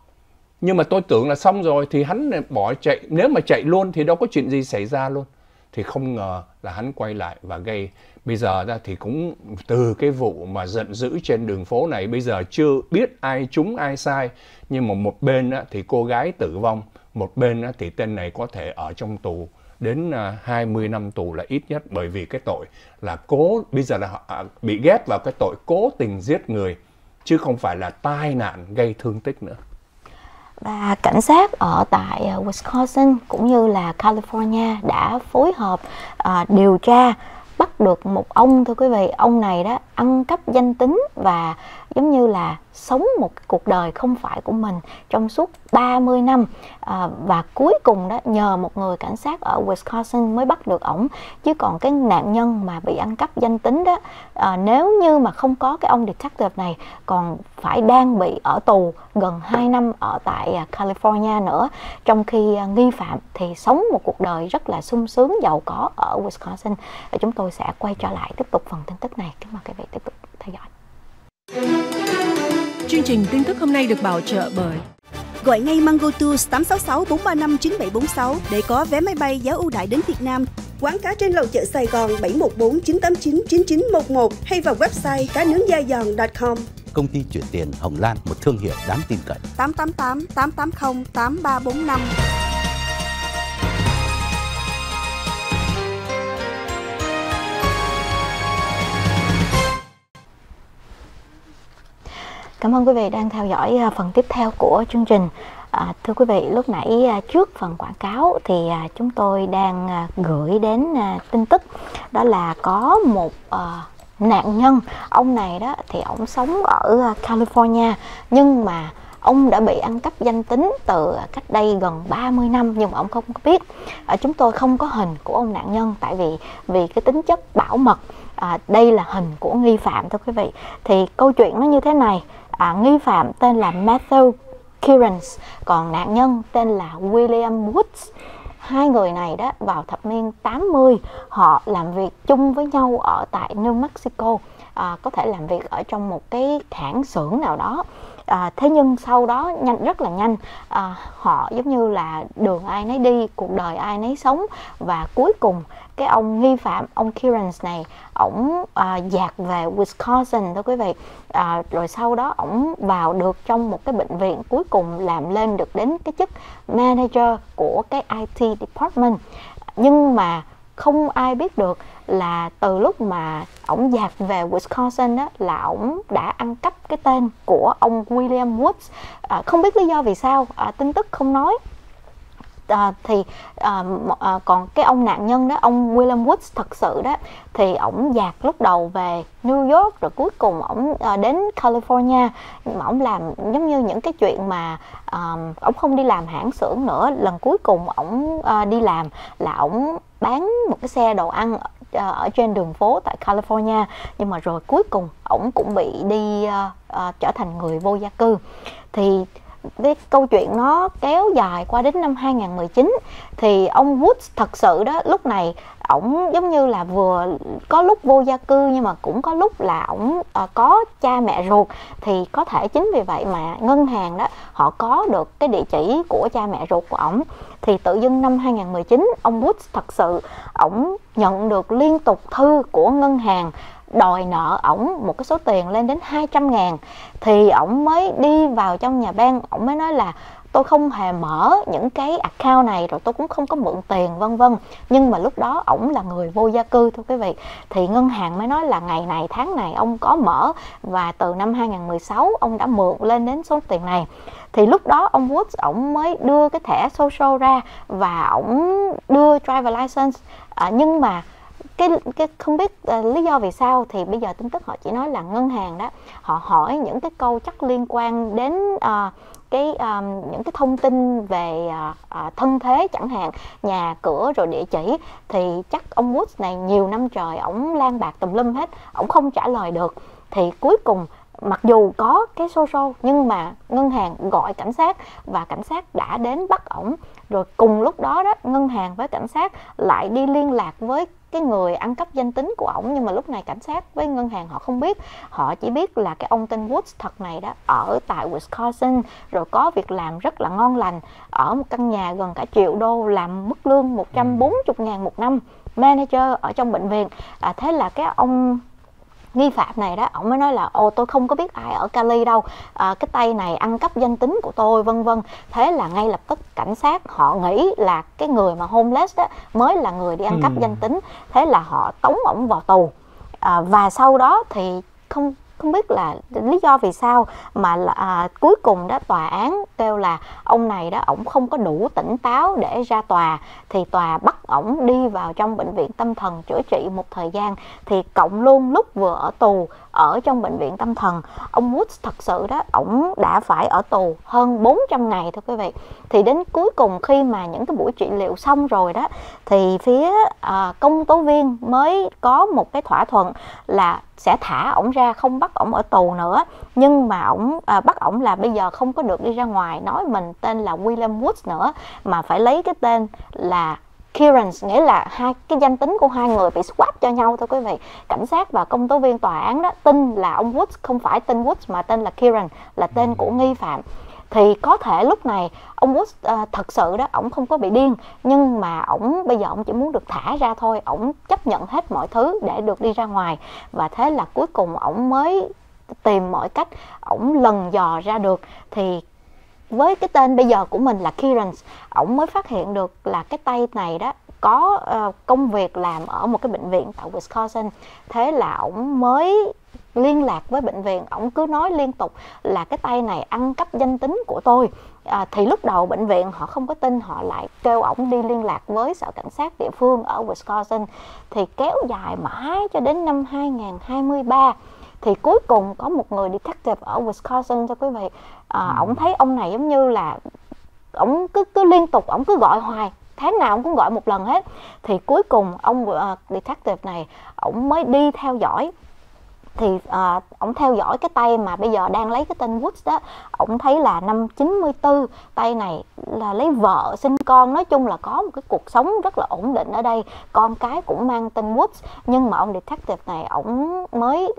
nhưng mà tôi tưởng là xong rồi thì hắn bỏ chạy nếu mà chạy luôn thì đâu có chuyện gì xảy ra luôn thì không ngờ là hắn quay lại và gây bây giờ ra thì cũng từ cái vụ mà giận dữ trên đường phố này bây giờ chưa biết ai trúng ai sai nhưng mà một bên á, thì cô gái tử vong một bên á, thì tên này có thể ở trong tù đến 20 à, năm tù là ít nhất bởi vì cái tội là cố bây giờ là họ à, bị ghép vào cái tội cố tình giết người chứ không phải là tai nạn gây thương tích nữa và cảnh sát ở tại ờ, Wisconsin cũng như là California đã phối hợp à, điều tra bắt được một ông thưa quý vị ông này đó ăn cắp danh tính và giống như là sống một cuộc đời không phải của mình trong suốt 30 năm à, và cuối cùng đó nhờ một người cảnh sát ở Wisconsin mới bắt được ổng chứ còn cái nạn nhân mà bị ăn cắp danh tính đó à, nếu như mà không có cái ông detective này còn phải đang bị ở tù gần 2 năm ở tại à, California nữa trong khi à, nghi phạm thì sống một cuộc đời rất là sung sướng giàu có ở Wisconsin và chúng tôi sẽ quay trở lại tiếp tục phần tin tức này kính mời quý vị tiếp tục theo dõi Chương trình tin tức hôm nay được bảo trợ bởi Gọi ngay Mango Tours 866 435 9746 để có vé máy bay giá ưu đãi đến Việt Nam. Quán cá trên lầu chợ Sài Gòn 714 989 9911 hay vào website cá nướng da giòn.com. Công ty chuyển tiền Hồng Lan, một thương hiệu đáng tin cậy. 888 880 8345 Cảm ơn quý vị đang theo dõi à, phần tiếp theo của chương trình. À, thưa quý vị, lúc nãy à, trước phần quảng cáo thì à, chúng tôi đang gửi đến tin tức đó là có một à, nạn nhân. Ông này đó thì ông sống ở California nhưng mà ông đã bị ăn cắp danh tính từ cách đây gần 30 năm nhưng mà ông không biết. À, chúng tôi không có hình của ông nạn nhân tại vì vì cái tính chất bảo mật. À, đây là hình của nghi phạm thưa quý vị. Thì câu chuyện nó như thế này à, nghi phạm tên là Matthew Kirens còn nạn nhân tên là William Woods hai người này đó vào thập niên 80 họ làm việc chung với nhau ở tại New Mexico à, có thể làm việc ở trong một cái hãng xưởng nào đó à, thế nhưng sau đó nhanh rất là nhanh à, họ giống như là đường ai nấy đi cuộc đời ai nấy sống và cuối cùng cái ông nghi phạm ông Kieran này ổng à, dạt về Wisconsin đó quý vị à, rồi sau đó ổng vào được trong một cái bệnh viện cuối cùng làm lên được đến cái chức manager của cái IT department nhưng mà không ai biết được là từ lúc mà ổng dạt về Wisconsin đó là ổng đã ăn cắp cái tên của ông William Woods à, không biết lý do vì sao à, tin tức không nói à, thì à, à, còn cái ông nạn nhân đó ông William Woods thật sự đó thì ổng dạt lúc đầu về New York rồi cuối cùng ổng à, đến California mà ổng làm giống như những cái chuyện mà à, ổng à, không đi làm hãng xưởng nữa lần cuối cùng ổng à, đi làm là ổng bán một cái xe đồ ăn à, ở trên đường phố tại California nhưng mà rồi cuối cùng ổng cũng bị đi uh, uh, trở thành người vô gia cư thì cái câu chuyện nó kéo dài qua đến năm 2019 thì ông Woods thật sự đó lúc này ổng giống như là vừa có lúc vô gia cư nhưng mà cũng có lúc là ổng à, có cha mẹ ruột thì có thể chính vì vậy mà ngân hàng đó họ có được cái địa chỉ của cha mẹ ruột của ổng thì tự dưng năm 2019 ông Woods thật sự ổng nhận được liên tục thư của ngân hàng đòi nợ ổng một cái số tiền lên đến 200 ngàn thì ổng mới đi vào trong nhà bang ổng mới nói là tôi không hề mở những cái account này rồi tôi cũng không có mượn tiền vân vân nhưng mà lúc đó ổng là người vô gia cư thôi quý vị thì ngân hàng mới nói là ngày này tháng này ông có mở và từ năm 2016 ông đã mượn lên đến số tiền này thì lúc đó ông Woods ổng mới đưa cái thẻ social ra và ổng đưa driver license à, nhưng mà cái cái không biết uh, lý do vì sao thì bây giờ tin tức họ chỉ nói là ngân hàng đó họ hỏi những cái câu chắc liên quan đến uh, cái um, những cái thông tin về uh, uh, thân thế chẳng hạn nhà cửa rồi địa chỉ thì chắc ông Woods này nhiều năm trời ổng lan bạc tùm lum hết ổng không trả lời được thì cuối cùng mặc dù có cái xô nhưng mà ngân hàng gọi cảnh sát và cảnh sát đã đến bắt ổng rồi cùng lúc đó đó ngân hàng với cảnh sát lại đi liên lạc với cái người ăn cắp danh tính của ổng nhưng mà lúc này cảnh sát với ngân hàng họ không biết họ chỉ biết là cái ông tên Woods thật này đó ở tại Wisconsin rồi có việc làm rất là ngon lành ở một căn nhà gần cả triệu đô làm mức lương 140 ngàn một năm manager ở trong bệnh viện à, thế là cái ông nghi phạm này đó ổng mới nói là ô tôi không có biết ai ở Cali đâu à, cái tay này ăn cắp danh tính của tôi vân vân thế là ngay lập tức cảnh sát họ nghĩ là cái người mà homeless đó mới là người đi ăn cắp ừ. danh tính thế là họ tống ổng vào tù à, và sau đó thì không không biết là lý do vì sao mà à, cuối cùng đó tòa án kêu là ông này đó ổng không có đủ tỉnh táo để ra tòa thì tòa bắt ổng đi vào trong bệnh viện tâm thần chữa trị một thời gian thì cộng luôn lúc vừa ở tù ở trong bệnh viện tâm thần ông Woods thật sự đó ổng đã phải ở tù hơn 400 ngày thôi quý vị thì đến cuối cùng khi mà những cái buổi trị liệu xong rồi đó thì phía à, công tố viên mới có một cái thỏa thuận là sẽ thả ổng ra không bắt ổng ở tù nữa nhưng mà ổng à, bắt ổng là bây giờ không có được đi ra ngoài nói mình tên là William Woods nữa mà phải lấy cái tên là Clearance nghĩa là hai cái danh tính của hai người bị swap cho nhau thôi quý vị. Cảnh sát và công tố viên tòa án đó tin là ông Woods không phải tên Woods mà tên là Kieran là tên ừ. của nghi phạm thì có thể lúc này ông Woods uh, thật sự đó ổng không có bị điên nhưng mà ổng bây giờ ổng chỉ muốn được thả ra thôi ổng chấp nhận hết mọi thứ để được đi ra ngoài và thế là cuối cùng ổng mới tìm mọi cách ổng lần dò ra được thì với cái tên bây giờ của mình là Kieran ổng mới phát hiện được là cái tay này đó có uh, công việc làm ở một cái bệnh viện tại Wisconsin thế là ổng mới liên lạc với bệnh viện ổng cứ nói liên tục là cái tay này ăn cắp danh tính của tôi à, thì lúc đầu bệnh viện họ không có tin họ lại kêu ổng đi liên lạc với sở cảnh sát địa phương ở Wisconsin thì kéo dài mãi cho đến năm 2023 thì cuối cùng có một người detective ở Wisconsin cho quý vị à, ổng ừ. thấy ông này giống như là ông cứ cứ liên tục ông cứ gọi hoài tháng nào ông cũng gọi một lần hết thì cuối cùng ông uh, detective này ông mới đi theo dõi thì uh, à, ổng theo dõi cái tay mà bây giờ đang lấy cái tên Woods đó ông thấy là năm 94 tay này là lấy vợ sinh con nói chung là có một cái cuộc sống rất là ổn định ở đây con cái cũng mang tên Woods nhưng mà ông detective này ông mới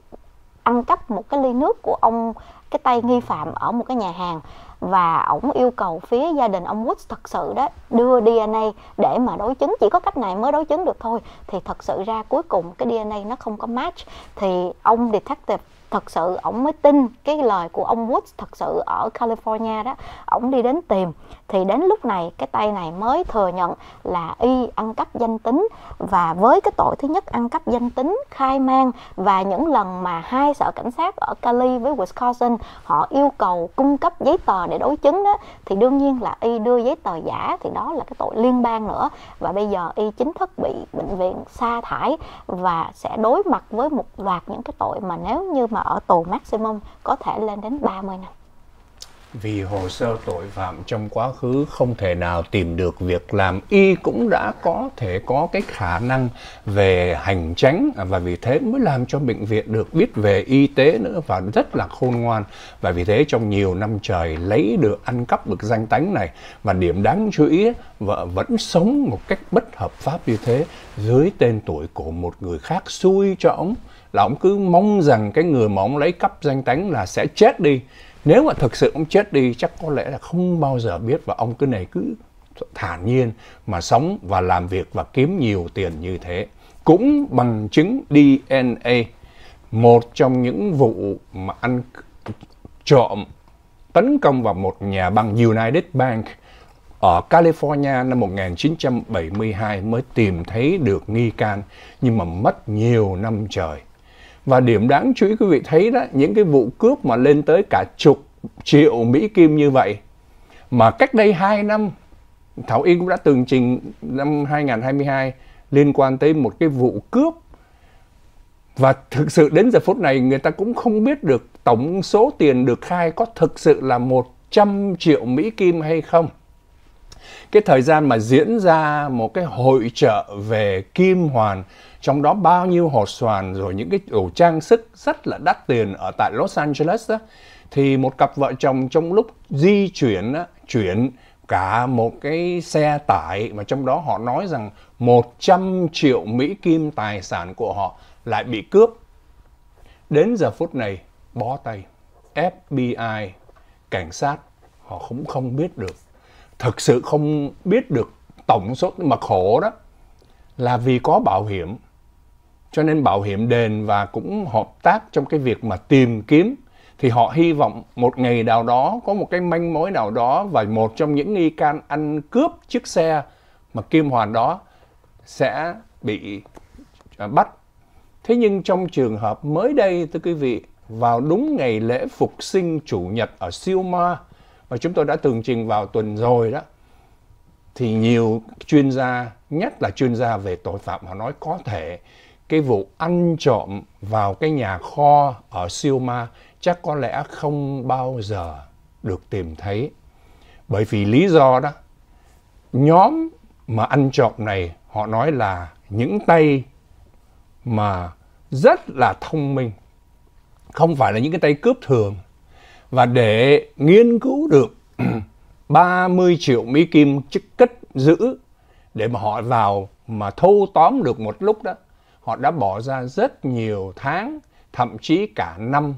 ăn cắp một cái ly nước của ông cái tay nghi phạm ở một cái nhà hàng và ổng yêu cầu phía gia đình ông Woods thật sự đó đưa DNA để mà đối chứng chỉ có cách này mới đối chứng được thôi thì thật sự ra cuối cùng cái DNA nó không có match thì ông detective thật sự ổng mới tin cái lời của ông Woods thật sự ở California đó ổng đi đến tìm thì đến lúc này cái tay này mới thừa nhận là y ăn cắp danh tính và với cái tội thứ nhất ăn cắp danh tính khai mang và những lần mà hai sở cảnh sát ở Cali với Wisconsin họ yêu cầu cung cấp giấy tờ để đối chứng đó thì đương nhiên là y đưa giấy tờ giả thì đó là cái tội liên bang nữa và bây giờ y chính thức bị bệnh viện sa thải và sẽ đối mặt với một loạt những cái tội mà nếu như mà ở tù maximum có thể lên đến 30 năm vì hồ sơ tội phạm trong quá khứ không thể nào tìm được việc làm y cũng đã có thể có cái khả năng về hành tránh và vì thế mới làm cho bệnh viện được biết về y tế nữa và rất là khôn ngoan và vì thế trong nhiều năm trời lấy được ăn cắp được danh tánh này và điểm đáng chú ý vợ vẫn sống một cách bất hợp pháp như thế dưới tên tuổi của một người khác xui cho ông là ông cứ mong rằng cái người mà ông lấy cắp danh tánh là sẽ chết đi nếu mà thực sự ông chết đi chắc có lẽ là không bao giờ biết và ông cứ này cứ thản nhiên mà sống và làm việc và kiếm nhiều tiền như thế cũng bằng chứng DNA một trong những vụ mà ăn trộm tấn công vào một nhà băng United Bank ở California năm 1972 mới tìm thấy được nghi can nhưng mà mất nhiều năm trời. Và điểm đáng chú ý quý vị thấy đó, những cái vụ cướp mà lên tới cả chục triệu Mỹ Kim như vậy, mà cách đây 2 năm, Thảo Yên cũng đã từng trình năm 2022 liên quan tới một cái vụ cướp và thực sự đến giờ phút này người ta cũng không biết được tổng số tiền được khai có thực sự là 100 triệu Mỹ Kim hay không. Cái thời gian mà diễn ra một cái hội trợ về kim hoàn trong đó bao nhiêu hột xoàn rồi những cái đồ trang sức rất là đắt tiền ở tại Los Angeles đó, thì một cặp vợ chồng trong lúc di chuyển đó, chuyển cả một cái xe tải mà trong đó họ nói rằng 100 triệu Mỹ Kim tài sản của họ lại bị cướp. Đến giờ phút này bó tay. FBI, cảnh sát họ cũng không biết được. Thực sự không biết được tổng số mà khổ đó là vì có bảo hiểm cho nên bảo hiểm đền và cũng hợp tác trong cái việc mà tìm kiếm thì họ hy vọng một ngày nào đó có một cái manh mối nào đó và một trong những nghi can ăn cướp chiếc xe mà Kim Hoàn đó sẽ bị à, bắt. Thế nhưng trong trường hợp mới đây thưa quý vị, vào đúng ngày lễ phục sinh chủ nhật ở Siêu Ma mà chúng tôi đã tường trình vào tuần rồi đó thì nhiều chuyên gia, nhất là chuyên gia về tội phạm họ nói có thể cái vụ ăn trộm vào cái nhà kho ở Siêu Ma chắc có lẽ không bao giờ được tìm thấy. Bởi vì lý do đó, nhóm mà ăn trộm này họ nói là những tay mà rất là thông minh, không phải là những cái tay cướp thường. Và để nghiên cứu được 30 triệu Mỹ Kim chức cất giữ để mà họ vào mà thâu tóm được một lúc đó họ đã bỏ ra rất nhiều tháng, thậm chí cả năm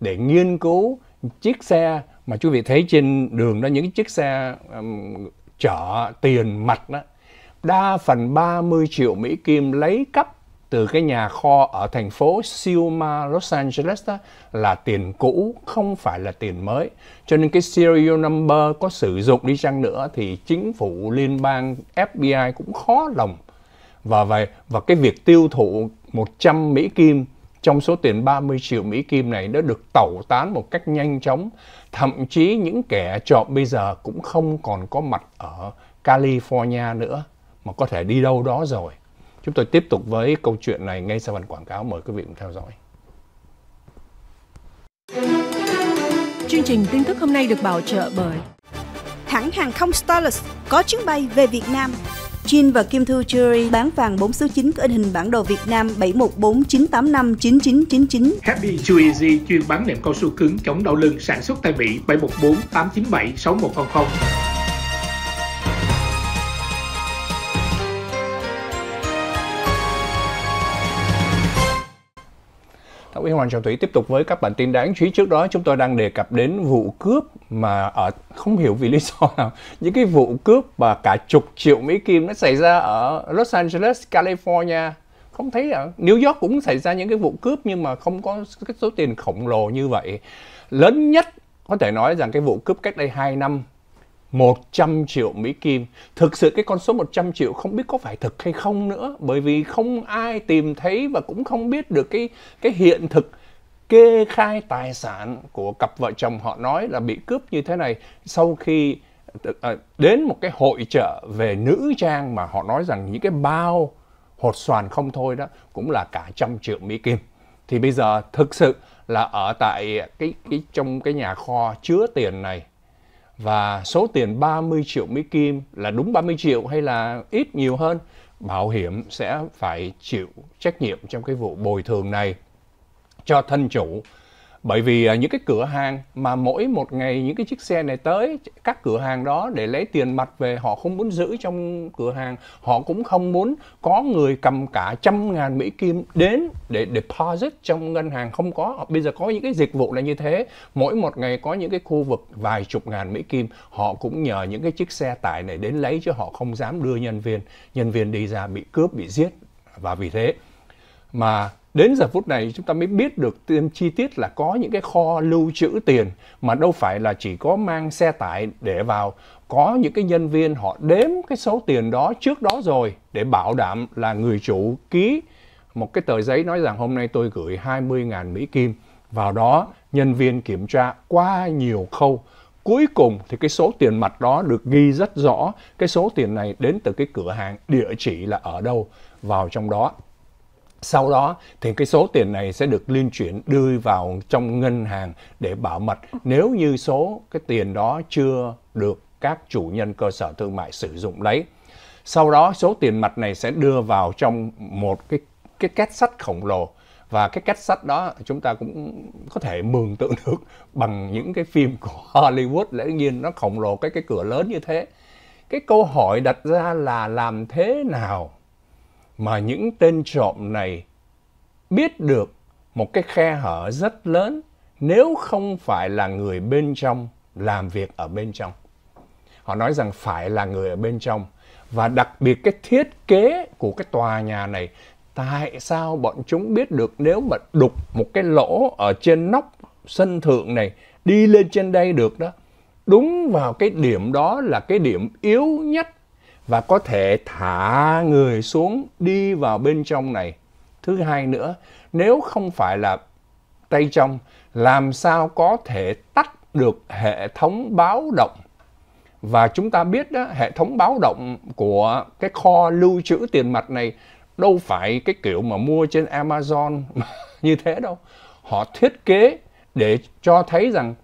để nghiên cứu chiếc xe mà quý vị thấy trên đường đó những chiếc xe um, chở tiền mặt đó đa phần 30 triệu Mỹ Kim lấy cắp từ cái nhà kho ở thành phố Siuma, Los Angeles đó, là tiền cũ, không phải là tiền mới. Cho nên cái serial number có sử dụng đi chăng nữa thì chính phủ liên bang FBI cũng khó lòng và vậy và cái việc tiêu thụ 100 Mỹ kim trong số tiền 30 triệu Mỹ kim này đã được tẩu tán một cách nhanh chóng. Thậm chí những kẻ trộm bây giờ cũng không còn có mặt ở California nữa mà có thể đi đâu đó rồi. Chúng tôi tiếp tục với câu chuyện này ngay sau phần quảng cáo. Mời quý vị cùng theo dõi. Chương trình tin tức hôm nay được bảo trợ bởi Hãng hàng không Starless có chuyến bay về Việt Nam Jin và Kim Thu Jewelry bán vàng 4 số 9 có in hình bản đồ Việt Nam 7149859999. Happy Jewelry chuyên bán nệm cao su cứng chống đau lưng sản xuất tại Mỹ 7148976100. Tóc Yến Hoàng Trọng Thủy tiếp tục với các bản tin đáng chú ý trước đó chúng tôi đang đề cập đến vụ cướp mà ở không hiểu vì lý do nào những cái vụ cướp mà cả chục triệu Mỹ Kim nó xảy ra ở Los Angeles, California không thấy ở New York cũng xảy ra những cái vụ cướp nhưng mà không có cái số tiền khổng lồ như vậy lớn nhất có thể nói rằng cái vụ cướp cách đây 2 năm 100 triệu Mỹ Kim. Thực sự cái con số 100 triệu không biết có phải thực hay không nữa. Bởi vì không ai tìm thấy và cũng không biết được cái cái hiện thực kê khai tài sản của cặp vợ chồng họ nói là bị cướp như thế này sau khi à, đến một cái hội trợ về nữ trang mà họ nói rằng những cái bao hột xoàn không thôi đó cũng là cả trăm triệu Mỹ Kim. Thì bây giờ thực sự là ở tại cái cái trong cái nhà kho chứa tiền này và số tiền 30 triệu Mỹ Kim là đúng 30 triệu hay là ít nhiều hơn bảo hiểm sẽ phải chịu trách nhiệm trong cái vụ bồi thường này cho thân chủ bởi vì à, những cái cửa hàng mà mỗi một ngày những cái chiếc xe này tới các cửa hàng đó để lấy tiền mặt về họ không muốn giữ trong cửa hàng họ cũng không muốn có người cầm cả trăm ngàn mỹ kim đến để deposit trong ngân hàng không có bây giờ có những cái dịch vụ là như thế mỗi một ngày có những cái khu vực vài chục ngàn mỹ kim họ cũng nhờ những cái chiếc xe tải này đến lấy chứ họ không dám đưa nhân viên nhân viên đi ra bị cướp bị giết và vì thế mà đến giờ phút này chúng ta mới biết được thêm chi tiết là có những cái kho lưu trữ tiền mà đâu phải là chỉ có mang xe tải để vào có những cái nhân viên họ đếm cái số tiền đó trước đó rồi để bảo đảm là người chủ ký một cái tờ giấy nói rằng hôm nay tôi gửi 20.000 Mỹ Kim vào đó nhân viên kiểm tra qua nhiều khâu cuối cùng thì cái số tiền mặt đó được ghi rất rõ cái số tiền này đến từ cái cửa hàng địa chỉ là ở đâu vào trong đó sau đó thì cái số tiền này sẽ được liên chuyển đưa vào trong ngân hàng để bảo mật nếu như số cái tiền đó chưa được các chủ nhân cơ sở thương mại sử dụng lấy sau đó số tiền mặt này sẽ đưa vào trong một cái cái két sắt khổng lồ và cái két sắt đó chúng ta cũng có thể mường tượng được bằng những cái phim của Hollywood lẽ nhiên nó khổng lồ cái cái cửa lớn như thế cái câu hỏi đặt ra là làm thế nào mà những tên trộm này biết được một cái khe hở rất lớn nếu không phải là người bên trong làm việc ở bên trong. Họ nói rằng phải là người ở bên trong và đặc biệt cái thiết kế của cái tòa nhà này tại sao bọn chúng biết được nếu mà đục một cái lỗ ở trên nóc sân thượng này đi lên trên đây được đó đúng vào cái điểm đó là cái điểm yếu nhất và có thể thả người xuống đi vào bên trong này. Thứ hai nữa, nếu không phải là tay trong, làm sao có thể tắt được hệ thống báo động? Và chúng ta biết đó, hệ thống báo động của cái kho lưu trữ tiền mặt này đâu phải cái kiểu mà mua trên Amazon như thế đâu. Họ thiết kế để cho thấy rằng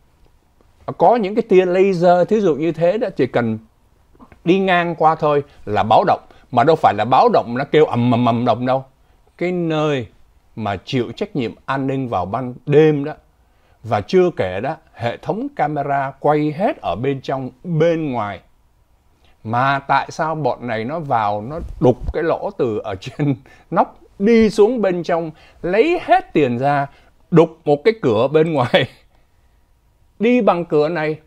có những cái tia laser thí dụ như thế đó chỉ cần đi ngang qua thôi là báo động mà đâu phải là báo động nó kêu ầm ầm ầm động đâu cái nơi mà chịu trách nhiệm an ninh vào ban đêm đó và chưa kể đó hệ thống camera quay hết ở bên trong bên ngoài mà tại sao bọn này nó vào nó đục cái lỗ từ ở trên nóc đi xuống bên trong lấy hết tiền ra đục một cái cửa bên ngoài đi bằng cửa này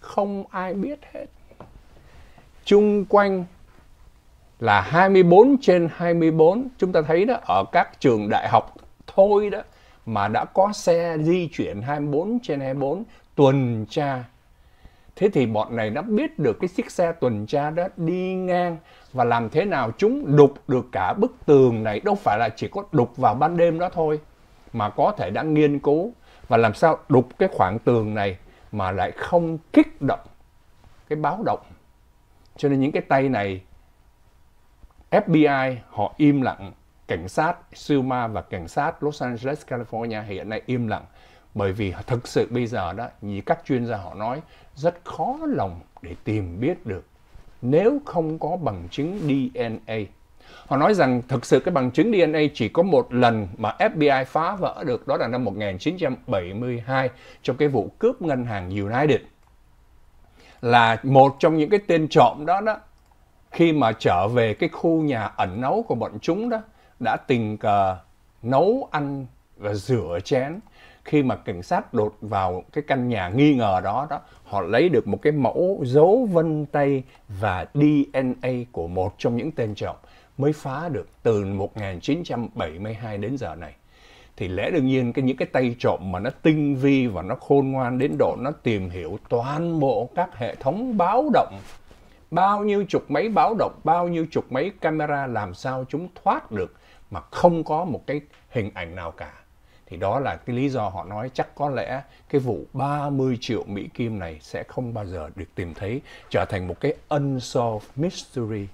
không ai biết hết chung quanh là 24 trên 24 chúng ta thấy đó ở các trường đại học thôi đó mà đã có xe di chuyển 24 trên 24 tuần tra thế thì bọn này đã biết được cái chiếc xe tuần tra đó đi ngang và làm thế nào chúng đục được cả bức tường này đâu phải là chỉ có đục vào ban đêm đó thôi mà có thể đã nghiên cứu và làm sao đục cái khoảng tường này mà lại không kích động cái báo động cho nên những cái tay này FBI họ im lặng, cảnh sát Suma và cảnh sát Los Angeles, California hiện nay im lặng bởi vì thực sự bây giờ đó như các chuyên gia họ nói rất khó lòng để tìm biết được nếu không có bằng chứng DNA. Họ nói rằng thực sự cái bằng chứng DNA chỉ có một lần mà FBI phá vỡ được đó là năm 1972 trong cái vụ cướp ngân hàng United là một trong những cái tên trộm đó đó khi mà trở về cái khu nhà ẩn nấu của bọn chúng đó đã tình cờ nấu ăn và rửa chén khi mà cảnh sát đột vào cái căn nhà nghi ngờ đó đó họ lấy được một cái mẫu dấu vân tay và DNA của một trong những tên trộm mới phá được từ 1972 đến giờ này thì lẽ đương nhiên cái những cái tay trộm mà nó tinh vi và nó khôn ngoan đến độ nó tìm hiểu toàn bộ các hệ thống báo động bao nhiêu chục máy báo động bao nhiêu chục máy camera làm sao chúng thoát được mà không có một cái hình ảnh nào cả thì đó là cái lý do họ nói chắc có lẽ cái vụ 30 triệu Mỹ Kim này sẽ không bao giờ được tìm thấy trở thành một cái unsolved mystery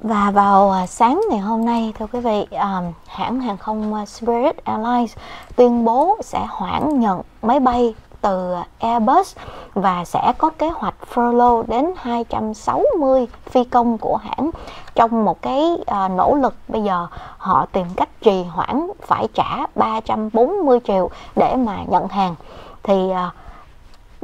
và vào à, sáng ngày hôm nay thưa quý vị à, hãng hàng không à, Spirit Airlines tuyên bố sẽ hoãn nhận máy bay từ Airbus và sẽ có kế hoạch furlough đến 260 phi công của hãng trong một cái nỗ lực bây giờ họ tìm cách trì hoãn phải trả 340 triệu để mà nhận hàng thì à,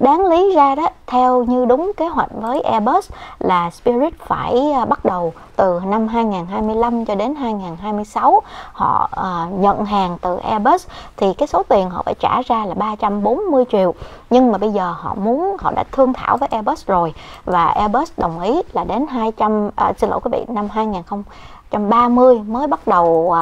đáng lý ra đó theo như đúng kế hoạch với Airbus là Spirit phải à, bắt đầu từ năm 2025 cho đến 2026 họ uh, nhận hàng từ Airbus thì cái số tiền họ phải trả ra là 340 triệu nhưng mà bây giờ họ muốn họ đã thương thảo với Airbus rồi và Airbus đồng ý là đến 200 uh, à, xin lỗi quý vị năm 2030 mới bắt đầu uh,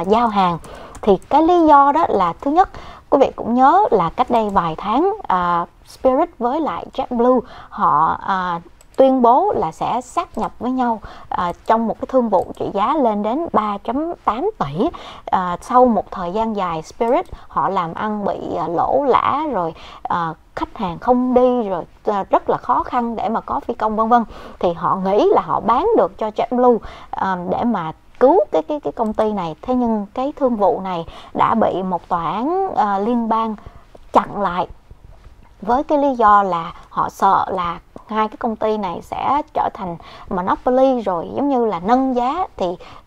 uh, giao hàng thì cái lý do đó là thứ nhất quý vị cũng nhớ là cách đây vài tháng à, Spirit với lại JetBlue họ à, tuyên bố là sẽ sát nhập với nhau à, trong một cái thương vụ trị giá lên đến 3.8 tỷ à, sau một thời gian dài Spirit họ làm ăn bị à, lỗ lã rồi à, khách hàng không đi rồi à, rất là khó khăn để mà có phi công vân vân thì họ nghĩ là họ bán được cho JetBlue à, để mà cứu cái cái cái công ty này thế nhưng cái thương vụ này đã bị một tòa án à, liên bang chặn lại với cái lý do là họ sợ là hai cái công ty này sẽ trở thành monopoly rồi giống như là nâng giá thì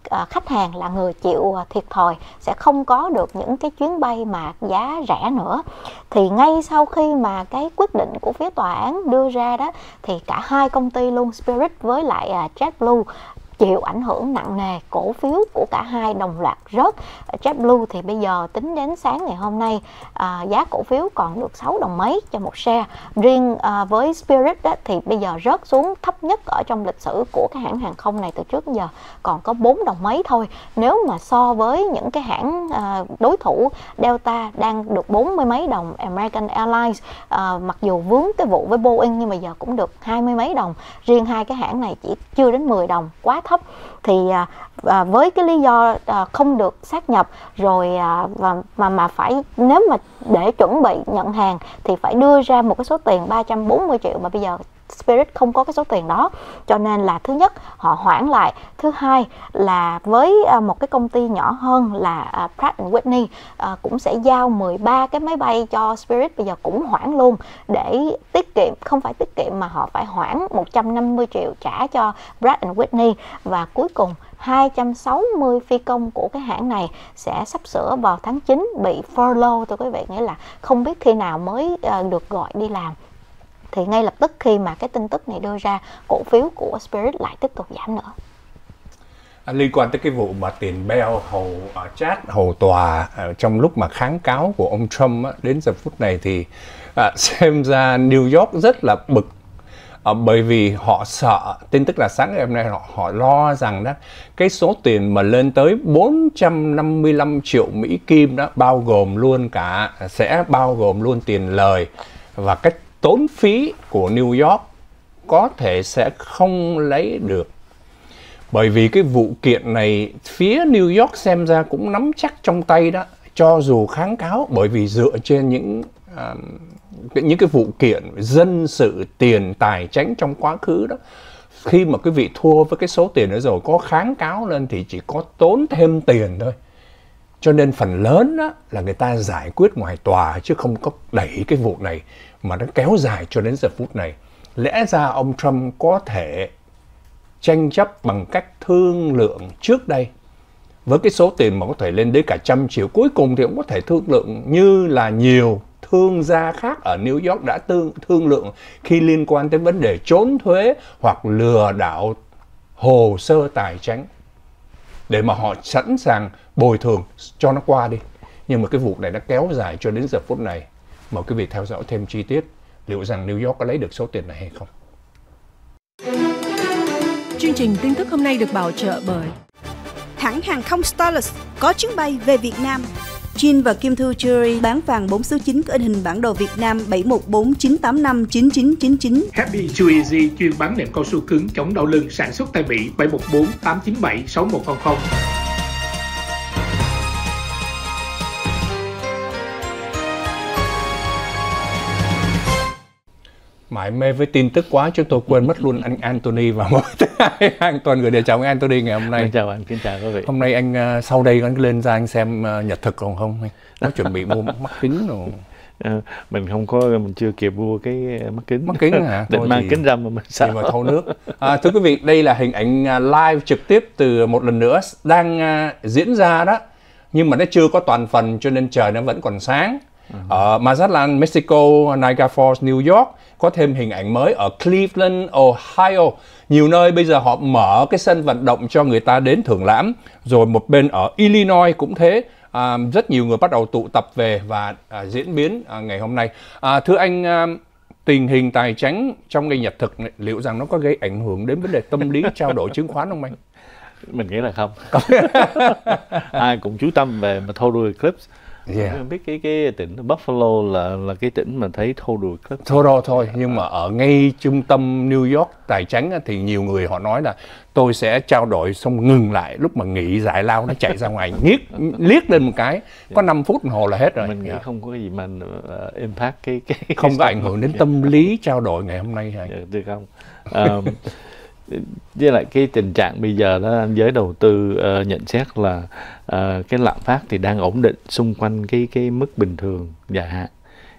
ờ, khách hàng là người chịu ờ, thiệt thòi sẽ không có được những cái chuyến bay mà giá rẻ nữa thì ngay sau khi mà cái quyết định của phía tòa án đưa ra đó thì cả hai công ty luôn Spirit với lại ờ, JetBlue chịu ảnh hưởng nặng nề cổ phiếu của cả hai đồng loạt rớt JetBlue thì bây giờ tính đến sáng ngày hôm nay à, giá cổ phiếu còn được 6 đồng mấy cho một share riêng à, với Spirit đó, thì bây giờ rớt xuống thấp nhất ở trong lịch sử của cái hãng hàng không này từ trước giờ còn có 4 đồng mấy thôi nếu mà so với những cái hãng à, đối thủ Delta đang được bốn mươi mấy đồng American Airlines à, mặc dù vướng cái vụ với Boeing nhưng mà giờ cũng được hai mươi mấy đồng riêng hai cái hãng này chỉ chưa đến 10 đồng quá thấp thì à, à, với cái lý do à, không được xác nhập rồi à, và mà mà phải nếu mà để chuẩn bị nhận hàng thì phải đưa ra một cái số tiền 340 triệu mà bây giờ Spirit không có cái số tiền đó cho nên là thứ nhất họ hoãn lại thứ hai là với à, một cái công ty nhỏ hơn là à, Pratt Whitney à, cũng sẽ giao 13 cái máy bay cho Spirit bây giờ cũng hoãn luôn để tiết kiệm không phải tiết kiệm mà họ phải hoãn 150 triệu trả cho Pratt Whitney và cuối cùng 260 phi công của cái hãng này sẽ sắp sửa vào tháng 9 bị furlough thưa quý vị nghĩa là không biết khi nào mới được gọi đi làm thì ngay lập tức khi mà cái tin tức này đưa ra cổ phiếu của Spirit lại tiếp tục giảm nữa à, liên quan tới cái vụ mà tiền Bell hầu ở à, chat hầu tòa à, trong lúc mà kháng cáo của ông Trump á, đến giờ phút này thì à, xem ra New York rất là bực à, bởi vì họ sợ tin tức là sáng ngày hôm nay họ họ lo rằng đó cái số tiền mà lên tới 455 triệu Mỹ kim đó bao gồm luôn cả sẽ bao gồm luôn tiền lời và cách tốn phí của New York có thể sẽ không lấy được bởi vì cái vụ kiện này phía New York xem ra cũng nắm chắc trong tay đó cho dù kháng cáo bởi vì dựa trên những uh, những cái vụ kiện dân sự tiền tài tránh trong quá khứ đó khi mà quý vị thua với cái số tiền đó rồi có kháng cáo lên thì chỉ có tốn thêm tiền thôi cho nên phần lớn đó là người ta giải quyết ngoài tòa chứ không có đẩy cái vụ này mà nó kéo dài cho đến giờ phút này. Lẽ ra ông Trump có thể tranh chấp bằng cách thương lượng trước đây với cái số tiền mà có thể lên đến cả trăm triệu cuối cùng thì cũng có thể thương lượng như là nhiều thương gia khác ở New York đã tương thương lượng khi liên quan tới vấn đề trốn thuế hoặc lừa đảo hồ sơ tài chính để mà họ sẵn sàng bồi thường cho nó qua đi nhưng mà cái vụ này nó kéo dài cho đến giờ phút này mời quý vị theo dõi thêm chi tiết liệu rằng New York có lấy được số tiền này hay không. Chương trình tin tức hôm nay được bảo trợ bởi Hãng hàng không Starless có chuyến bay về Việt Nam Jin và Kim Thư Jewelry bán vàng 4 số 9 có in hình bản đồ Việt Nam 7149859999. Happy Chew Easy chuyên bán nệm cao su cứng chống đau lưng sản xuất tại Mỹ 7148976100. mải mê với tin tức quá chúng tôi quên mất luôn anh Anthony và một hàng tuần gửi để chào anh Anthony ngày hôm nay. Vâng, chào anh, kính chào quý vị. Hôm nay anh ờ, sau đây anh lên ra anh xem ờ, nhật thực còn không? Nó chuẩn bị mua mắt kính rồi. À, ờ, mình không có mình chưa kịp mua cái mắt kính mắt kính hả định thôi mang thì, kính ra mà mình sợ mà thâu nước à, thưa quý vị đây là hình ảnh à, live trực tiếp từ một lần nữa đang à, diễn ra đó nhưng mà nó chưa có toàn phần cho nên trời nó vẫn còn sáng uh-huh. Ờ, ở Mazatlan, Mexico, Niagara Falls, New York có thêm hình ảnh mới ở Cleveland, Ohio. Nhiều nơi bây giờ họ mở cái sân vận động cho người ta đến thưởng lãm. Rồi một bên ở Illinois cũng thế. À, rất nhiều người bắt đầu tụ tập về và à, diễn biến à, ngày hôm nay. À, thưa anh, à, tình hình tài chính trong ngành nhật thực này, liệu rằng nó có gây ảnh hưởng đến vấn đề tâm lý trao đổi chứng khoán không anh? Mình nghĩ là không. Ai cũng chú tâm về mà thôi clips yeah. Dạ. biết cái cái tỉnh Buffalo là là cái tỉnh mà thấy thô total thô total thôi dạ. nhưng mà ở ngay trung tâm New York tài chánh thì nhiều người họ nói là tôi sẽ trao đổi xong ngừng lại lúc mà nghỉ giải lao nó chạy ra ngoài liếc liếc lên một cái dạ. có 5 phút đồng hồ là hết rồi mình nghĩ yeah. không có gì mà uh, impact cái cái không có ảnh hưởng đến tâm lý trao đổi ngày hôm nay hả được không um, với lại cái tình trạng bây giờ đó giới đầu tư uh, nhận xét là uh, cái lạm phát thì đang ổn định xung quanh cái cái mức bình thường dài hạn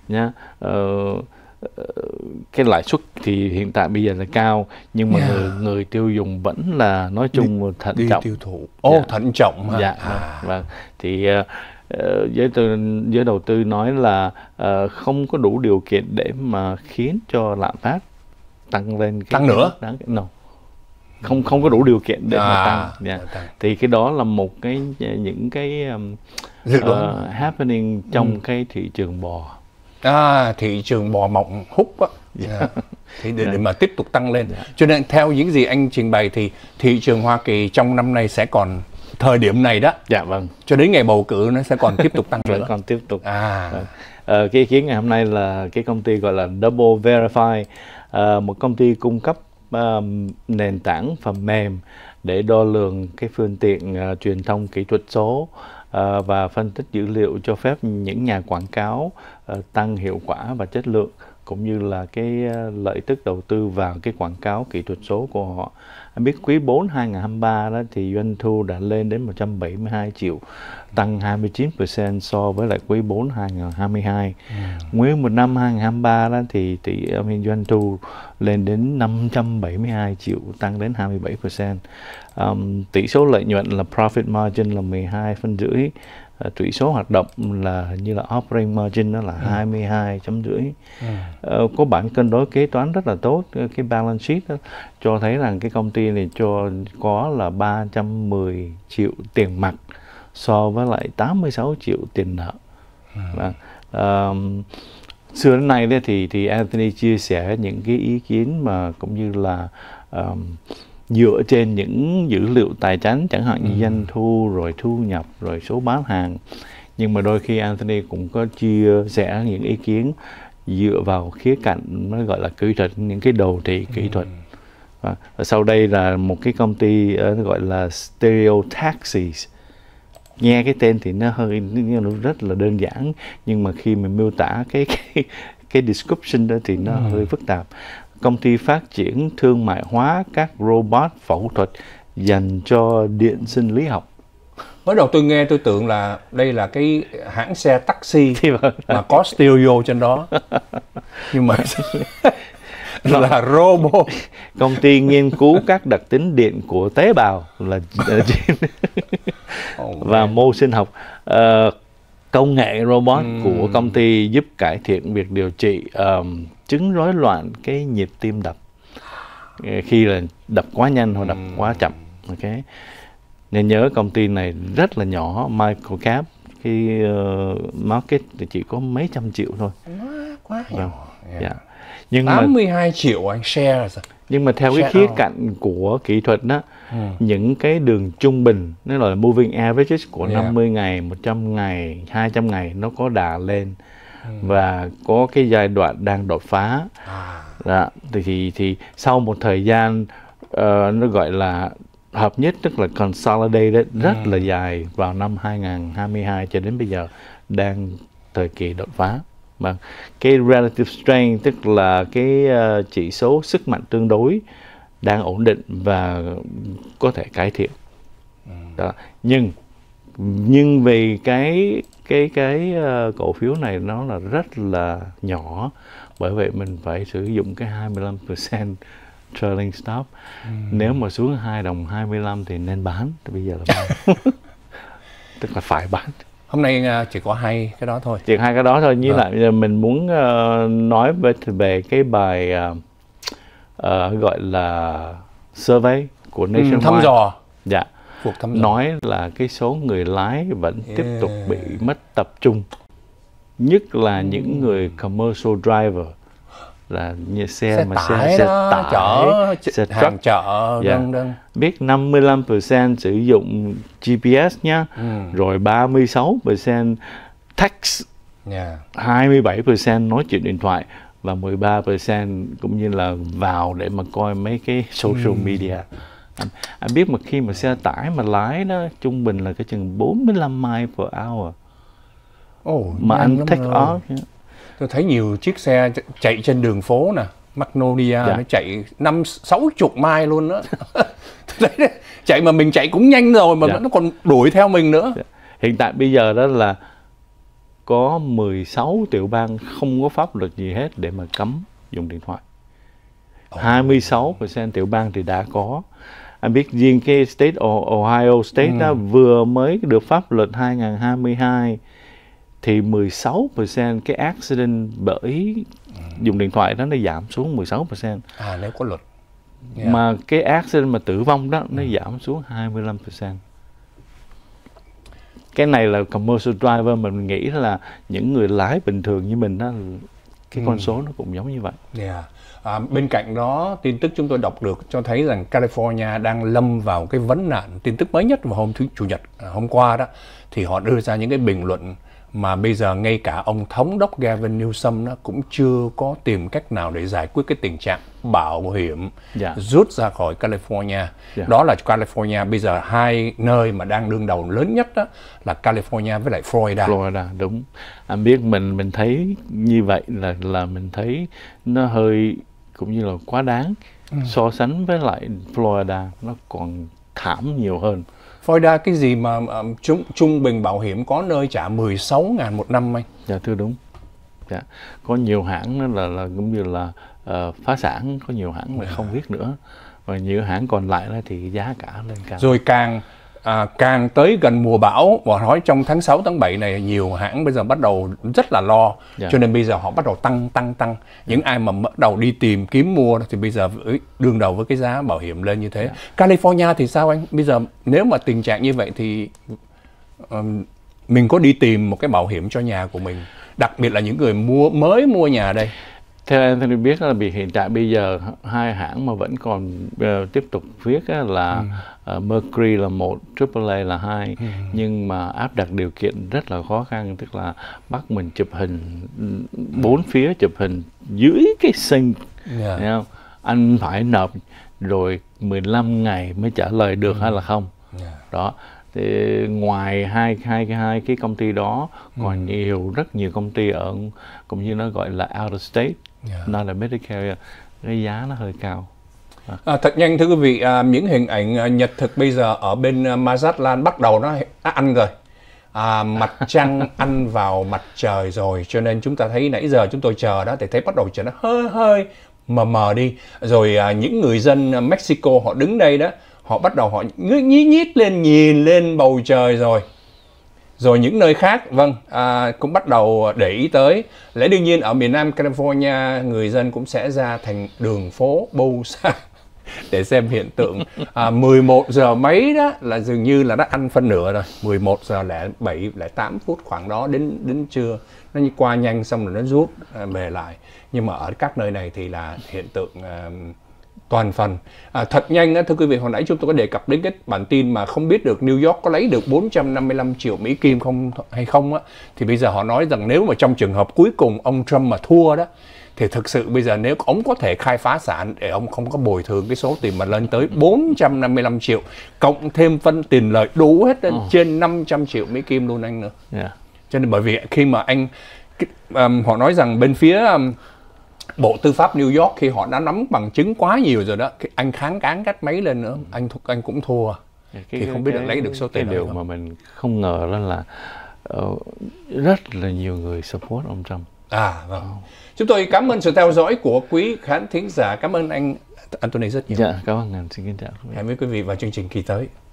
nhá uh, cái lãi suất thì hiện tại bây giờ là cao nhưng mà yeah. Dạ. người người tiêu dùng vẫn là nói chung đi, thận đi trọng tiêu thụ ô oh, dạ. thận trọng ha dạ à. và vâng. vâng. thì uh, giới tư giới đầu tư nói là uh, không có đủ điều kiện để mà khiến cho lạm phát tăng lên cái tăng nữa đáng, no, không không có đủ điều kiện để à, mà tăng yeah. Dạ. thì cái đó là một cái ờ, những cái uh, happening trong ừ. cái thị trường bò à, thị trường bò mộng hút á dạ. Dạ. thì để, để mà tiếp tục tăng lên yeah. cho nên theo những gì anh trình bày thì thị trường Hoa Kỳ trong năm nay sẽ còn thời điểm này đó dạ vâng cho đến ngày bầu cử nó sẽ còn tiếp tục tăng lên còn tiếp tục à ờ, cái ý kiến ngày hôm nay là cái công ty gọi là Double Verify à, một công ty cung cấp um, nền tảng phần mềm để đo lường cái phương tiện uh, truyền thông kỹ thuật số uh, và phân tích dữ liệu cho phép những nhà quảng cáo uh, tăng hiệu quả và chất lượng cũng như là cái uh, lợi tức đầu tư vào cái quảng cáo kỹ thuật số của họ anh biết quý 4 2023 đó thì doanh thu đã lên đến 172 triệu, tăng 29% so với lại quý 4 2022. Ừ. Nguyên một năm 2023 đó thì tỷ doanh thu lên đến 572 triệu, tăng đến 27%. Um, tỷ số lợi nhuận là profit margin là 12 phân rưỡi uh, số hoạt động là như là operating margin nó là ừ. 22 chấm rưỡi ừ. Ờ, có bản cân đối kế toán rất là tốt ờ, cái balance sheet đó, cho thấy rằng cái công ty này cho có là 310 triệu tiền mặt so với lại 86 triệu tiền nợ ừ. uh, xưa đến nay thì thì Anthony chia sẻ những cái ý kiến mà cũng như là um, dựa trên những dữ liệu tài chính chẳng hạn như ừ. doanh thu rồi thu nhập rồi số bán hàng nhưng mà đôi khi Anthony cũng có chia sẻ những ý kiến dựa vào khía cạnh nó gọi là kỹ thuật những cái đồ thị kỹ ừ. thuật và sau đây là một cái công ty ờ, nó gọi là Stereo Taxis nghe cái tên thì nó hơi nó rất là đơn giản nhưng mà khi mình miêu tả cái cái, cái description đó thì nó ừ. hơi phức tạp công ty phát triển thương mại hóa các robot phẫu thuật dành cho điện sinh lý học. Mới đầu tôi nghe tôi tưởng là đây là cái hãng xe taxi mà, có stereo trên đó. Nhưng mà Nó là robot. Công ty nghiên cứu các đặc tính điện của tế bào là, là oh, và mô sinh học. Uh, công nghệ robot ừ. của công ty giúp cải thiện việc điều trị um, chứng rối loạn cái nhịp tim đập ờ, khi là đập quá nhanh hoặc đập ừ. quá chậm ok nên nhớ công ty này rất là nhỏ micro cap cái uh, market thì chỉ có mấy trăm triệu thôi quá, quá vâng. hiểu. Dạ. Yeah. yeah nhưng 82 mà, triệu anh share rồi. nhưng mà theo share cái khía out. cạnh của kỹ thuật đó ừ. những cái đường trung bình nó gọi là moving averages của yeah. Dạ. 50 ngày 100 ngày 200 ngày nó có đà lên ừ. và có cái giai đoạn đang đột phá à. đó, dạ, thì, thì sau một thời gian uh, nó gọi là hợp nhất tức là consolidated rất ừ. là dài vào năm 2022 cho đến bây giờ đang thời kỳ đột phá mà vâng. cái relative strength tức là cái uh, chỉ số sức mạnh tương đối đang ổn định và có thể cải thiện ừ. đó. nhưng nhưng vì cái cái cái uh, cổ phiếu này nó là rất là nhỏ bởi vậy mình phải sử dụng cái 25% trailing stop ừ. nếu mà xuống 2 đồng 25 thì nên bán bây giờ là bán tức là phải bán hôm nay à, chỉ có hai cái đó thôi chỉ hai cái đó thôi như vâng. lại bây giờ mình muốn ờ, nói về về cái bài à, ờ, gọi là survey của ừ, Nationwide thăm dò dạ cuộc thăm dò nói là cái số người lái vẫn tiếp tục bị mất tập trung nhất là những người commercial driver là như xe, xe mà tải xe, xe tải chở xe truck. chở, chợ dạ. đừng, đừng. biết 55% sử dụng GPS nhá ừ. rồi 36% text yeah. 27% nói chuyện điện thoại và 13% cũng như là vào để mà coi mấy cái social ừ. media anh, anh biết mà khi mà xe tải mà lái đó trung bình là cái chừng 45 mile per hour oh, mà anh take rồi. off tôi thấy nhiều chiếc xe chạy trên đường phố nè Magnolia dạ. nó chạy năm sáu chục mai luôn đó chạy mà mình chạy cũng nhanh rồi mà dạ. nó còn đuổi theo mình nữa dạ. hiện tại bây giờ đó là có 16 tiểu bang không có pháp luật gì hết để mà cấm dùng điện thoại 26% tiểu bang thì đã có anh biết riêng cái state Ohio state ừ. đó vừa mới được pháp luật 2022 thì 16% cái accident bởi dùng điện thoại đó nó giảm xuống 16%. À nếu có luật. Yeah. Mà cái accident mà tử vong đó nó ừ. giảm xuống 25%. Cái này là commercial driver mình nghĩ là những người lái bình thường như mình đó cái con ừ. số nó cũng giống như vậy. Yeah. Dạ. À, bên cạnh đó, tin tức chúng tôi đọc được cho thấy rằng California đang lâm vào cái vấn nạn tin tức mới nhất vào hôm thứ chủ nhật à, hôm qua đó thì họ đưa ra những cái bình luận mà bây giờ ngay cả ông thống đốc Gavin Newsom nó cũng chưa có tìm cách nào để giải quyết cái tình trạng bảo hiểm yeah. Dạ. rút ra khỏi California. Yeah. Dạ. Đó là California bây giờ hai nơi mà đang đương đầu lớn nhất đó là California với lại Florida. Florida đúng. Anh biết mình mình thấy như vậy là là mình thấy nó hơi cũng như là quá đáng ừ. so sánh với lại Florida nó còn thảm nhiều hơn. Florida cái gì mà um, trung, trung bình bảo hiểm có nơi trả 16 ngàn một năm anh. Dạ thưa đúng. Dạ. Có nhiều hãng là là cũng như là uh, phá sản, có nhiều hãng mà không à. biết nữa. Và nhiều hãng còn lại là thì giá cả lên cao. Rồi càng à, càng tới gần mùa bão và nói trong tháng 6 tháng 7 này nhiều hãng bây giờ bắt đầu rất là lo yeah. Dạ. cho nên bây giờ họ bắt đầu tăng tăng tăng những ai mà bắt đầu đi tìm kiếm mua thì bây giờ đương đầu với cái giá bảo hiểm lên như thế yeah. Dạ. California thì sao anh bây giờ nếu mà tình trạng như vậy thì um, mình có đi tìm một cái bảo hiểm cho nhà của mình đặc biệt là những người mua mới mua nhà đây theo Anthony biết là việc hiện tại bây giờ hai hãng mà vẫn còn uh, tiếp tục viết á, là uh, Mercury là một, AAA là hai, ừ. nhưng mà áp đặt điều kiện rất là khó khăn tức là bắt mình chụp hình ừ, bốn phía chụp hình dưới cái sink, yeah. You know? anh phải nộp rồi 15 ngày mới trả lời được hay là không, yeah. Dạ. đó thì ngoài hai hai cái hai cái công ty đó còn ừ. nhiều rất nhiều công ty ở cũng như nó gọi là out of state yeah. Dạ. non là Medicare cái giá nó hơi cao dạ. À, thật nhanh thưa quý vị, à, những hình ảnh à, nhật thực bây giờ ở bên à, Mazatlan bắt đầu nó ăn rồi. À, mặt trăng ăn vào mặt trời rồi cho nên chúng ta thấy nãy giờ chúng tôi chờ đó thì thấy bắt đầu trời nó hơi hơi mờ mờ đi. Rồi à, những người dân Mexico họ đứng đây đó, họ bắt đầu họ nhí nhít lên nhìn lên bầu trời rồi rồi những nơi khác vâng à, cũng bắt đầu để ý tới lẽ đương nhiên ở miền Nam California người dân cũng sẽ ra thành đường phố bâu xa để xem hiện tượng à, 11 giờ mấy đó là dường như là đã ăn phân nửa rồi 11 giờ lẻ 7 lẻ 8 phút khoảng đó đến đến trưa nó như qua nhanh xong rồi nó rút à, về lại nhưng mà ở các nơi này thì là hiện tượng à, toàn phần. À, thật nhanh á, thưa quý vị, hồi nãy chúng tôi có đề cập đến cái bản tin mà không biết được New York có lấy được 455 triệu Mỹ Kim không hay không á, thì bây giờ họ nói rằng nếu mà trong trường hợp cuối cùng ông Trump mà thua đó, thì thực sự bây giờ nếu ông có thể khai phá sản để ông không có bồi thường cái số tiền mà lên tới 455 triệu cộng thêm phân tiền lợi đủ hết lên ừ. trên 500 triệu Mỹ Kim luôn anh nữa. Yeah. Dạ. Cho nên bởi vì khi mà anh um, họ nói rằng bên phía um, bộ tư pháp New York khi họ đã nắm bằng chứng quá nhiều rồi đó anh kháng cán cách mấy lên nữa ừ. anh anh cũng thua cái, thì không biết cái, được lấy được số tiền cái điều mà mình không ngờ đó là uh, rất là nhiều người support ông Trump à vâng oh. chúng tôi cảm ơn sự theo dõi của quý khán thính giả cảm ơn anh Anthony rất nhiều dạ cảm ơn anh xin kính chào hẹn với quý vị vào chương trình kỳ tới